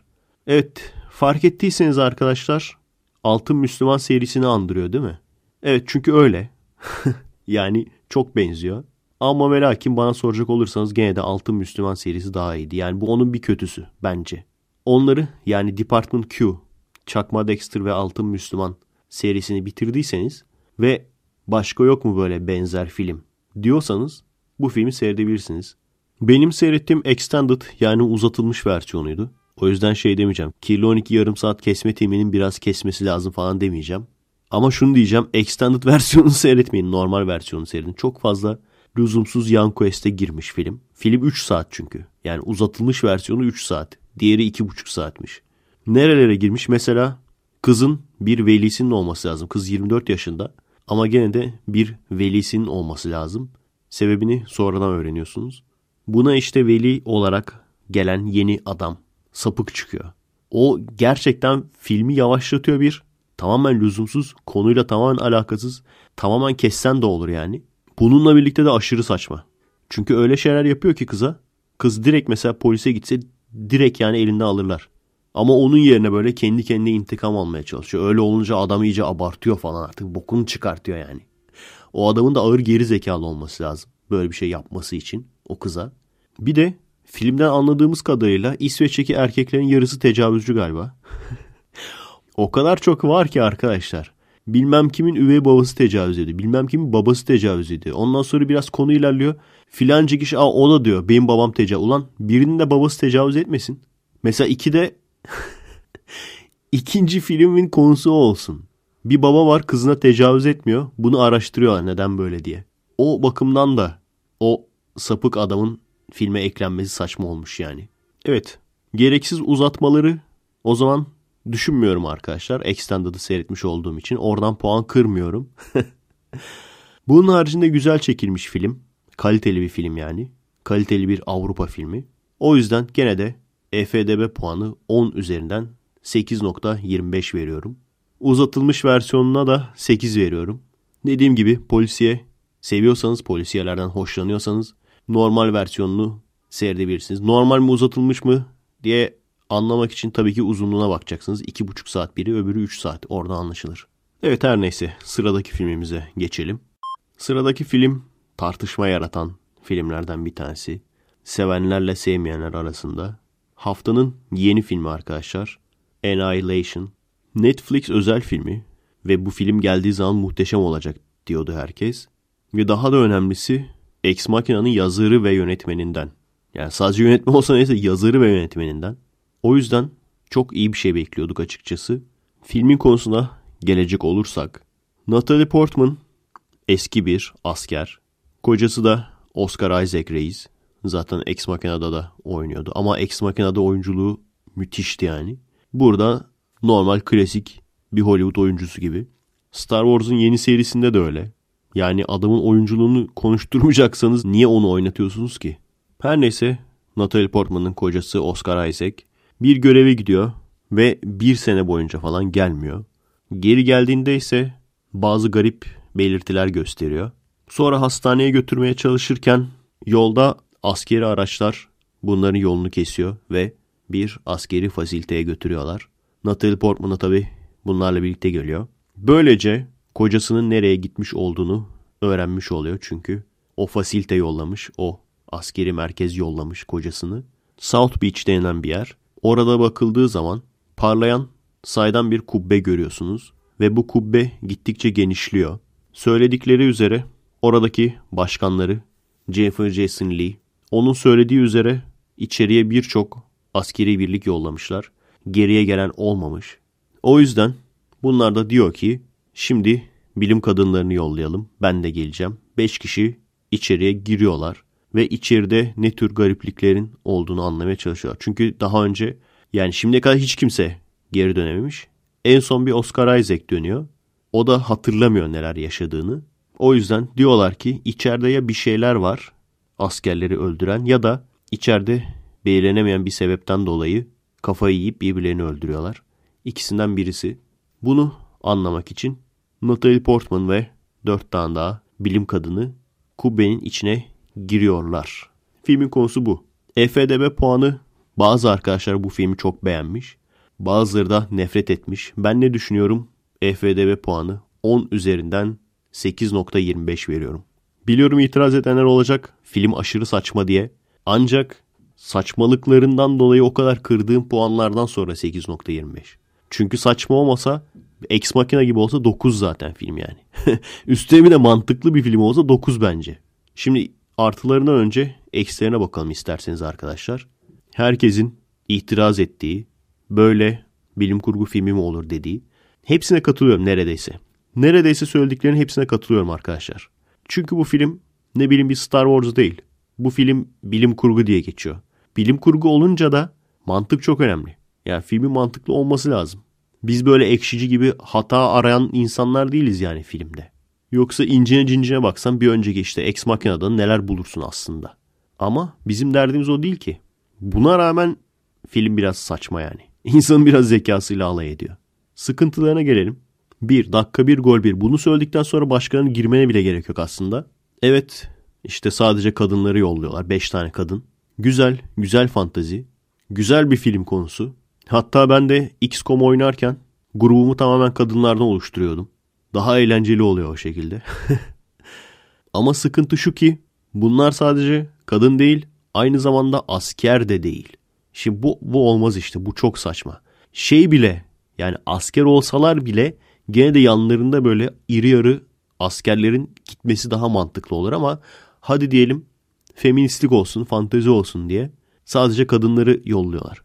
Evet fark ettiyseniz arkadaşlar Altın Müslüman serisini andırıyor değil mi? Evet çünkü öyle. yani çok benziyor. Ama ve lakin bana soracak olursanız gene de Altın Müslüman serisi daha iyiydi. Yani bu onun bir kötüsü bence. Onları yani Department Q, Çakma Dexter ve Altın Müslüman serisini bitirdiyseniz ve başka yok mu böyle benzer film diyorsanız bu filmi seyredebilirsiniz. Benim seyrettiğim Extended yani uzatılmış versiyonuydu. O yüzden şey demeyeceğim. Kirli 12 yarım saat kesme timinin biraz kesmesi lazım falan demeyeceğim. Ama şunu diyeceğim. Extended versiyonunu seyretmeyin. Normal versiyonunu seyredin. Çok fazla lüzumsuz yan quest'e girmiş film. Film 3 saat çünkü. Yani uzatılmış versiyonu 3 saat. Diğeri iki buçuk saatmiş. Nerelere girmiş? Mesela kızın bir velisinin olması lazım. Kız 24 yaşında ama gene de bir velisinin olması lazım. Sebebini sonradan öğreniyorsunuz. Buna işte veli olarak gelen yeni adam sapık çıkıyor. O gerçekten filmi yavaşlatıyor bir. Tamamen lüzumsuz, konuyla tamamen alakasız, tamamen kessen de olur yani. Bununla birlikte de aşırı saçma. Çünkü öyle şeyler yapıyor ki kıza. Kız direkt mesela polise gitse direkt yani elinde alırlar. Ama onun yerine böyle kendi kendine intikam almaya çalışıyor. Öyle olunca adam iyice abartıyor falan artık. Bokunu çıkartıyor yani. O adamın da ağır geri zekalı olması lazım. Böyle bir şey yapması için o kıza. Bir de filmden anladığımız kadarıyla İsveç'teki erkeklerin yarısı tecavüzcü galiba. o kadar çok var ki arkadaşlar. Bilmem kimin üvey babası tecavüz ediyor. Bilmem kimin babası tecavüz ediyor. Ondan sonra biraz konu ilerliyor. Filanca kişi Aa, o da diyor benim babam tecavüz. Ulan birinin de babası tecavüz etmesin. Mesela iki de ikinci filmin konusu olsun. Bir baba var kızına tecavüz etmiyor. Bunu araştırıyorlar neden böyle diye. O bakımdan da o sapık adamın filme eklenmesi saçma olmuş yani. Evet. Gereksiz uzatmaları o zaman düşünmüyorum arkadaşlar. Extended'ı seyretmiş olduğum için. Oradan puan kırmıyorum. Bunun haricinde güzel çekilmiş film. Kaliteli bir film yani. Kaliteli bir Avrupa filmi. O yüzden gene de EFDB puanı 10 üzerinden 8.25 veriyorum. Uzatılmış versiyonuna da 8 veriyorum. Dediğim gibi polisiye seviyorsanız, polisiyelerden hoşlanıyorsanız normal versiyonunu seyredebilirsiniz. Normal mi uzatılmış mı diye Anlamak için tabii ki uzunluğuna bakacaksınız. İki buçuk saat biri öbürü üç saat. Orada anlaşılır. Evet her neyse sıradaki filmimize geçelim. Sıradaki film tartışma yaratan filmlerden bir tanesi. Sevenlerle sevmeyenler arasında. Haftanın yeni filmi arkadaşlar. Annihilation. Netflix özel filmi ve bu film geldiği zaman muhteşem olacak diyordu herkes. Ve daha da önemlisi Ex Machina'nın yazarı ve yönetmeninden. Yani sadece yönetmen olsa neyse yazarı ve yönetmeninden. O yüzden çok iyi bir şey bekliyorduk açıkçası. Filmin konusuna gelecek olursak. Natalie Portman eski bir asker. Kocası da Oscar Isaac Reis. Zaten Ex Machina'da da oynuyordu. Ama Ex Machina'da oyunculuğu müthişti yani. Burada normal klasik bir Hollywood oyuncusu gibi. Star Wars'un yeni serisinde de öyle. Yani adamın oyunculuğunu konuşturmayacaksanız niye onu oynatıyorsunuz ki? Her neyse Natalie Portman'ın kocası Oscar Isaac bir göreve gidiyor ve bir sene boyunca falan gelmiyor. Geri geldiğinde ise bazı garip belirtiler gösteriyor. Sonra hastaneye götürmeye çalışırken yolda askeri araçlar bunların yolunu kesiyor ve bir askeri fasiliteye götürüyorlar. Natalie Portman'a tabi bunlarla birlikte geliyor. Böylece kocasının nereye gitmiş olduğunu öğrenmiş oluyor çünkü o fasilite yollamış, o askeri merkez yollamış kocasını. South Beach denen bir yer. Orada bakıldığı zaman parlayan saydam bir kubbe görüyorsunuz ve bu kubbe gittikçe genişliyor. Söyledikleri üzere oradaki başkanları Jennifer Jason Lee onun söylediği üzere içeriye birçok askeri birlik yollamışlar. Geriye gelen olmamış. O yüzden bunlar da diyor ki şimdi bilim kadınlarını yollayalım. Ben de geleceğim. Beş kişi içeriye giriyorlar ve içeride ne tür garipliklerin olduğunu anlamaya çalışıyorlar. Çünkü daha önce yani şimdiye kadar hiç kimse geri dönememiş. En son bir Oscar Isaac dönüyor. O da hatırlamıyor neler yaşadığını. O yüzden diyorlar ki içeride ya bir şeyler var askerleri öldüren ya da içeride belirlenemeyen bir sebepten dolayı kafayı yiyip birbirlerini öldürüyorlar. İkisinden birisi. Bunu anlamak için Natalie Portman ve dört tane daha bilim kadını kubbenin içine giriyorlar. Filmin konusu bu. EFDB puanı bazı arkadaşlar bu filmi çok beğenmiş. Bazıları da nefret etmiş. Ben ne düşünüyorum? EFDB puanı 10 üzerinden 8.25 veriyorum. Biliyorum itiraz edenler olacak. Film aşırı saçma diye. Ancak saçmalıklarından dolayı o kadar kırdığım puanlardan sonra 8.25. Çünkü saçma olmasa Ex Makina gibi olsa 9 zaten film yani. Üstelik de mantıklı bir film olsa 9 bence. Şimdi artılarından önce eksilerine bakalım isterseniz arkadaşlar. Herkesin itiraz ettiği, böyle bilim kurgu filmi mi olur dediği. Hepsine katılıyorum neredeyse. Neredeyse söylediklerinin hepsine katılıyorum arkadaşlar. Çünkü bu film ne bileyim bir Star Wars değil. Bu film bilim kurgu diye geçiyor. Bilim kurgu olunca da mantık çok önemli. Yani filmin mantıklı olması lazım. Biz böyle ekşici gibi hata arayan insanlar değiliz yani filmde. Yoksa incine cincine baksan bir önceki işte Ex Machina'da neler bulursun aslında. Ama bizim derdimiz o değil ki. Buna rağmen film biraz saçma yani. İnsanın biraz zekasıyla alay ediyor. Sıkıntılarına gelelim. Bir, dakika bir, gol bir. Bunu söyledikten sonra başkalarının girmene bile gerek yok aslında. Evet, işte sadece kadınları yolluyorlar. Beş tane kadın. Güzel, güzel fantazi. Güzel bir film konusu. Hatta ben de XCOM oynarken grubumu tamamen kadınlardan oluşturuyordum. Daha eğlenceli oluyor o şekilde. Ama sıkıntı şu ki bunlar sadece kadın değil aynı zamanda asker de değil. Şimdi bu, bu olmaz işte bu çok saçma. Şey bile yani asker olsalar bile gene de yanlarında böyle iri yarı askerlerin gitmesi daha mantıklı olur ama hadi diyelim feministlik olsun, fantezi olsun diye sadece kadınları yolluyorlar.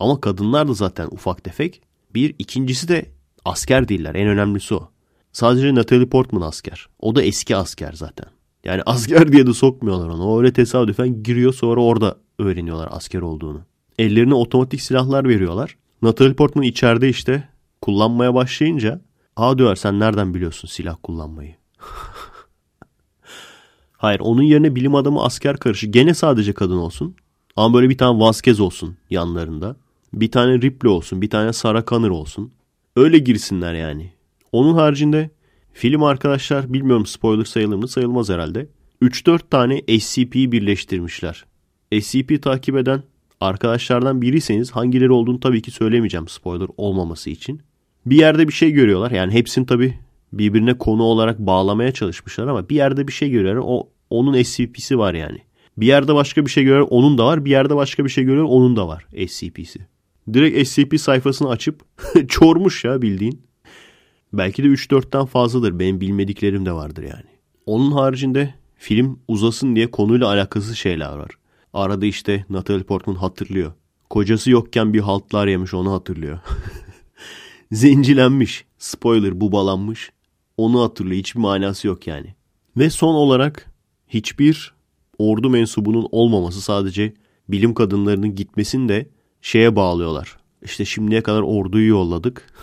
Ama kadınlar da zaten ufak tefek. Bir, ikincisi de asker değiller. En önemlisi o. Sadece Natalie Portman asker. O da eski asker zaten. Yani asker diye de sokmuyorlar onu. O öyle tesadüfen giriyor sonra orada öğreniyorlar asker olduğunu. Ellerine otomatik silahlar veriyorlar. Natalie Portman içeride işte kullanmaya başlayınca A diyor sen nereden biliyorsun silah kullanmayı? Hayır onun yerine bilim adamı asker karışı gene sadece kadın olsun. Ama böyle bir tane Vasquez olsun yanlarında. Bir tane Ripley olsun. Bir tane Sarah Connor olsun. Öyle girsinler yani. Onun haricinde film arkadaşlar bilmiyorum spoiler sayılır mı sayılmaz herhalde. 3-4 tane SCP'yi birleştirmişler. SCP takip eden arkadaşlardan biriyseniz hangileri olduğunu tabii ki söylemeyeceğim spoiler olmaması için. Bir yerde bir şey görüyorlar. Yani hepsini tabii birbirine konu olarak bağlamaya çalışmışlar ama bir yerde bir şey görüyorlar. O onun SCP'si var yani. Bir yerde başka bir şey görüyor onun da var. Bir yerde başka bir şey görüyor onun da var SCP'si. Direkt SCP sayfasını açıp çormuş ya bildiğin. Belki de 3-4'ten fazladır. Benim bilmediklerim de vardır yani. Onun haricinde film uzasın diye konuyla alakası şeyler var. Arada işte Natalie Portman hatırlıyor. Kocası yokken bir haltlar yemiş onu hatırlıyor. Zencilenmiş. Spoiler bubalanmış. Onu hatırlıyor. Hiçbir manası yok yani. Ve son olarak hiçbir ordu mensubunun olmaması sadece bilim kadınlarının gitmesini de şeye bağlıyorlar. İşte şimdiye kadar orduyu yolladık.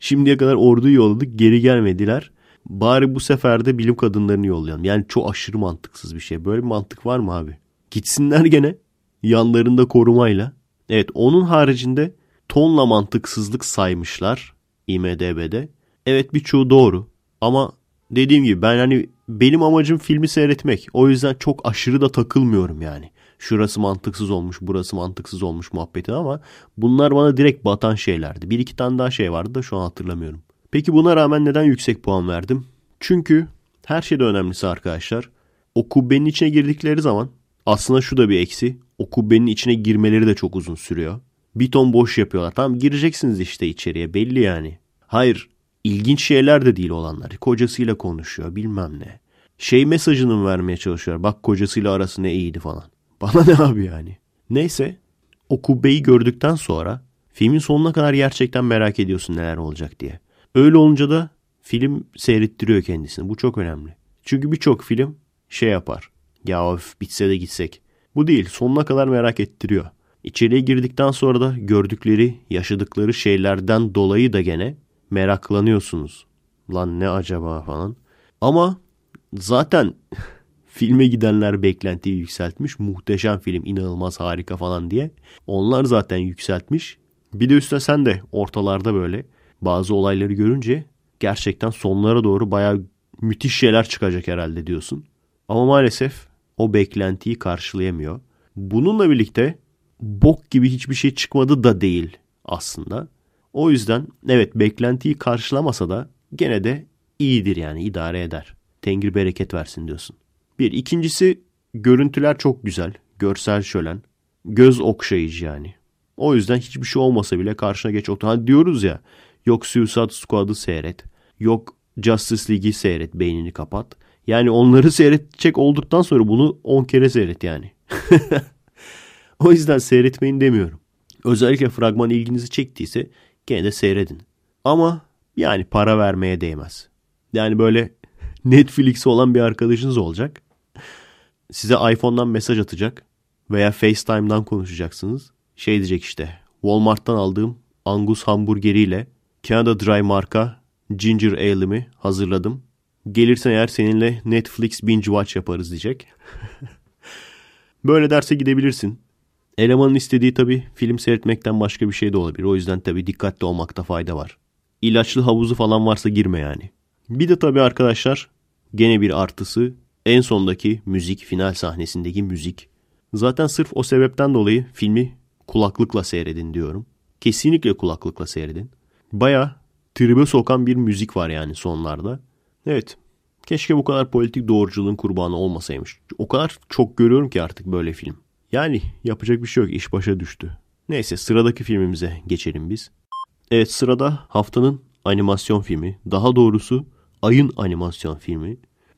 Şimdiye kadar orduyu yolladık geri gelmediler. Bari bu sefer de bilim kadınlarını yollayalım. Yani çok aşırı mantıksız bir şey. Böyle bir mantık var mı abi? Gitsinler gene yanlarında korumayla. Evet onun haricinde tonla mantıksızlık saymışlar IMDB'de. Evet birçoğu doğru ama dediğim gibi ben hani benim amacım filmi seyretmek. O yüzden çok aşırı da takılmıyorum yani şurası mantıksız olmuş, burası mantıksız olmuş muhabbeti ama bunlar bana direkt batan şeylerdi. Bir iki tane daha şey vardı da şu an hatırlamıyorum. Peki buna rağmen neden yüksek puan verdim? Çünkü her şeyden önemlisi arkadaşlar. O kubbenin içine girdikleri zaman aslında şu da bir eksi. O kubbenin içine girmeleri de çok uzun sürüyor. Bir ton boş yapıyorlar. Tamam gireceksiniz işte içeriye belli yani. Hayır ilginç şeyler de değil olanlar. Kocasıyla konuşuyor bilmem ne. Şey mesajını vermeye çalışıyor. Bak kocasıyla arası ne iyiydi falan. Bana ne abi yani? Neyse o kubbeyi gördükten sonra filmin sonuna kadar gerçekten merak ediyorsun neler olacak diye. Öyle olunca da film seyrettiriyor kendisini. Bu çok önemli. Çünkü birçok film şey yapar. Ya of bitse de gitsek. Bu değil sonuna kadar merak ettiriyor. İçeriye girdikten sonra da gördükleri, yaşadıkları şeylerden dolayı da gene meraklanıyorsunuz. Lan ne acaba falan. Ama zaten filme gidenler beklentiyi yükseltmiş. Muhteşem film, inanılmaz harika falan diye. Onlar zaten yükseltmiş. Bir de üstüne sen de ortalarda böyle bazı olayları görünce gerçekten sonlara doğru bayağı müthiş şeyler çıkacak herhalde diyorsun. Ama maalesef o beklentiyi karşılayamıyor. Bununla birlikte bok gibi hiçbir şey çıkmadı da değil aslında. O yüzden evet beklentiyi karşılamasa da gene de iyidir yani idare eder. Tengir bereket versin diyorsun. Bir. ikincisi görüntüler çok güzel. Görsel şölen. Göz okşayıcı yani. O yüzden hiçbir şey olmasa bile karşına geç otur. Hani diyoruz ya yok Suicide Squad'ı seyret. Yok Justice League'i seyret. Beynini kapat. Yani onları seyredecek olduktan sonra bunu 10 kere seyret yani. o yüzden seyretmeyin demiyorum. Özellikle fragman ilginizi çektiyse gene de seyredin. Ama yani para vermeye değmez. Yani böyle Netflix'e olan bir arkadaşınız olacak size iPhone'dan mesaj atacak veya FaceTime'dan konuşacaksınız. Şey diyecek işte Walmart'tan aldığım Angus hamburgeriyle Canada Dry marka Ginger Ale'imi hazırladım. Gelirsen eğer seninle Netflix binge watch yaparız diyecek. Böyle derse gidebilirsin. Elemanın istediği tabi film seyretmekten başka bir şey de olabilir. O yüzden tabi dikkatli olmakta fayda var. İlaçlı havuzu falan varsa girme yani. Bir de tabi arkadaşlar gene bir artısı en sondaki müzik, final sahnesindeki müzik. Zaten sırf o sebepten dolayı filmi kulaklıkla seyredin diyorum. Kesinlikle kulaklıkla seyredin. Baya tribe sokan bir müzik var yani sonlarda. Evet. Keşke bu kadar politik doğruculuğun kurbanı olmasaymış. O kadar çok görüyorum ki artık böyle film. Yani yapacak bir şey yok. iş başa düştü. Neyse sıradaki filmimize geçelim biz. Evet sırada haftanın animasyon filmi. Daha doğrusu ayın animasyon filmi.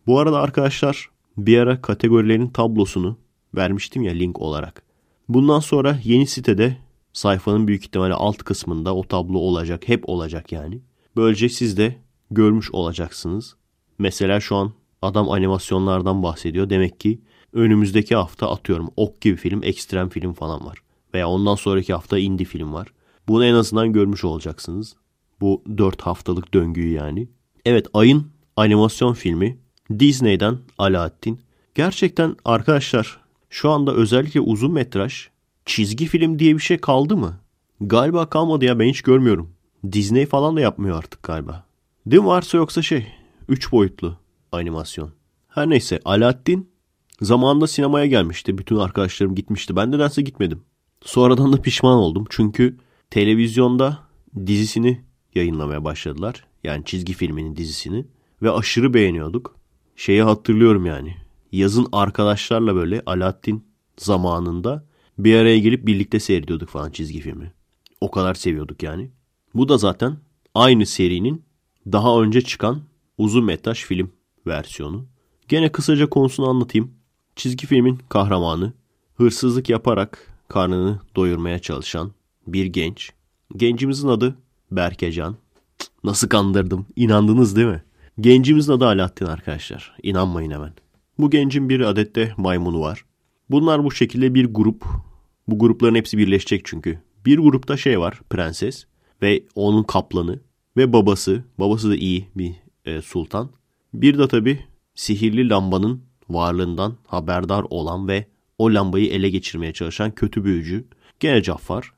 Bu arada arkadaşlar bir ara kategorilerin tablosunu vermiştim ya link olarak. Bundan sonra yeni sitede sayfanın büyük ihtimalle alt kısmında o tablo olacak. Hep olacak yani. Böylece siz de görmüş olacaksınız. Mesela şu an adam animasyonlardan bahsediyor. Demek ki önümüzdeki hafta atıyorum ok gibi film, ekstrem film falan var. Veya ondan sonraki hafta indie film var. Bunu en azından görmüş olacaksınız. Bu 4 haftalık döngüyü yani. Evet ayın animasyon filmi Disney'den Alaaddin. Gerçekten arkadaşlar şu anda özellikle uzun metraj çizgi film diye bir şey kaldı mı? Galiba kalmadı ya ben hiç görmüyorum. Disney falan da yapmıyor artık galiba. Değil mi varsa yoksa şey 3 boyutlu animasyon. Her neyse Alaaddin zamanında sinemaya gelmişti. Bütün arkadaşlarım gitmişti. Ben nedense gitmedim. Sonradan da pişman oldum. Çünkü televizyonda dizisini yayınlamaya başladılar. Yani çizgi filminin dizisini. Ve aşırı beğeniyorduk şeyi hatırlıyorum yani. Yazın arkadaşlarla böyle Alaaddin zamanında bir araya gelip birlikte seyrediyorduk falan çizgi filmi. O kadar seviyorduk yani. Bu da zaten aynı serinin daha önce çıkan uzun metraj film versiyonu. Gene kısaca konusunu anlatayım. Çizgi filmin kahramanı hırsızlık yaparak karnını doyurmaya çalışan bir genç. Gencimizin adı Berkecan. Nasıl kandırdım? İnandınız değil mi? Gencimizin adı Alaaddin arkadaşlar. İnanmayın hemen. Bu gencin bir adette maymunu var. Bunlar bu şekilde bir grup. Bu grupların hepsi birleşecek çünkü. Bir grupta şey var prenses ve onun kaplanı ve babası. Babası da iyi bir e, sultan. Bir de tabii sihirli lambanın varlığından haberdar olan ve o lambayı ele geçirmeye çalışan kötü büyücü. Gene Caffar.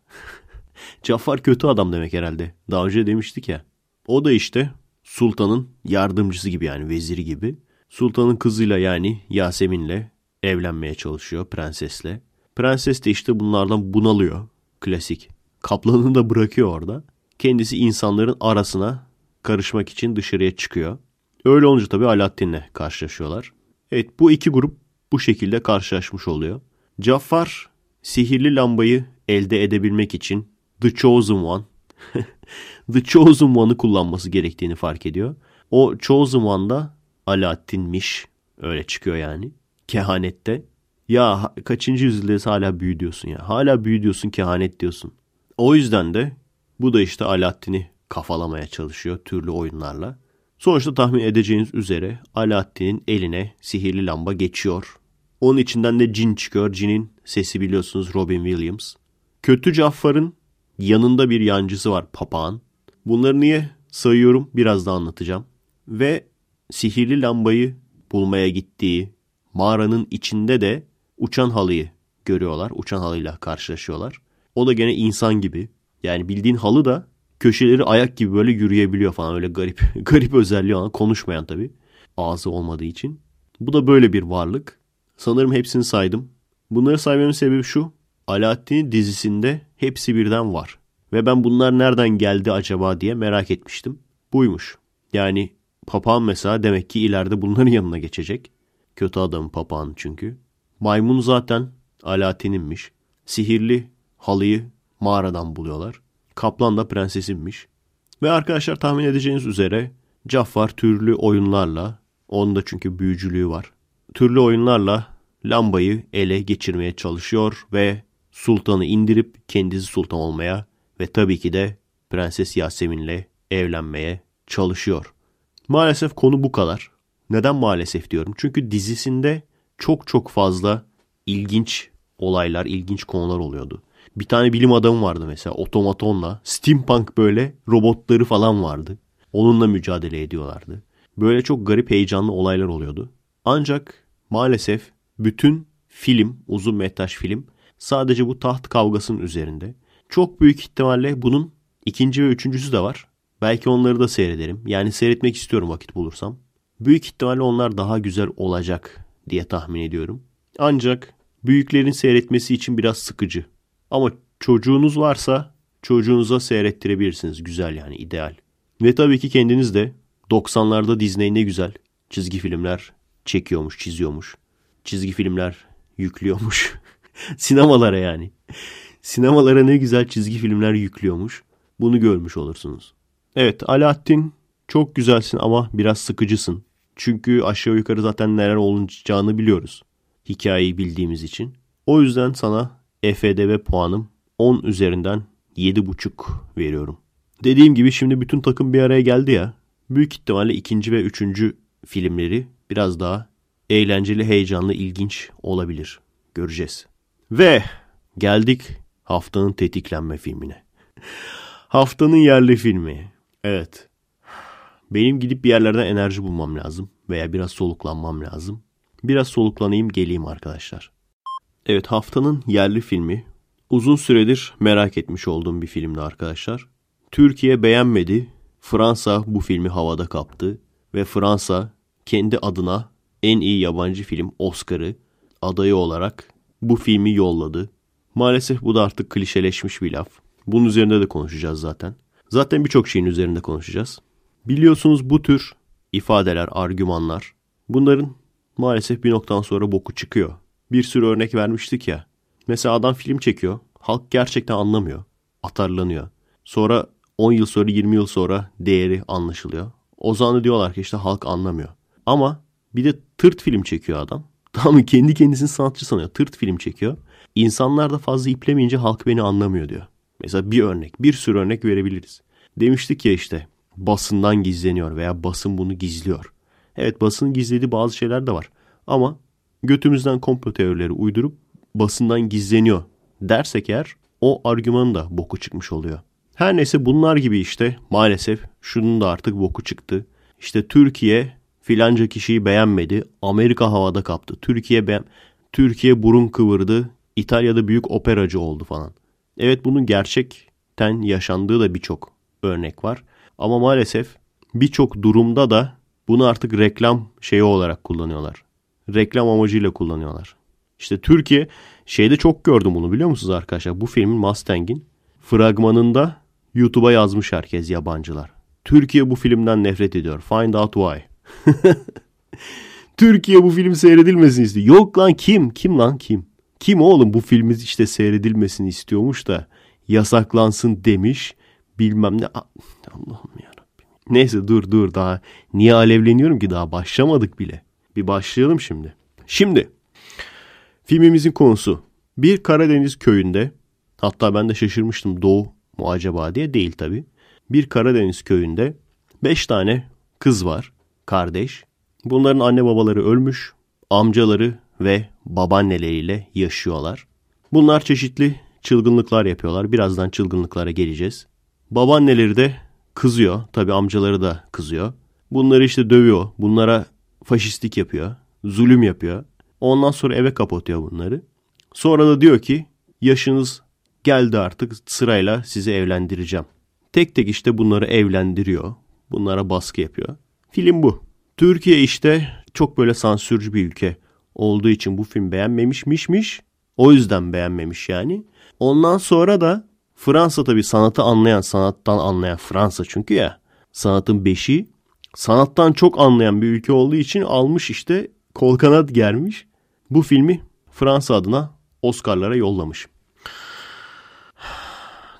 Caffar kötü adam demek herhalde. Daha önce demiştik ya. O da işte sultanın yardımcısı gibi yani veziri gibi. Sultanın kızıyla yani Yasemin'le evlenmeye çalışıyor prensesle. Prenses de işte bunlardan bunalıyor. Klasik. Kaplanını da bırakıyor orada. Kendisi insanların arasına karışmak için dışarıya çıkıyor. Öyle olunca tabii Alaaddin'le karşılaşıyorlar. Evet bu iki grup bu şekilde karşılaşmış oluyor. Caffar sihirli lambayı elde edebilmek için The Chosen One The Chosen One'ı kullanması gerektiğini fark ediyor. O Chosen One'da Alaaddin'miş. Öyle çıkıyor yani. Kehanette. Ya kaçıncı yüzyıldayız hala büyü diyorsun ya. Hala büyü diyorsun kehanet diyorsun. O yüzden de bu da işte Alaaddin'i kafalamaya çalışıyor türlü oyunlarla. Sonuçta tahmin edeceğiniz üzere Alaaddin'in eline sihirli lamba geçiyor. Onun içinden de cin çıkıyor. Cinin sesi biliyorsunuz Robin Williams. Kötü Caffar'ın Yanında bir yancısı var papağan. Bunları niye sayıyorum biraz da anlatacağım. Ve sihirli lambayı bulmaya gittiği mağaranın içinde de uçan halıyı görüyorlar. Uçan halıyla karşılaşıyorlar. O da gene insan gibi. Yani bildiğin halı da köşeleri ayak gibi böyle yürüyebiliyor falan. Öyle garip garip özelliği olan konuşmayan tabii. Ağzı olmadığı için. Bu da böyle bir varlık. Sanırım hepsini saydım. Bunları saymemin sebebi şu. Alaaddin'in dizisinde hepsi birden var. Ve ben bunlar nereden geldi acaba diye merak etmiştim. Buymuş. Yani papağan mesela demek ki ileride bunların yanına geçecek. Kötü adam papağan çünkü. Maymun zaten Alaaddin'inmiş. Sihirli halıyı mağaradan buluyorlar. Kaplan da prensesinmiş. Ve arkadaşlar tahmin edeceğiniz üzere Caffar türlü oyunlarla, onda çünkü büyücülüğü var, türlü oyunlarla lambayı ele geçirmeye çalışıyor ve sultanı indirip kendisi sultan olmaya ve tabii ki de Prenses Yasemin'le evlenmeye çalışıyor. Maalesef konu bu kadar. Neden maalesef diyorum? Çünkü dizisinde çok çok fazla ilginç olaylar, ilginç konular oluyordu. Bir tane bilim adamı vardı mesela otomatonla. Steampunk böyle robotları falan vardı. Onunla mücadele ediyorlardı. Böyle çok garip heyecanlı olaylar oluyordu. Ancak maalesef bütün film, uzun metraj film Sadece bu taht kavgasının üzerinde. Çok büyük ihtimalle bunun ikinci ve üçüncüsü de var. Belki onları da seyrederim. Yani seyretmek istiyorum vakit bulursam. Büyük ihtimalle onlar daha güzel olacak diye tahmin ediyorum. Ancak büyüklerin seyretmesi için biraz sıkıcı. Ama çocuğunuz varsa çocuğunuza seyrettirebilirsiniz. Güzel yani ideal. Ve tabii ki kendiniz de 90'larda Disney ne güzel çizgi filmler çekiyormuş, çiziyormuş. Çizgi filmler yüklüyormuş. Sinemalara yani. Sinemalara ne güzel çizgi filmler yüklüyormuş. Bunu görmüş olursunuz. Evet Alaaddin çok güzelsin ama biraz sıkıcısın. Çünkü aşağı yukarı zaten neler olacağını biliyoruz. Hikayeyi bildiğimiz için. O yüzden sana EFDB puanım 10 üzerinden 7,5 veriyorum. Dediğim gibi şimdi bütün takım bir araya geldi ya. Büyük ihtimalle ikinci ve üçüncü filmleri biraz daha eğlenceli, heyecanlı, ilginç olabilir. Göreceğiz. Ve geldik haftanın tetiklenme filmine. haftanın yerli filmi. Evet. Benim gidip bir yerlerden enerji bulmam lazım. Veya biraz soluklanmam lazım. Biraz soluklanayım geleyim arkadaşlar. Evet haftanın yerli filmi. Uzun süredir merak etmiş olduğum bir filmdi arkadaşlar. Türkiye beğenmedi. Fransa bu filmi havada kaptı. Ve Fransa kendi adına en iyi yabancı film Oscar'ı adayı olarak bu filmi yolladı. Maalesef bu da artık klişeleşmiş bir laf. Bunun üzerinde de konuşacağız zaten. Zaten birçok şeyin üzerinde konuşacağız. Biliyorsunuz bu tür ifadeler, argümanlar bunların maalesef bir noktadan sonra boku çıkıyor. Bir sürü örnek vermiştik ya. Mesela adam film çekiyor. Halk gerçekten anlamıyor. Atarlanıyor. Sonra 10 yıl sonra 20 yıl sonra değeri anlaşılıyor. O zaman diyorlar ki işte halk anlamıyor. Ama bir de tırt film çekiyor adam. Tamam mı? Kendi kendisini sanatçı sanıyor. Tırt film çekiyor. İnsanlar da fazla iplemeyince halk beni anlamıyor diyor. Mesela bir örnek, bir sürü örnek verebiliriz. Demiştik ya işte basından gizleniyor veya basın bunu gizliyor. Evet basının gizlediği bazı şeyler de var. Ama götümüzden komplo teorileri uydurup basından gizleniyor dersek eğer o argümanın da boku çıkmış oluyor. Her neyse bunlar gibi işte maalesef şunun da artık boku çıktı. İşte Türkiye Filanca kişiyi beğenmedi. Amerika havada kaptı. Türkiye be Türkiye burun kıvırdı. İtalya'da büyük operacı oldu falan. Evet bunun gerçekten yaşandığı da birçok örnek var. Ama maalesef birçok durumda da bunu artık reklam şeyi olarak kullanıyorlar. Reklam amacıyla kullanıyorlar. İşte Türkiye şeyde çok gördüm bunu biliyor musunuz arkadaşlar? Bu filmin Mustang'in fragmanında YouTube'a yazmış herkes yabancılar. Türkiye bu filmden nefret ediyor. Find out why. Türkiye bu film seyredilmesin istiyor. Yok lan kim? Kim lan kim? Kim oğlum bu filmiz işte seyredilmesini istiyormuş da yasaklansın demiş. Bilmem ne. Allah'ım ya Neyse dur dur daha niye alevleniyorum ki daha başlamadık bile. Bir başlayalım şimdi. Şimdi filmimizin konusu bir Karadeniz köyünde hatta ben de şaşırmıştım doğu mu acaba diye değil tabi. Bir Karadeniz köyünde 5 tane kız var kardeş. Bunların anne babaları ölmüş, amcaları ve babaanneleriyle yaşıyorlar. Bunlar çeşitli çılgınlıklar yapıyorlar. Birazdan çılgınlıklara geleceğiz. Babaanneleri de kızıyor. Tabi amcaları da kızıyor. Bunları işte dövüyor. Bunlara faşistlik yapıyor. Zulüm yapıyor. Ondan sonra eve kapatıyor bunları. Sonra da diyor ki yaşınız geldi artık sırayla sizi evlendireceğim. Tek tek işte bunları evlendiriyor. Bunlara baskı yapıyor. Film bu. Türkiye işte çok böyle sansürcü bir ülke olduğu için bu film beğenmemişmişmiş. O yüzden beğenmemiş yani. Ondan sonra da Fransa tabii sanatı anlayan, sanattan anlayan Fransa çünkü ya. Sanatın beşi. Sanattan çok anlayan bir ülke olduğu için almış işte kol kanat germiş. Bu filmi Fransa adına Oscar'lara yollamış.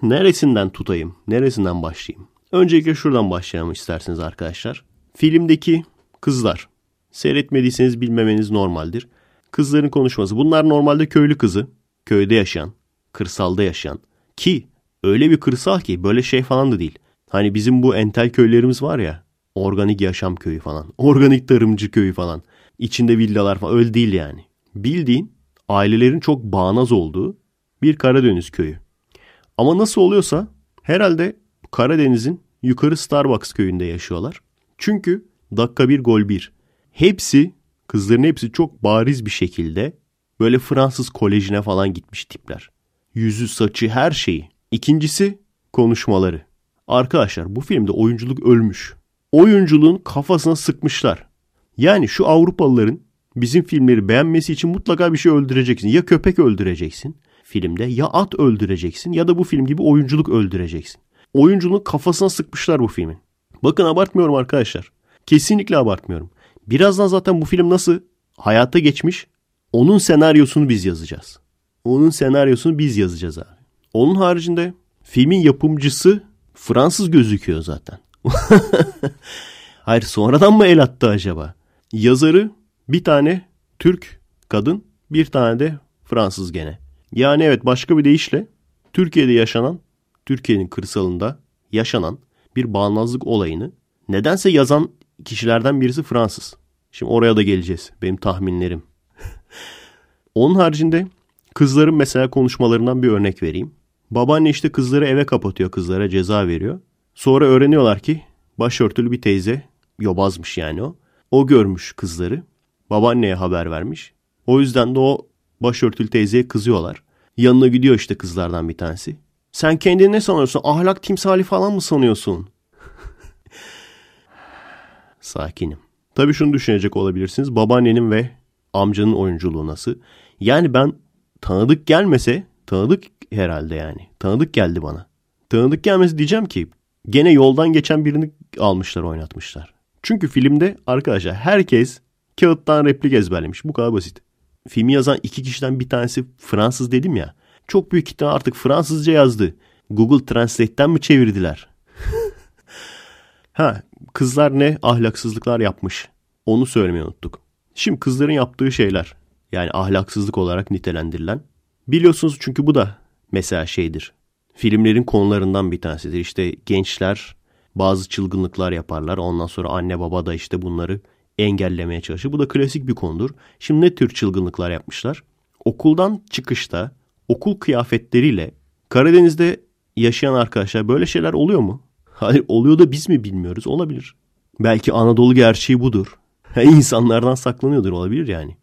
Neresinden tutayım? Neresinden başlayayım? Öncelikle şuradan başlayalım isterseniz arkadaşlar. Filmdeki kızlar. Seyretmediyseniz bilmemeniz normaldir. Kızların konuşması. Bunlar normalde köylü kızı. Köyde yaşayan, kırsalda yaşayan. Ki öyle bir kırsal ki böyle şey falan da değil. Hani bizim bu entel köylerimiz var ya. Organik yaşam köyü falan. Organik tarımcı köyü falan. İçinde villalar falan. Öyle değil yani. Bildiğin ailelerin çok bağnaz olduğu bir Karadeniz köyü. Ama nasıl oluyorsa herhalde Karadeniz'in yukarı Starbucks köyünde yaşıyorlar. Çünkü dakika bir gol bir. Hepsi kızların hepsi çok bariz bir şekilde böyle Fransız kolejine falan gitmiş tipler. Yüzü, saçı, her şeyi. İkincisi konuşmaları. Arkadaşlar bu filmde oyunculuk ölmüş. Oyunculuğun kafasına sıkmışlar. Yani şu Avrupalıların bizim filmleri beğenmesi için mutlaka bir şey öldüreceksin. Ya köpek öldüreceksin filmde ya at öldüreceksin ya da bu film gibi oyunculuk öldüreceksin. Oyuncunun kafasına sıkmışlar bu filmin. Bakın abartmıyorum arkadaşlar. Kesinlikle abartmıyorum. Birazdan zaten bu film nasıl hayata geçmiş onun senaryosunu biz yazacağız. Onun senaryosunu biz yazacağız abi. Onun haricinde filmin yapımcısı Fransız gözüküyor zaten. Hayır sonradan mı el attı acaba? Yazarı bir tane Türk kadın bir tane de Fransız gene. Yani evet başka bir deyişle Türkiye'de yaşanan, Türkiye'nin kırsalında yaşanan bir bağnazlık olayını nedense yazan kişilerden birisi Fransız. Şimdi oraya da geleceğiz. Benim tahminlerim. Onun haricinde kızların mesela konuşmalarından bir örnek vereyim. Babaanne işte kızları eve kapatıyor kızlara ceza veriyor. Sonra öğreniyorlar ki başörtülü bir teyze yobazmış yani o. O görmüş kızları. Babaanneye haber vermiş. O yüzden de o başörtülü teyzeye kızıyorlar. Yanına gidiyor işte kızlardan bir tanesi. Sen kendini ne sanıyorsun? Ahlak timsali falan mı sanıyorsun? Sakinim. Tabii şunu düşünecek olabilirsiniz. Babaannenin ve amcanın oyunculuğu nasıl? Yani ben tanıdık gelmese, tanıdık herhalde yani. Tanıdık geldi bana. Tanıdık gelmesi diyeceğim ki gene yoldan geçen birini almışlar oynatmışlar. Çünkü filmde arkadaşlar herkes kağıttan replik ezberlemiş. Bu kadar basit. Filmi yazan iki kişiden bir tanesi Fransız dedim ya çok büyük ihtimal artık Fransızca yazdı. Google Translate'ten mi çevirdiler? ha, kızlar ne ahlaksızlıklar yapmış. Onu söylemeyi unuttuk. Şimdi kızların yaptığı şeyler. Yani ahlaksızlık olarak nitelendirilen. Biliyorsunuz çünkü bu da mesela şeydir. Filmlerin konularından bir tanesidir. İşte gençler bazı çılgınlıklar yaparlar. Ondan sonra anne baba da işte bunları engellemeye çalışır. Bu da klasik bir konudur. Şimdi ne tür çılgınlıklar yapmışlar? Okuldan çıkışta okul kıyafetleriyle Karadeniz'de yaşayan arkadaşlar böyle şeyler oluyor mu? Hayır oluyor da biz mi bilmiyoruz? Olabilir. Belki Anadolu gerçeği budur. İnsanlardan saklanıyordur olabilir yani.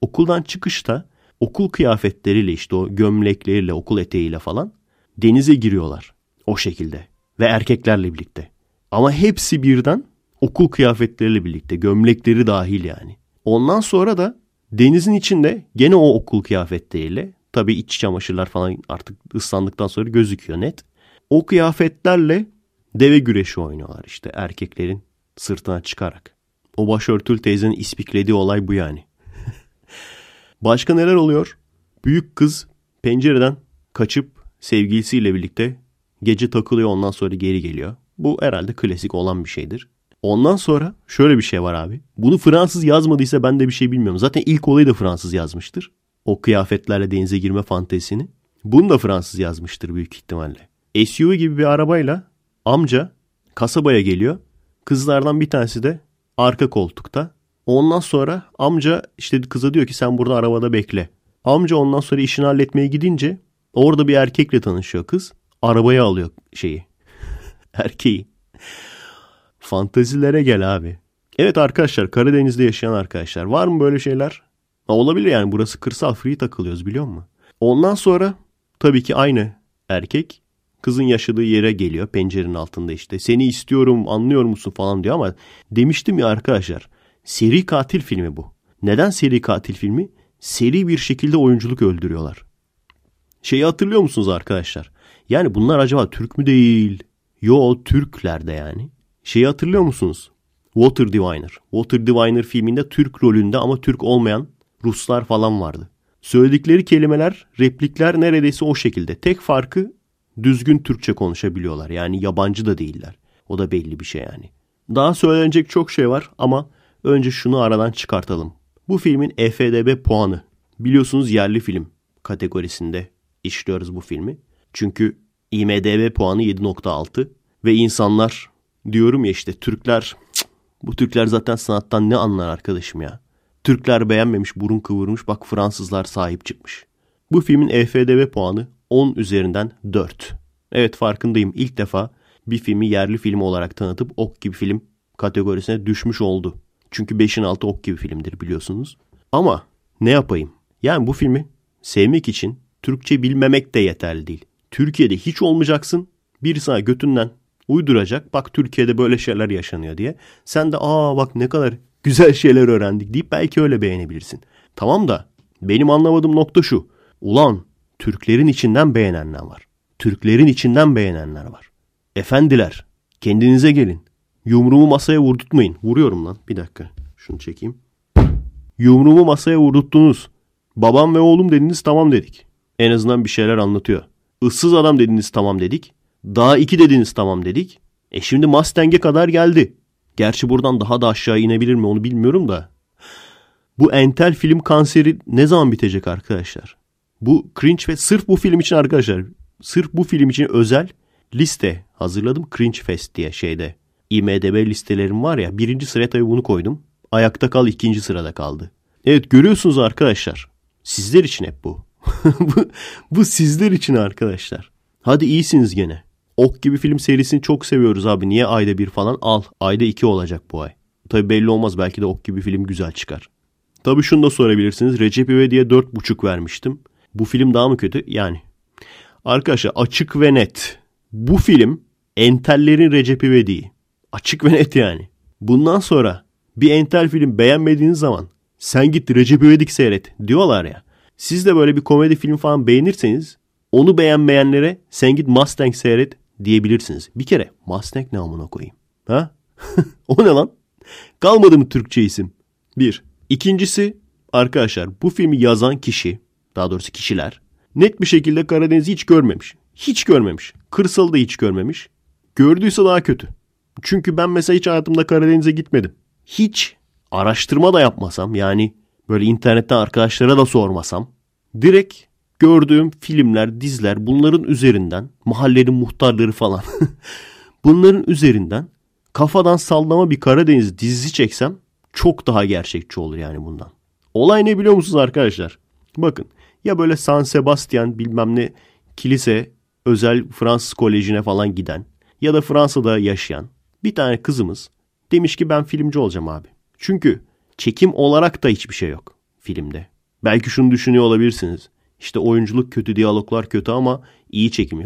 Okuldan çıkışta okul kıyafetleriyle işte o gömlekleriyle okul eteğiyle falan denize giriyorlar. O şekilde ve erkeklerle birlikte. Ama hepsi birden okul kıyafetleriyle birlikte gömlekleri dahil yani. Ondan sonra da denizin içinde gene o okul kıyafetleriyle Tabii iç çamaşırlar falan artık ıslandıktan sonra gözüküyor net. O kıyafetlerle deve güreşi oynuyorlar işte erkeklerin sırtına çıkarak. O başörtül teyzenin ispiklediği olay bu yani. Başka neler oluyor? Büyük kız pencereden kaçıp sevgilisiyle birlikte gece takılıyor ondan sonra geri geliyor. Bu herhalde klasik olan bir şeydir. Ondan sonra şöyle bir şey var abi. Bunu Fransız yazmadıysa ben de bir şey bilmiyorum. Zaten ilk olayı da Fransız yazmıştır. O kıyafetlerle denize girme fantezisini. Bunu da Fransız yazmıştır büyük ihtimalle. SUV gibi bir arabayla amca kasabaya geliyor. Kızlardan bir tanesi de arka koltukta. Ondan sonra amca işte kıza diyor ki sen burada arabada bekle. Amca ondan sonra işini halletmeye gidince orada bir erkekle tanışıyor kız. Arabaya alıyor şeyi. Erkeği. Fantazilere gel abi. Evet arkadaşlar Karadeniz'de yaşayan arkadaşlar var mı böyle şeyler? Olabilir yani burası kırsal free takılıyoruz biliyor musun? Ondan sonra tabii ki aynı erkek kızın yaşadığı yere geliyor pencerenin altında işte. Seni istiyorum anlıyor musun falan diyor ama demiştim ya arkadaşlar seri katil filmi bu. Neden seri katil filmi? Seri bir şekilde oyunculuk öldürüyorlar. Şeyi hatırlıyor musunuz arkadaşlar? Yani bunlar acaba Türk mü değil? Yo Türkler de yani. Şeyi hatırlıyor musunuz? Water Diviner. Water Diviner filminde Türk rolünde ama Türk olmayan Ruslar falan vardı. Söyledikleri kelimeler, replikler neredeyse o şekilde. Tek farkı düzgün Türkçe konuşabiliyorlar. Yani yabancı da değiller. O da belli bir şey yani. Daha söylenecek çok şey var ama önce şunu aradan çıkartalım. Bu filmin EFDB puanı. Biliyorsunuz yerli film kategorisinde işliyoruz bu filmi. Çünkü IMDB puanı 7.6 ve insanlar diyorum ya işte Türkler cık, bu Türkler zaten sanattan ne anlar arkadaşım ya. Türkler beğenmemiş, burun kıvırmış. Bak Fransızlar sahip çıkmış. Bu filmin EFDB puanı 10 üzerinden 4. Evet farkındayım. ilk defa bir filmi yerli film olarak tanıtıp ok gibi film kategorisine düşmüş oldu. Çünkü 5'in altı ok gibi filmdir biliyorsunuz. Ama ne yapayım? Yani bu filmi sevmek için Türkçe bilmemek de yeterli değil. Türkiye'de hiç olmayacaksın. Bir sana götünden uyduracak. Bak Türkiye'de böyle şeyler yaşanıyor diye. Sen de aa bak ne kadar güzel şeyler öğrendik deyip belki öyle beğenebilirsin. Tamam da benim anlamadığım nokta şu. Ulan Türklerin içinden beğenenler var. Türklerin içinden beğenenler var. Efendiler kendinize gelin. Yumruğumu masaya vurdurtmayın. Vuruyorum lan bir dakika şunu çekeyim. Yumruğumu masaya vurdurttunuz. Babam ve oğlum dediniz tamam dedik. En azından bir şeyler anlatıyor. Issız adam dediniz tamam dedik. Daha iki dediniz tamam dedik. E şimdi Mustang'e kadar geldi. Gerçi buradan daha da aşağı inebilir mi onu bilmiyorum da. Bu entel film kanseri ne zaman bitecek arkadaşlar? Bu cringe ve sırf bu film için arkadaşlar. Sırf bu film için özel liste hazırladım. Cringe Fest diye şeyde. IMDB listelerim var ya. Birinci sıraya tabii bunu koydum. Ayakta kal ikinci sırada kaldı. Evet görüyorsunuz arkadaşlar. Sizler için hep bu. bu, bu sizler için arkadaşlar. Hadi iyisiniz gene. Ok gibi film serisini çok seviyoruz abi. Niye ayda bir falan? Al. Ayda iki olacak bu ay. Tabi belli olmaz. Belki de Ok gibi film güzel çıkar. Tabi şunu da sorabilirsiniz. Recep İvedi'ye buçuk vermiştim. Bu film daha mı kötü? Yani. Arkadaşlar açık ve net. Bu film entellerin Recep İvedi'yi. Açık ve net yani. Bundan sonra bir entel film beğenmediğiniz zaman sen git Recep İvedik seyret diyorlar ya. Siz de böyle bir komedi film falan beğenirseniz onu beğenmeyenlere sen git Mustang seyret diyebilirsiniz. Bir kere Masnek ne amına koyayım? Ha? o ne lan? Kalmadı mı Türkçe isim? Bir. İkincisi arkadaşlar bu filmi yazan kişi daha doğrusu kişiler net bir şekilde Karadeniz'i hiç görmemiş. Hiç görmemiş. Kırsalı da hiç görmemiş. Gördüyse daha kötü. Çünkü ben mesela hiç hayatımda Karadeniz'e gitmedim. Hiç araştırma da yapmasam yani böyle internette arkadaşlara da sormasam direkt gördüğüm filmler, dizler bunların üzerinden mahallenin muhtarları falan bunların üzerinden kafadan sallama bir Karadeniz dizisi çeksem çok daha gerçekçi olur yani bundan. Olay ne biliyor musunuz arkadaşlar? Bakın ya böyle San Sebastian bilmem ne kilise özel Fransız kolejine falan giden ya da Fransa'da yaşayan bir tane kızımız demiş ki ben filmci olacağım abi. Çünkü çekim olarak da hiçbir şey yok filmde. Belki şunu düşünüyor olabilirsiniz. İşte oyunculuk kötü, diyaloglar kötü ama iyi çekimi.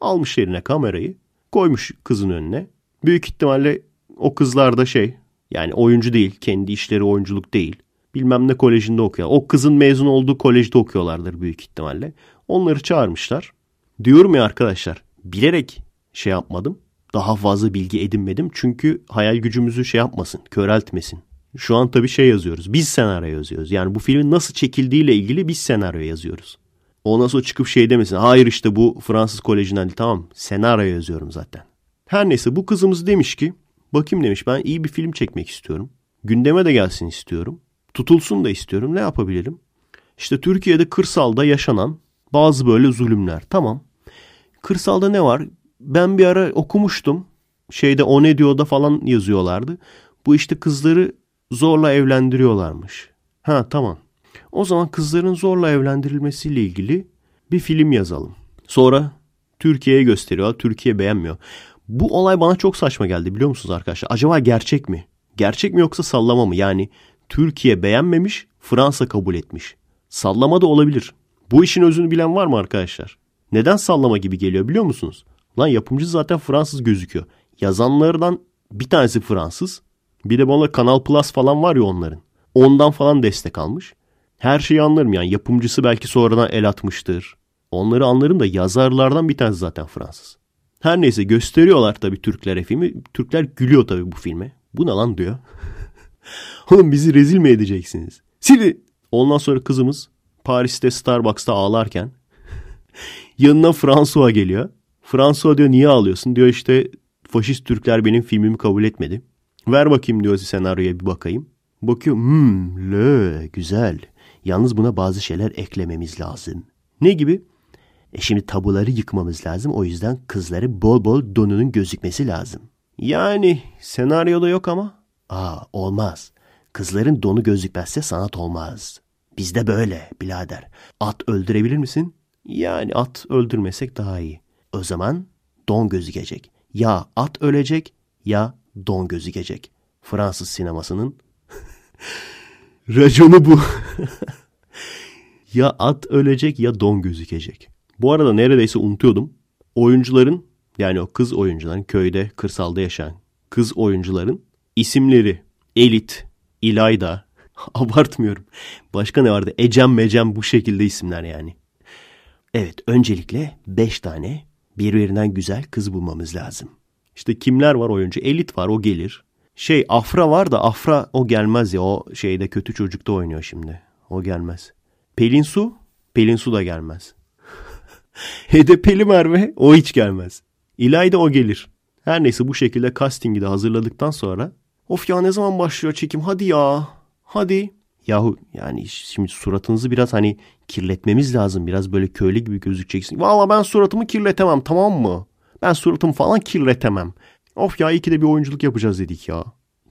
Almış yerine kamerayı koymuş kızın önüne. Büyük ihtimalle o kızlar da şey yani oyuncu değil. Kendi işleri oyunculuk değil. Bilmem ne kolejinde okuyor. O kızın mezun olduğu kolejde okuyorlardır büyük ihtimalle. Onları çağırmışlar. Diyorum ya arkadaşlar bilerek şey yapmadım. Daha fazla bilgi edinmedim. Çünkü hayal gücümüzü şey yapmasın, köreltmesin. Şu an tabii şey yazıyoruz. Biz senaryo yazıyoruz. Yani bu filmin nasıl çekildiğiyle ilgili biz senaryo yazıyoruz. Ondan sonra çıkıp şey demesin. Hayır işte bu Fransız kolejinden değil. Tamam senaryo yazıyorum zaten. Her neyse bu kızımız demiş ki bakayım demiş ben iyi bir film çekmek istiyorum. Gündeme de gelsin istiyorum. Tutulsun da istiyorum. Ne yapabilirim? İşte Türkiye'de kırsalda yaşanan bazı böyle zulümler. Tamam. Kırsalda ne var? Ben bir ara okumuştum. Şeyde o ne diyor da falan yazıyorlardı. Bu işte kızları zorla evlendiriyorlarmış. Ha tamam. O zaman kızların zorla evlendirilmesiyle ilgili bir film yazalım. Sonra Türkiye'ye gösteriyor. Türkiye beğenmiyor. Bu olay bana çok saçma geldi biliyor musunuz arkadaşlar? Acaba gerçek mi? Gerçek mi yoksa sallama mı? Yani Türkiye beğenmemiş, Fransa kabul etmiş. Sallama da olabilir. Bu işin özünü bilen var mı arkadaşlar? Neden sallama gibi geliyor biliyor musunuz? Lan yapımcı zaten Fransız gözüküyor. Yazanlardan bir tanesi Fransız, bir de bana Kanal Plus falan var ya onların. Ondan falan destek almış. Her şeyi anlarım yani. Yapımcısı belki sonradan el atmıştır. Onları anlarım da yazarlardan bir tanesi zaten Fransız. Her neyse gösteriyorlar tabii Türklere filmi. Türkler gülüyor tabii bu filme. Bu ne lan diyor. Oğlum bizi rezil mi edeceksiniz? Silin. Ondan sonra kızımız Paris'te Starbucks'ta ağlarken yanına François geliyor. François diyor niye ağlıyorsun? Diyor işte faşist Türkler benim filmimi kabul etmedi. Ver bakayım diyor senaryoya bir bakayım. Bakıyor hmm le güzel. Yalnız buna bazı şeyler eklememiz lazım. Ne gibi? E şimdi tabuları yıkmamız lazım. O yüzden kızları bol bol donunun gözükmesi lazım. Yani senaryoda yok ama. Aa olmaz. Kızların donu gözükmezse sanat olmaz. Bizde böyle birader. At öldürebilir misin? Yani at öldürmesek daha iyi. O zaman don gözükecek. Ya at ölecek ya don gözükecek. Fransız sinemasının raconu bu. ya at ölecek ya don gözükecek. Bu arada neredeyse unutuyordum. Oyuncuların yani o kız oyuncuların köyde kırsalda yaşayan kız oyuncuların isimleri Elit, İlayda, abartmıyorum. Başka ne vardı? Ecem mecem bu şekilde isimler yani. Evet öncelikle 5 tane birbirinden güzel kız bulmamız lazım. İşte kimler var oyuncu? Elit var o gelir. Şey Afra var da Afra o gelmez ya. O şeyde kötü çocukta oynuyor şimdi. O gelmez. Pelin Su? Pelin Su da gelmez. HDP'li Merve o hiç gelmez. İlayda o gelir. Her neyse bu şekilde castingi de hazırladıktan sonra of ya ne zaman başlıyor çekim hadi ya hadi. Yahu yani şimdi suratınızı biraz hani kirletmemiz lazım. Biraz böyle köylü gibi gözükeceksin. Valla ben suratımı kirletemem tamam mı? Ben suratımı falan kirletemem. Of ya iyi ki de bir oyunculuk yapacağız dedik ya.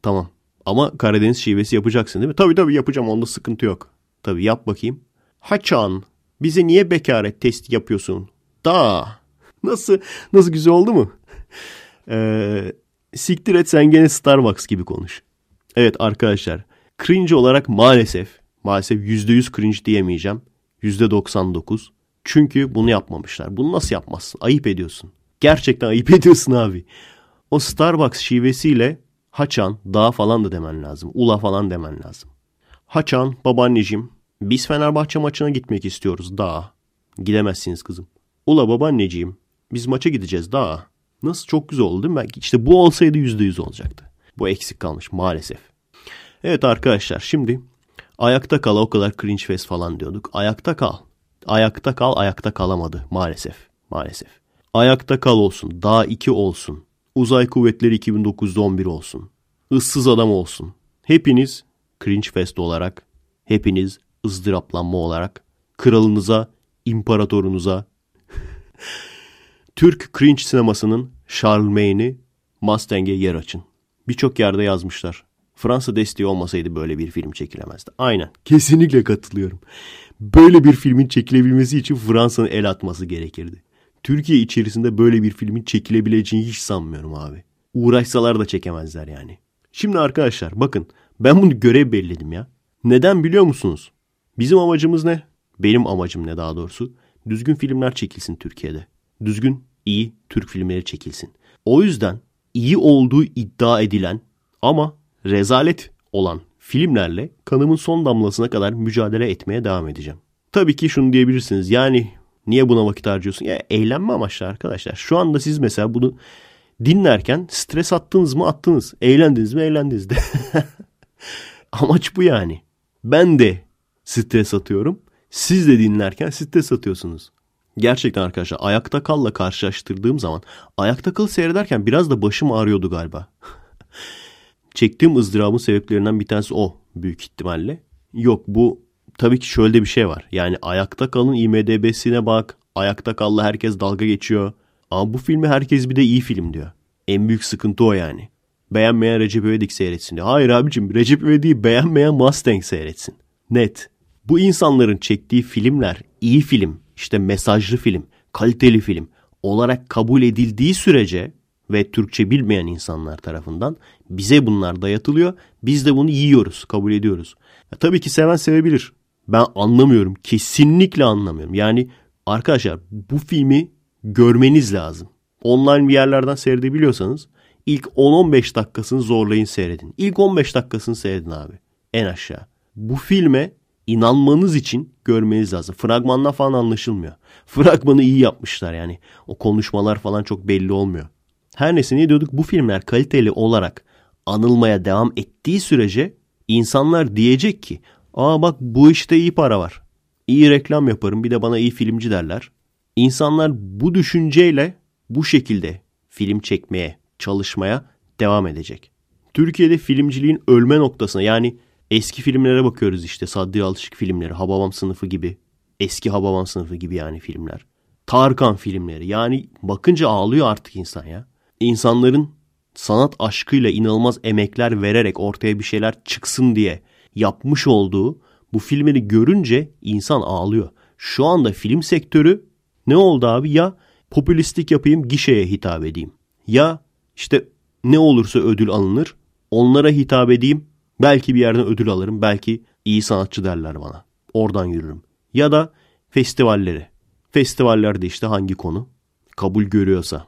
Tamam. Ama Karadeniz şivesi yapacaksın değil mi? Tabii tabii yapacağım onda sıkıntı yok. Tabii yap bakayım. Haçan bize niye bekaret testi yapıyorsun? Da. Nasıl nasıl güzel oldu mu? Ee, siktir et sen gene Starbucks gibi konuş. Evet arkadaşlar cringe olarak maalesef maalesef %100 cringe diyemeyeceğim. %99. Çünkü bunu yapmamışlar. Bunu nasıl yapmazsın? Ayıp ediyorsun. Gerçekten ayıp ediyorsun abi. O Starbucks şivesiyle haçan, dağ falan da demen lazım. Ula falan demen lazım. Haçan, babaanneciğim biz Fenerbahçe maçına gitmek istiyoruz dağ. Gidemezsiniz kızım. Ula babaanneciğim biz maça gideceğiz dağ. Nasıl çok güzel oldu değil mi? İşte bu olsaydı %100 olacaktı. Bu eksik kalmış maalesef. Evet arkadaşlar şimdi ayakta kal o kadar cringe fest falan diyorduk. Ayakta kal. Ayakta kal ayakta kalamadı maalesef. Maalesef. Ayakta kal olsun. Dağ 2 olsun. Uzay Kuvvetleri 2009'da 11 olsun. Issız adam olsun. Hepiniz cringe fest olarak, hepiniz ızdıraplanma olarak, kralınıza, imparatorunuza, Türk cringe sinemasının Charlemagne'i Mustang'e yer açın. Birçok yerde yazmışlar. Fransa desteği olmasaydı böyle bir film çekilemezdi. Aynen. Kesinlikle katılıyorum. Böyle bir filmin çekilebilmesi için Fransa'nın el atması gerekirdi. Türkiye içerisinde böyle bir filmin çekilebileceğini hiç sanmıyorum abi. Uğraşsalar da çekemezler yani. Şimdi arkadaşlar bakın ben bunu görev belirledim ya. Neden biliyor musunuz? Bizim amacımız ne? Benim amacım ne daha doğrusu? Düzgün filmler çekilsin Türkiye'de. Düzgün, iyi Türk filmleri çekilsin. O yüzden iyi olduğu iddia edilen ama rezalet olan filmlerle kanımın son damlasına kadar mücadele etmeye devam edeceğim. Tabii ki şunu diyebilirsiniz. Yani Niye buna vakit harcıyorsun? Ya eğlenme amaçlı arkadaşlar. Şu anda siz mesela bunu dinlerken stres attınız mı attınız. Eğlendiniz mi eğlendiniz de. Amaç bu yani. Ben de stres atıyorum. Siz de dinlerken stres atıyorsunuz. Gerçekten arkadaşlar ayakta kalla karşılaştırdığım zaman ayakta kal seyrederken biraz da başım ağrıyordu galiba. Çektiğim ızdırabın sebeplerinden bir tanesi o büyük ihtimalle. Yok bu tabii ki şöyle bir şey var. Yani Ayakta Kal'ın IMDB'sine bak. Ayakta Kal'la herkes dalga geçiyor. Ama bu filmi herkes bir de iyi film diyor. En büyük sıkıntı o yani. Beğenmeyen Recep İvedik seyretsin diyor. Hayır abicim Recep İvedik'i beğenmeyen Mustang seyretsin. Net. Bu insanların çektiği filmler iyi film, işte mesajlı film, kaliteli film olarak kabul edildiği sürece ve Türkçe bilmeyen insanlar tarafından bize bunlar dayatılıyor. Biz de bunu yiyoruz, kabul ediyoruz. Ya, tabii ki seven sevebilir. Ben anlamıyorum. Kesinlikle anlamıyorum. Yani arkadaşlar bu filmi görmeniz lazım. Online bir yerlerden seyredebiliyorsanız ilk 10-15 dakikasını zorlayın seyredin. İlk 15 dakikasını seyredin abi. En aşağı. Bu filme inanmanız için görmeniz lazım. Fragmanla falan anlaşılmıyor. Fragmanı iyi yapmışlar yani. O konuşmalar falan çok belli olmuyor. Her neyse ne diyorduk bu filmler kaliteli olarak anılmaya devam ettiği sürece insanlar diyecek ki Aa bak bu işte iyi para var. İyi reklam yaparım bir de bana iyi filmci derler. İnsanlar bu düşünceyle bu şekilde film çekmeye, çalışmaya devam edecek. Türkiye'de filmciliğin ölme noktasına yani eski filmlere bakıyoruz işte Sadri Alışık filmleri, Hababam sınıfı gibi. Eski Hababam sınıfı gibi yani filmler. Tarkan filmleri yani bakınca ağlıyor artık insan ya. İnsanların sanat aşkıyla inanılmaz emekler vererek ortaya bir şeyler çıksın diye yapmış olduğu bu filmini görünce insan ağlıyor. Şu anda film sektörü ne oldu abi ya popülistlik yapayım gişeye hitap edeyim. Ya işte ne olursa ödül alınır onlara hitap edeyim belki bir yerden ödül alırım belki iyi sanatçı derler bana oradan yürürüm. Ya da festivalleri festivallerde işte hangi konu kabul görüyorsa.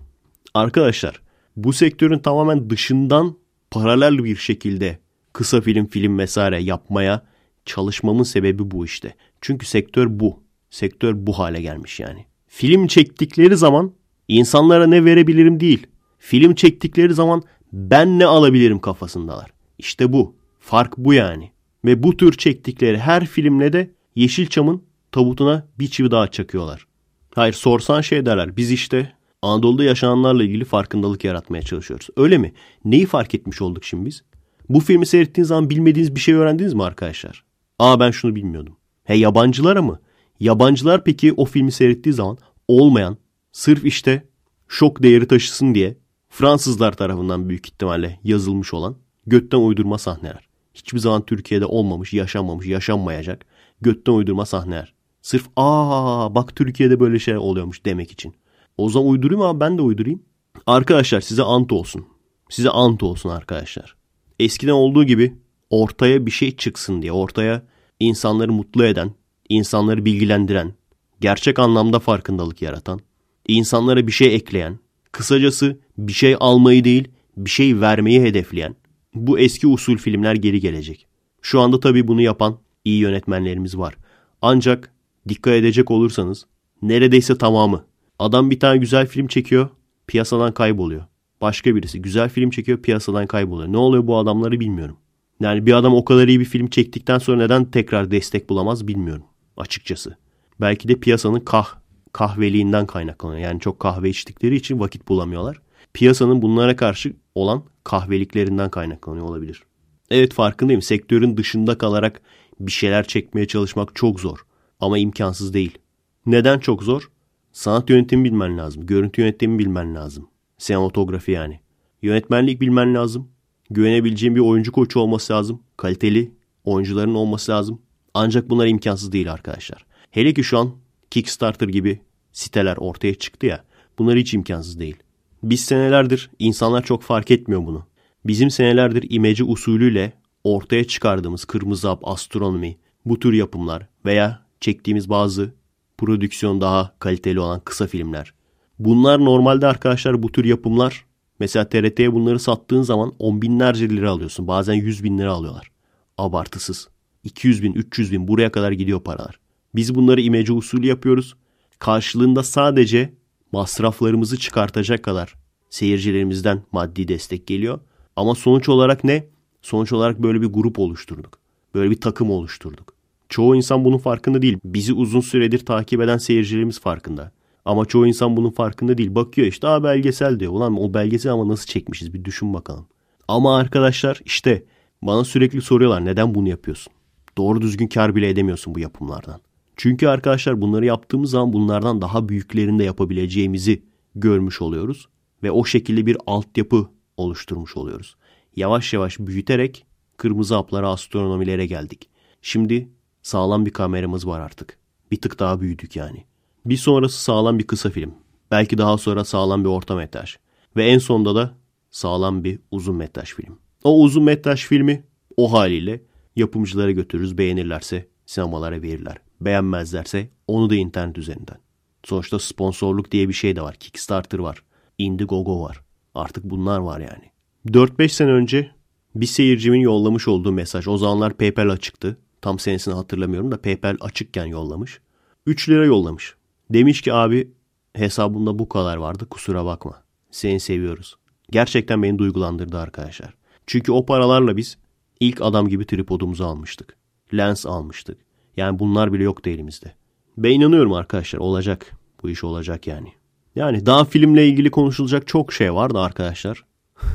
Arkadaşlar bu sektörün tamamen dışından paralel bir şekilde kısa film, film vesaire yapmaya çalışmamın sebebi bu işte. Çünkü sektör bu. Sektör bu hale gelmiş yani. Film çektikleri zaman insanlara ne verebilirim değil. Film çektikleri zaman ben ne alabilirim kafasındalar. İşte bu. Fark bu yani. Ve bu tür çektikleri her filmle de Yeşilçam'ın tabutuna bir çivi daha çakıyorlar. Hayır sorsan şey derler. Biz işte Anadolu'da yaşananlarla ilgili farkındalık yaratmaya çalışıyoruz. Öyle mi? Neyi fark etmiş olduk şimdi biz? Bu filmi seyrettiğiniz zaman bilmediğiniz bir şey öğrendiniz mi arkadaşlar? Aa ben şunu bilmiyordum. He yabancılara mı? Yabancılar peki o filmi seyrettiği zaman olmayan sırf işte şok değeri taşısın diye Fransızlar tarafından büyük ihtimalle yazılmış olan götten uydurma sahneler. Hiçbir zaman Türkiye'de olmamış, yaşanmamış, yaşanmayacak götten uydurma sahneler. Sırf aa bak Türkiye'de böyle şey oluyormuş demek için. O zaman uydurayım ama ben de uydurayım. Arkadaşlar size ant olsun. Size ant olsun arkadaşlar eskiden olduğu gibi ortaya bir şey çıksın diye ortaya insanları mutlu eden, insanları bilgilendiren, gerçek anlamda farkındalık yaratan, insanlara bir şey ekleyen, kısacası bir şey almayı değil bir şey vermeyi hedefleyen bu eski usul filmler geri gelecek. Şu anda tabii bunu yapan iyi yönetmenlerimiz var. Ancak dikkat edecek olursanız neredeyse tamamı. Adam bir tane güzel film çekiyor, piyasadan kayboluyor. Başka birisi güzel film çekiyor piyasadan kayboluyor. Ne oluyor bu adamları bilmiyorum. Yani bir adam o kadar iyi bir film çektikten sonra neden tekrar destek bulamaz bilmiyorum açıkçası. Belki de piyasanın kah kahveliğinden kaynaklanıyor. Yani çok kahve içtikleri için vakit bulamıyorlar. Piyasanın bunlara karşı olan kahveliklerinden kaynaklanıyor olabilir. Evet farkındayım. Sektörün dışında kalarak bir şeyler çekmeye çalışmak çok zor. Ama imkansız değil. Neden çok zor? Sanat yönetimi bilmen lazım. Görüntü yönetimi bilmen lazım. Sinematografi yani. Yönetmenlik bilmen lazım. Güvenebileceğin bir oyuncu koçu olması lazım. Kaliteli oyuncuların olması lazım. Ancak bunlar imkansız değil arkadaşlar. Hele ki şu an Kickstarter gibi siteler ortaya çıktı ya. Bunlar hiç imkansız değil. Biz senelerdir insanlar çok fark etmiyor bunu. Bizim senelerdir imece usulüyle ortaya çıkardığımız Kırmızı Hap, Astronomi, bu tür yapımlar veya çektiğimiz bazı prodüksiyon daha kaliteli olan kısa filmler Bunlar normalde arkadaşlar bu tür yapımlar mesela TRT'ye bunları sattığın zaman on binlerce lira alıyorsun. Bazen yüz bin lira alıyorlar. Abartısız. 200 bin, 300 bin buraya kadar gidiyor paralar. Biz bunları imece usulü yapıyoruz. Karşılığında sadece masraflarımızı çıkartacak kadar seyircilerimizden maddi destek geliyor. Ama sonuç olarak ne? Sonuç olarak böyle bir grup oluşturduk. Böyle bir takım oluşturduk. Çoğu insan bunun farkında değil. Bizi uzun süredir takip eden seyircilerimiz farkında. Ama çoğu insan bunun farkında değil. Bakıyor işte daha belgesel diyor. Ulan o belgesel ama nasıl çekmişiz bir düşün bakalım. Ama arkadaşlar işte bana sürekli soruyorlar neden bunu yapıyorsun? Doğru düzgün kar bile edemiyorsun bu yapımlardan. Çünkü arkadaşlar bunları yaptığımız zaman bunlardan daha büyüklerini de yapabileceğimizi görmüş oluyoruz. Ve o şekilde bir altyapı oluşturmuş oluyoruz. Yavaş yavaş büyüterek kırmızı haplara astronomilere geldik. Şimdi sağlam bir kameramız var artık. Bir tık daha büyüdük yani. Bir sonrası sağlam bir kısa film. Belki daha sonra sağlam bir orta metraj. Ve en sonda da sağlam bir uzun metraj film. O uzun metraj filmi o haliyle yapımcılara götürürüz. Beğenirlerse sinemalara verirler. Beğenmezlerse onu da internet üzerinden. Sonuçta sponsorluk diye bir şey de var. Kickstarter var. Indiegogo var. Artık bunlar var yani. 4-5 sene önce bir seyircimin yollamış olduğu mesaj. O zamanlar PayPal açıktı. Tam senesini hatırlamıyorum da PayPal açıkken yollamış. 3 lira yollamış. Demiş ki abi hesabımda bu kadar vardı kusura bakma. Seni seviyoruz. Gerçekten beni duygulandırdı arkadaşlar. Çünkü o paralarla biz ilk adam gibi tripodumuzu almıştık. Lens almıştık. Yani bunlar bile yoktu elimizde. Ben inanıyorum arkadaşlar olacak. Bu iş olacak yani. Yani daha filmle ilgili konuşulacak çok şey vardı arkadaşlar.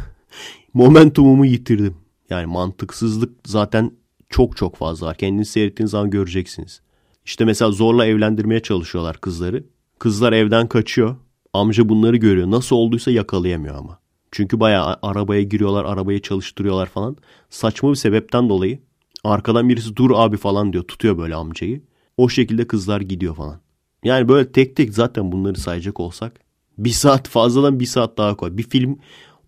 Momentumumu yitirdim. Yani mantıksızlık zaten çok çok fazla var. Kendinizi seyrettiğiniz zaman göreceksiniz. İşte mesela zorla evlendirmeye çalışıyorlar kızları. Kızlar evden kaçıyor. Amca bunları görüyor. Nasıl olduysa yakalayamıyor ama. Çünkü bayağı arabaya giriyorlar, arabayı çalıştırıyorlar falan. Saçma bir sebepten dolayı arkadan birisi dur abi falan diyor. Tutuyor böyle amcayı. O şekilde kızlar gidiyor falan. Yani böyle tek tek zaten bunları sayacak olsak bir saat fazladan bir saat daha koy. Bir film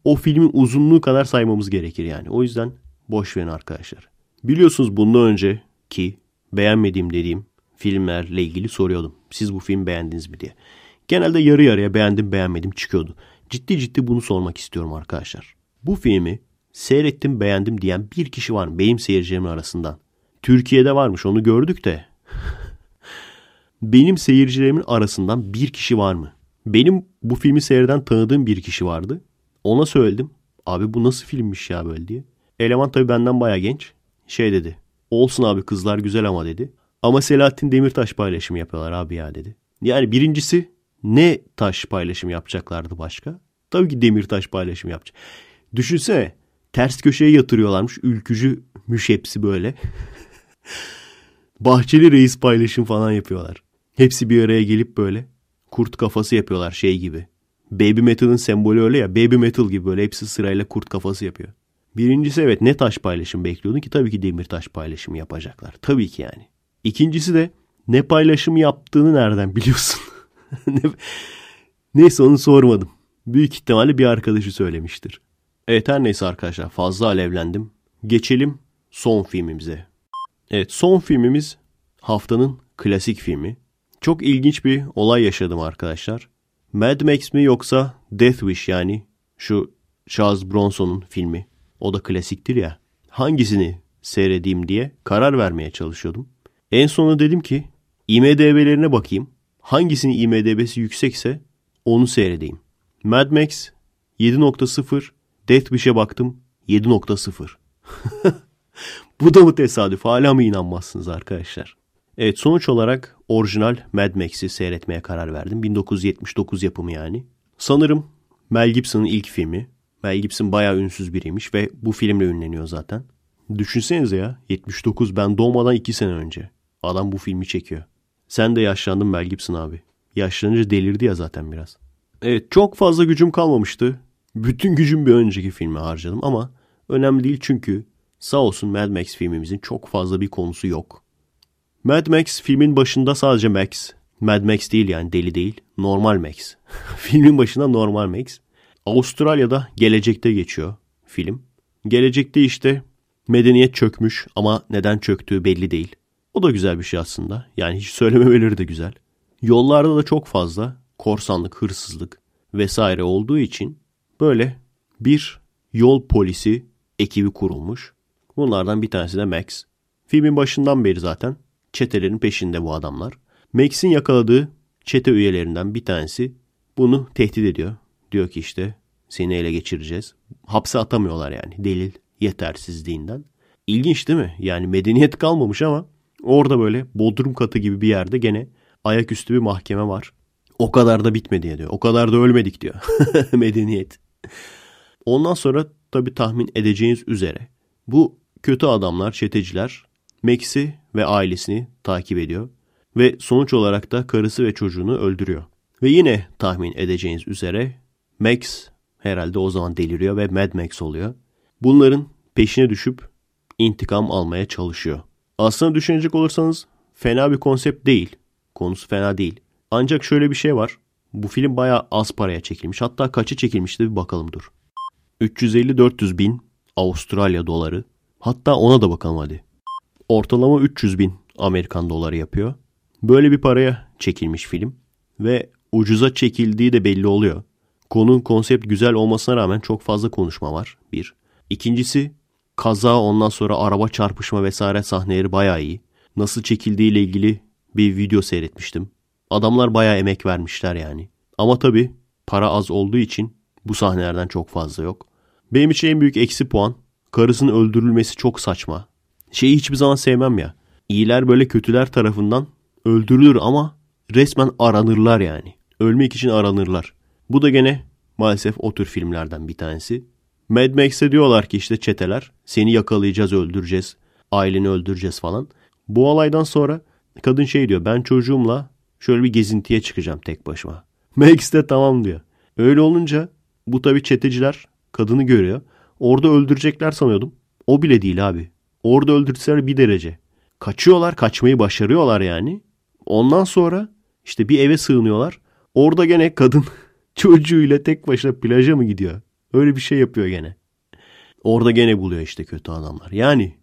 o filmin uzunluğu kadar saymamız gerekir yani. O yüzden boş verin arkadaşlar. Biliyorsunuz bundan önce ki beğenmediğim dediğim filmlerle ilgili soruyordum. Siz bu film beğendiniz mi diye. Genelde yarı yarıya beğendim beğenmedim çıkıyordu. Ciddi ciddi bunu sormak istiyorum arkadaşlar. Bu filmi seyrettim beğendim diyen bir kişi var mı benim seyircilerim arasından. Türkiye'de varmış onu gördük de. benim seyircilerimin arasından bir kişi var mı? Benim bu filmi seyreden tanıdığım bir kişi vardı. Ona söyledim. Abi bu nasıl filmmiş ya böyle diye. Eleman tabii benden baya genç. Şey dedi. Olsun abi kızlar güzel ama dedi. Ama Selahattin Demirtaş paylaşımı yapıyorlar abi ya dedi. Yani birincisi ne taş paylaşım yapacaklardı başka? Tabii ki Demirtaş paylaşım yapacak. Düşünsene ters köşeye yatırıyorlarmış ülkücü müşepsi böyle. Bahçeli reis paylaşım falan yapıyorlar. Hepsi bir araya gelip böyle kurt kafası yapıyorlar şey gibi. Baby metal'ın sembolü öyle ya baby metal gibi böyle hepsi sırayla kurt kafası yapıyor. Birincisi evet ne taş paylaşım bekliyordun ki tabii ki demir taş paylaşımı yapacaklar. Tabii ki yani. İkincisi de ne paylaşım yaptığını nereden biliyorsun? neyse onu sormadım. Büyük ihtimalle bir arkadaşı söylemiştir. Evet her neyse arkadaşlar fazla alevlendim. Geçelim son filmimize. Evet son filmimiz haftanın klasik filmi. Çok ilginç bir olay yaşadım arkadaşlar. Mad Max mi yoksa Death Wish yani şu Charles Bronson'un filmi. O da klasiktir ya. Hangisini seyredeyim diye karar vermeye çalışıyordum. En sona dedim ki IMDB'lerine bakayım. Hangisinin IMDB'si yüksekse onu seyredeyim. Mad Max 7.0 Death Wish'e baktım 7.0. Bu da mı tesadüf? Hala mı inanmazsınız arkadaşlar? Evet sonuç olarak orijinal Mad Max'i seyretmeye karar verdim. 1979 yapımı yani. Sanırım Mel Gibson'ın ilk filmi. Mel Gibson bayağı ünsüz biriymiş ve bu filmle ünleniyor zaten. Düşünsenize ya 79 ben doğmadan 2 sene önce. Adam bu filmi çekiyor. Sen de yaşlandın Mel Gibson abi. Yaşlanınca delirdi ya zaten biraz. Evet çok fazla gücüm kalmamıştı. Bütün gücüm bir önceki filme harcadım ama önemli değil çünkü sağ olsun Mad Max filmimizin çok fazla bir konusu yok. Mad Max filmin başında sadece Max. Mad Max değil yani deli değil. Normal Max. filmin başında normal Max. Avustralya'da gelecekte geçiyor film. Gelecekte işte medeniyet çökmüş ama neden çöktüğü belli değil. O da güzel bir şey aslında. Yani hiç söylememeleri de güzel. Yollarda da çok fazla korsanlık, hırsızlık vesaire olduğu için böyle bir yol polisi ekibi kurulmuş. Bunlardan bir tanesi de Max. Filmin başından beri zaten çetelerin peşinde bu adamlar. Max'in yakaladığı çete üyelerinden bir tanesi bunu tehdit ediyor. Diyor ki işte seni ele geçireceğiz. Hapse atamıyorlar yani delil yetersizliğinden. İlginç değil mi? Yani medeniyet kalmamış ama Orada böyle bodrum katı gibi bir yerde gene ayaküstü bir mahkeme var. O kadar da bitmedi diyor. O kadar da ölmedik diyor. Medeniyet. Ondan sonra tabi tahmin edeceğiniz üzere bu kötü adamlar, çeteciler Max'i ve ailesini takip ediyor ve sonuç olarak da karısı ve çocuğunu öldürüyor. Ve yine tahmin edeceğiniz üzere Max herhalde o zaman deliriyor ve Mad Max oluyor. Bunların peşine düşüp intikam almaya çalışıyor. Aslında düşünecek olursanız fena bir konsept değil. Konusu fena değil. Ancak şöyle bir şey var. Bu film bayağı az paraya çekilmiş. Hatta kaçı çekilmişti bir bakalım dur. 350-400 bin Avustralya doları. Hatta ona da bakalım hadi. Ortalama 300 bin Amerikan doları yapıyor. Böyle bir paraya çekilmiş film. Ve ucuza çekildiği de belli oluyor. Konunun konsept güzel olmasına rağmen çok fazla konuşma var. Bir. İkincisi kaza ondan sonra araba çarpışma vesaire sahneleri bayağı iyi. Nasıl çekildiğiyle ilgili bir video seyretmiştim. Adamlar bayağı emek vermişler yani. Ama tabii para az olduğu için bu sahnelerden çok fazla yok. Benim için en büyük eksi puan karısının öldürülmesi çok saçma. Şeyi hiçbir zaman sevmem ya. İyiler böyle kötüler tarafından öldürülür ama resmen aranırlar yani. Ölmek için aranırlar. Bu da gene maalesef o tür filmlerden bir tanesi. Mad Max'e diyorlar ki işte çeteler seni yakalayacağız öldüreceğiz aileni öldüreceğiz falan. Bu olaydan sonra kadın şey diyor ben çocuğumla şöyle bir gezintiye çıkacağım tek başıma. Max de tamam diyor. Öyle olunca bu tabi çeteciler kadını görüyor. Orada öldürecekler sanıyordum. O bile değil abi. Orada öldürseler bir derece. Kaçıyorlar kaçmayı başarıyorlar yani. Ondan sonra işte bir eve sığınıyorlar. Orada gene kadın çocuğuyla tek başına plaja mı gidiyor? Öyle bir şey yapıyor gene. Orada gene buluyor işte kötü adamlar. Yani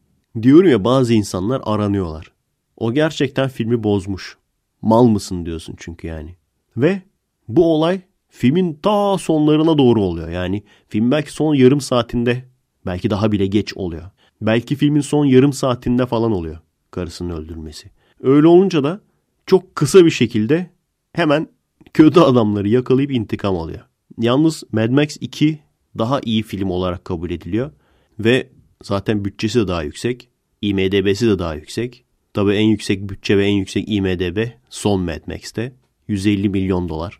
diyorum ya bazı insanlar aranıyorlar. O gerçekten filmi bozmuş. Mal mısın diyorsun çünkü yani. Ve bu olay filmin ta sonlarına doğru oluyor. Yani film belki son yarım saatinde belki daha bile geç oluyor. Belki filmin son yarım saatinde falan oluyor karısının öldürmesi. Öyle olunca da çok kısa bir şekilde hemen kötü adamları yakalayıp intikam alıyor. Yalnız Mad Max 2 daha iyi film olarak kabul ediliyor. Ve zaten bütçesi de daha yüksek. IMDB'si de daha yüksek. Tabii en yüksek bütçe ve en yüksek IMDB son Mad Max'te. 150 milyon dolar.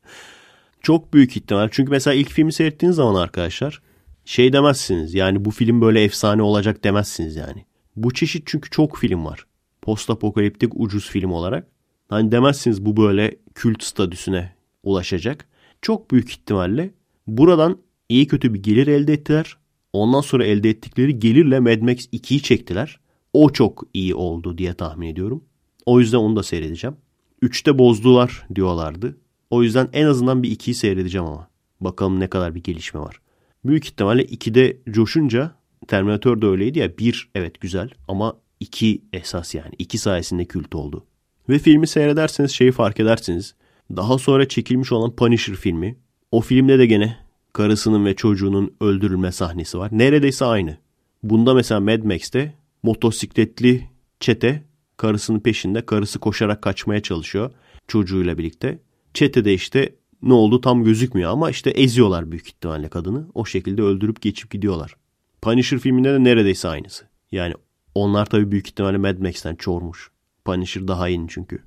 Çok büyük ihtimal. Çünkü mesela ilk filmi seyrettiğiniz zaman arkadaşlar şey demezsiniz. Yani bu film böyle efsane olacak demezsiniz yani. Bu çeşit çünkü çok film var. Post apokaliptik ucuz film olarak. Hani demezsiniz bu böyle kült statüsüne ulaşacak. Çok büyük ihtimalle Buradan iyi kötü bir gelir elde ettiler. Ondan sonra elde ettikleri gelirle Mad Max 2'yi çektiler. O çok iyi oldu diye tahmin ediyorum. O yüzden onu da seyredeceğim. 3'te bozdular diyorlardı. O yüzden en azından bir 2'yi seyredeceğim ama. Bakalım ne kadar bir gelişme var. Büyük ihtimalle 2'de coşunca Terminator da öyleydi ya. 1 evet güzel ama 2 esas yani. 2 sayesinde kült oldu. Ve filmi seyrederseniz şeyi fark edersiniz. Daha sonra çekilmiş olan Punisher filmi o filmde de gene karısının ve çocuğunun öldürülme sahnesi var. Neredeyse aynı. Bunda mesela Mad Max'te motosikletli çete karısının peşinde. Karısı koşarak kaçmaya çalışıyor çocuğuyla birlikte. Çete de işte ne oldu tam gözükmüyor ama işte eziyorlar büyük ihtimalle kadını. O şekilde öldürüp geçip gidiyorlar. Punisher filminde de neredeyse aynısı. Yani onlar tabi büyük ihtimalle Mad Max'ten çoğurmuş. Punisher daha yeni çünkü.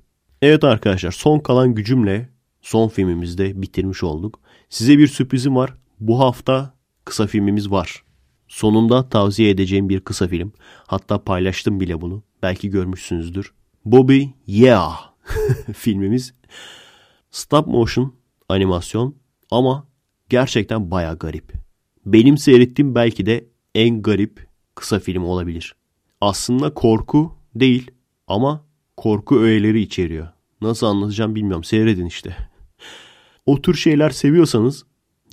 Evet arkadaşlar son kalan gücümle son filmimizde bitirmiş olduk. Size bir sürprizim var. Bu hafta kısa filmimiz var. Sonunda tavsiye edeceğim bir kısa film. Hatta paylaştım bile bunu. Belki görmüşsünüzdür. Bobby Yeah filmimiz. Stop motion animasyon ama gerçekten baya garip. Benim seyrettiğim belki de en garip kısa film olabilir. Aslında korku değil ama korku öğeleri içeriyor. Nasıl anlatacağım bilmiyorum. Seyredin işte. O tür şeyler seviyorsanız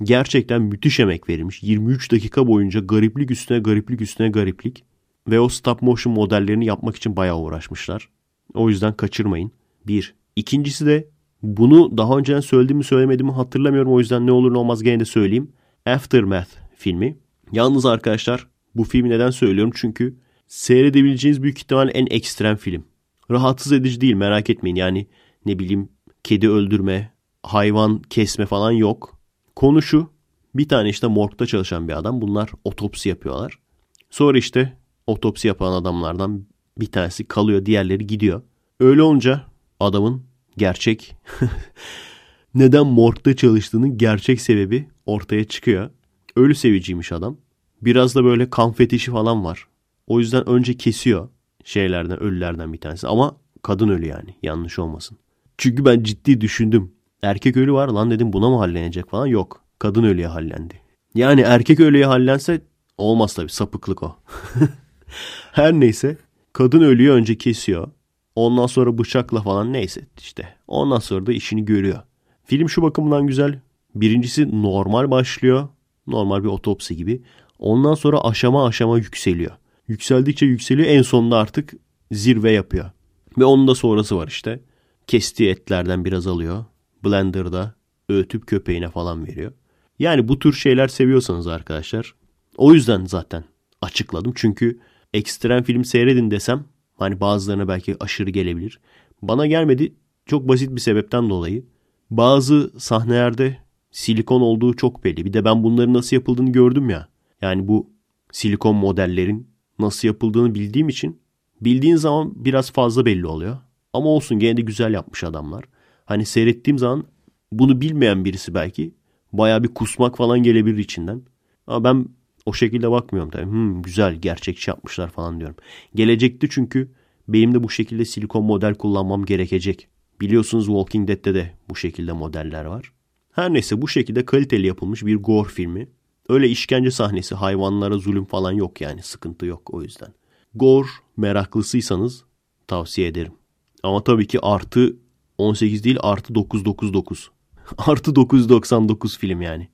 gerçekten müthiş emek verilmiş. 23 dakika boyunca gariplik üstüne gariplik üstüne gariplik ve o stop motion modellerini yapmak için bayağı uğraşmışlar. O yüzden kaçırmayın. Bir. İkincisi de bunu daha önceden söylediğimi söylemediğimi hatırlamıyorum. O yüzden ne olur ne olmaz gene de söyleyeyim. Aftermath filmi. Yalnız arkadaşlar bu filmi neden söylüyorum? Çünkü seyredebileceğiniz büyük ihtimal en ekstrem film. Rahatsız edici değil merak etmeyin. Yani ne bileyim kedi öldürme, hayvan kesme falan yok. Konuşu Bir tane işte morgda çalışan bir adam. Bunlar otopsi yapıyorlar. Sonra işte otopsi yapan adamlardan bir tanesi kalıyor. Diğerleri gidiyor. Öyle olunca adamın gerçek neden morgda çalıştığının gerçek sebebi ortaya çıkıyor. Ölü seviciymiş adam. Biraz da böyle kan fetişi falan var. O yüzden önce kesiyor şeylerden, ölülerden bir tanesi. Ama kadın ölü yani yanlış olmasın. Çünkü ben ciddi düşündüm. Erkek ölü var lan dedim buna mı hallenecek falan yok. Kadın ölüye hallendi. Yani erkek ölüye hallense olmaz tabii sapıklık o. Her neyse kadın ölüyü önce kesiyor. Ondan sonra bıçakla falan neyse işte. Ondan sonra da işini görüyor. Film şu bakımdan güzel. Birincisi normal başlıyor. Normal bir otopsi gibi. Ondan sonra aşama aşama yükseliyor. Yükseldikçe yükseliyor. En sonunda artık zirve yapıyor. Ve onun da sonrası var işte. Kestiği etlerden biraz alıyor. Blender'da öğütüp köpeğine falan veriyor. Yani bu tür şeyler seviyorsanız arkadaşlar. O yüzden zaten açıkladım. Çünkü ekstrem film seyredin desem hani bazılarına belki aşırı gelebilir. Bana gelmedi çok basit bir sebepten dolayı. Bazı sahnelerde silikon olduğu çok belli. Bir de ben bunların nasıl yapıldığını gördüm ya. Yani bu silikon modellerin nasıl yapıldığını bildiğim için bildiğin zaman biraz fazla belli oluyor. Ama olsun gene de güzel yapmış adamlar. Hani seyrettiğim zaman bunu bilmeyen birisi belki baya bir kusmak falan gelebilir içinden. Ama ben o şekilde bakmıyorum tabii. Hmm, güzel gerçekçi yapmışlar falan diyorum. Gelecekti çünkü benim de bu şekilde silikon model kullanmam gerekecek. Biliyorsunuz Walking Dead'te de bu şekilde modeller var. Her neyse bu şekilde kaliteli yapılmış bir gore filmi. Öyle işkence sahnesi, hayvanlara zulüm falan yok yani. Sıkıntı yok o yüzden. Gore meraklısıysanız tavsiye ederim. Ama tabii ki artı 18 değil artı 999. Artı 999 film yani.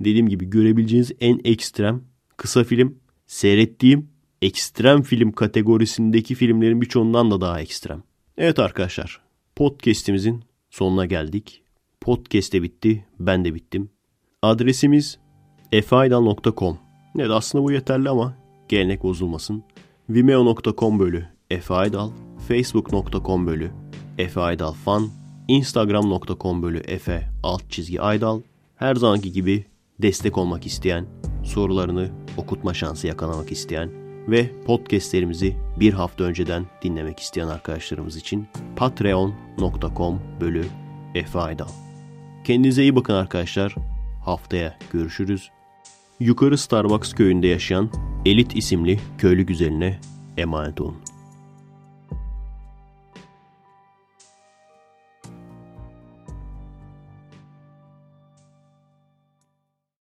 Dediğim gibi görebileceğiniz en ekstrem kısa film seyrettiğim ekstrem film kategorisindeki filmlerin birçoğundan da daha ekstrem. Evet arkadaşlar podcast'imizin sonuna geldik. Podcast de bitti, ben de bittim. Adresimiz efaydal.com. Evet aslında bu yeterli ama gelenek bozulmasın. vimeo.com bölü efaydal, facebook.com bölü Efe Aydal Fan, instagram.com bölü efe alt çizgi aydal. Her zamanki gibi destek olmak isteyen, sorularını okutma şansı yakalamak isteyen ve podcastlerimizi bir hafta önceden dinlemek isteyen arkadaşlarımız için patreon.com bölü efe aydal. Kendinize iyi bakın arkadaşlar. Haftaya görüşürüz. Yukarı Starbucks köyünde yaşayan Elit isimli köylü güzeline emanet olun.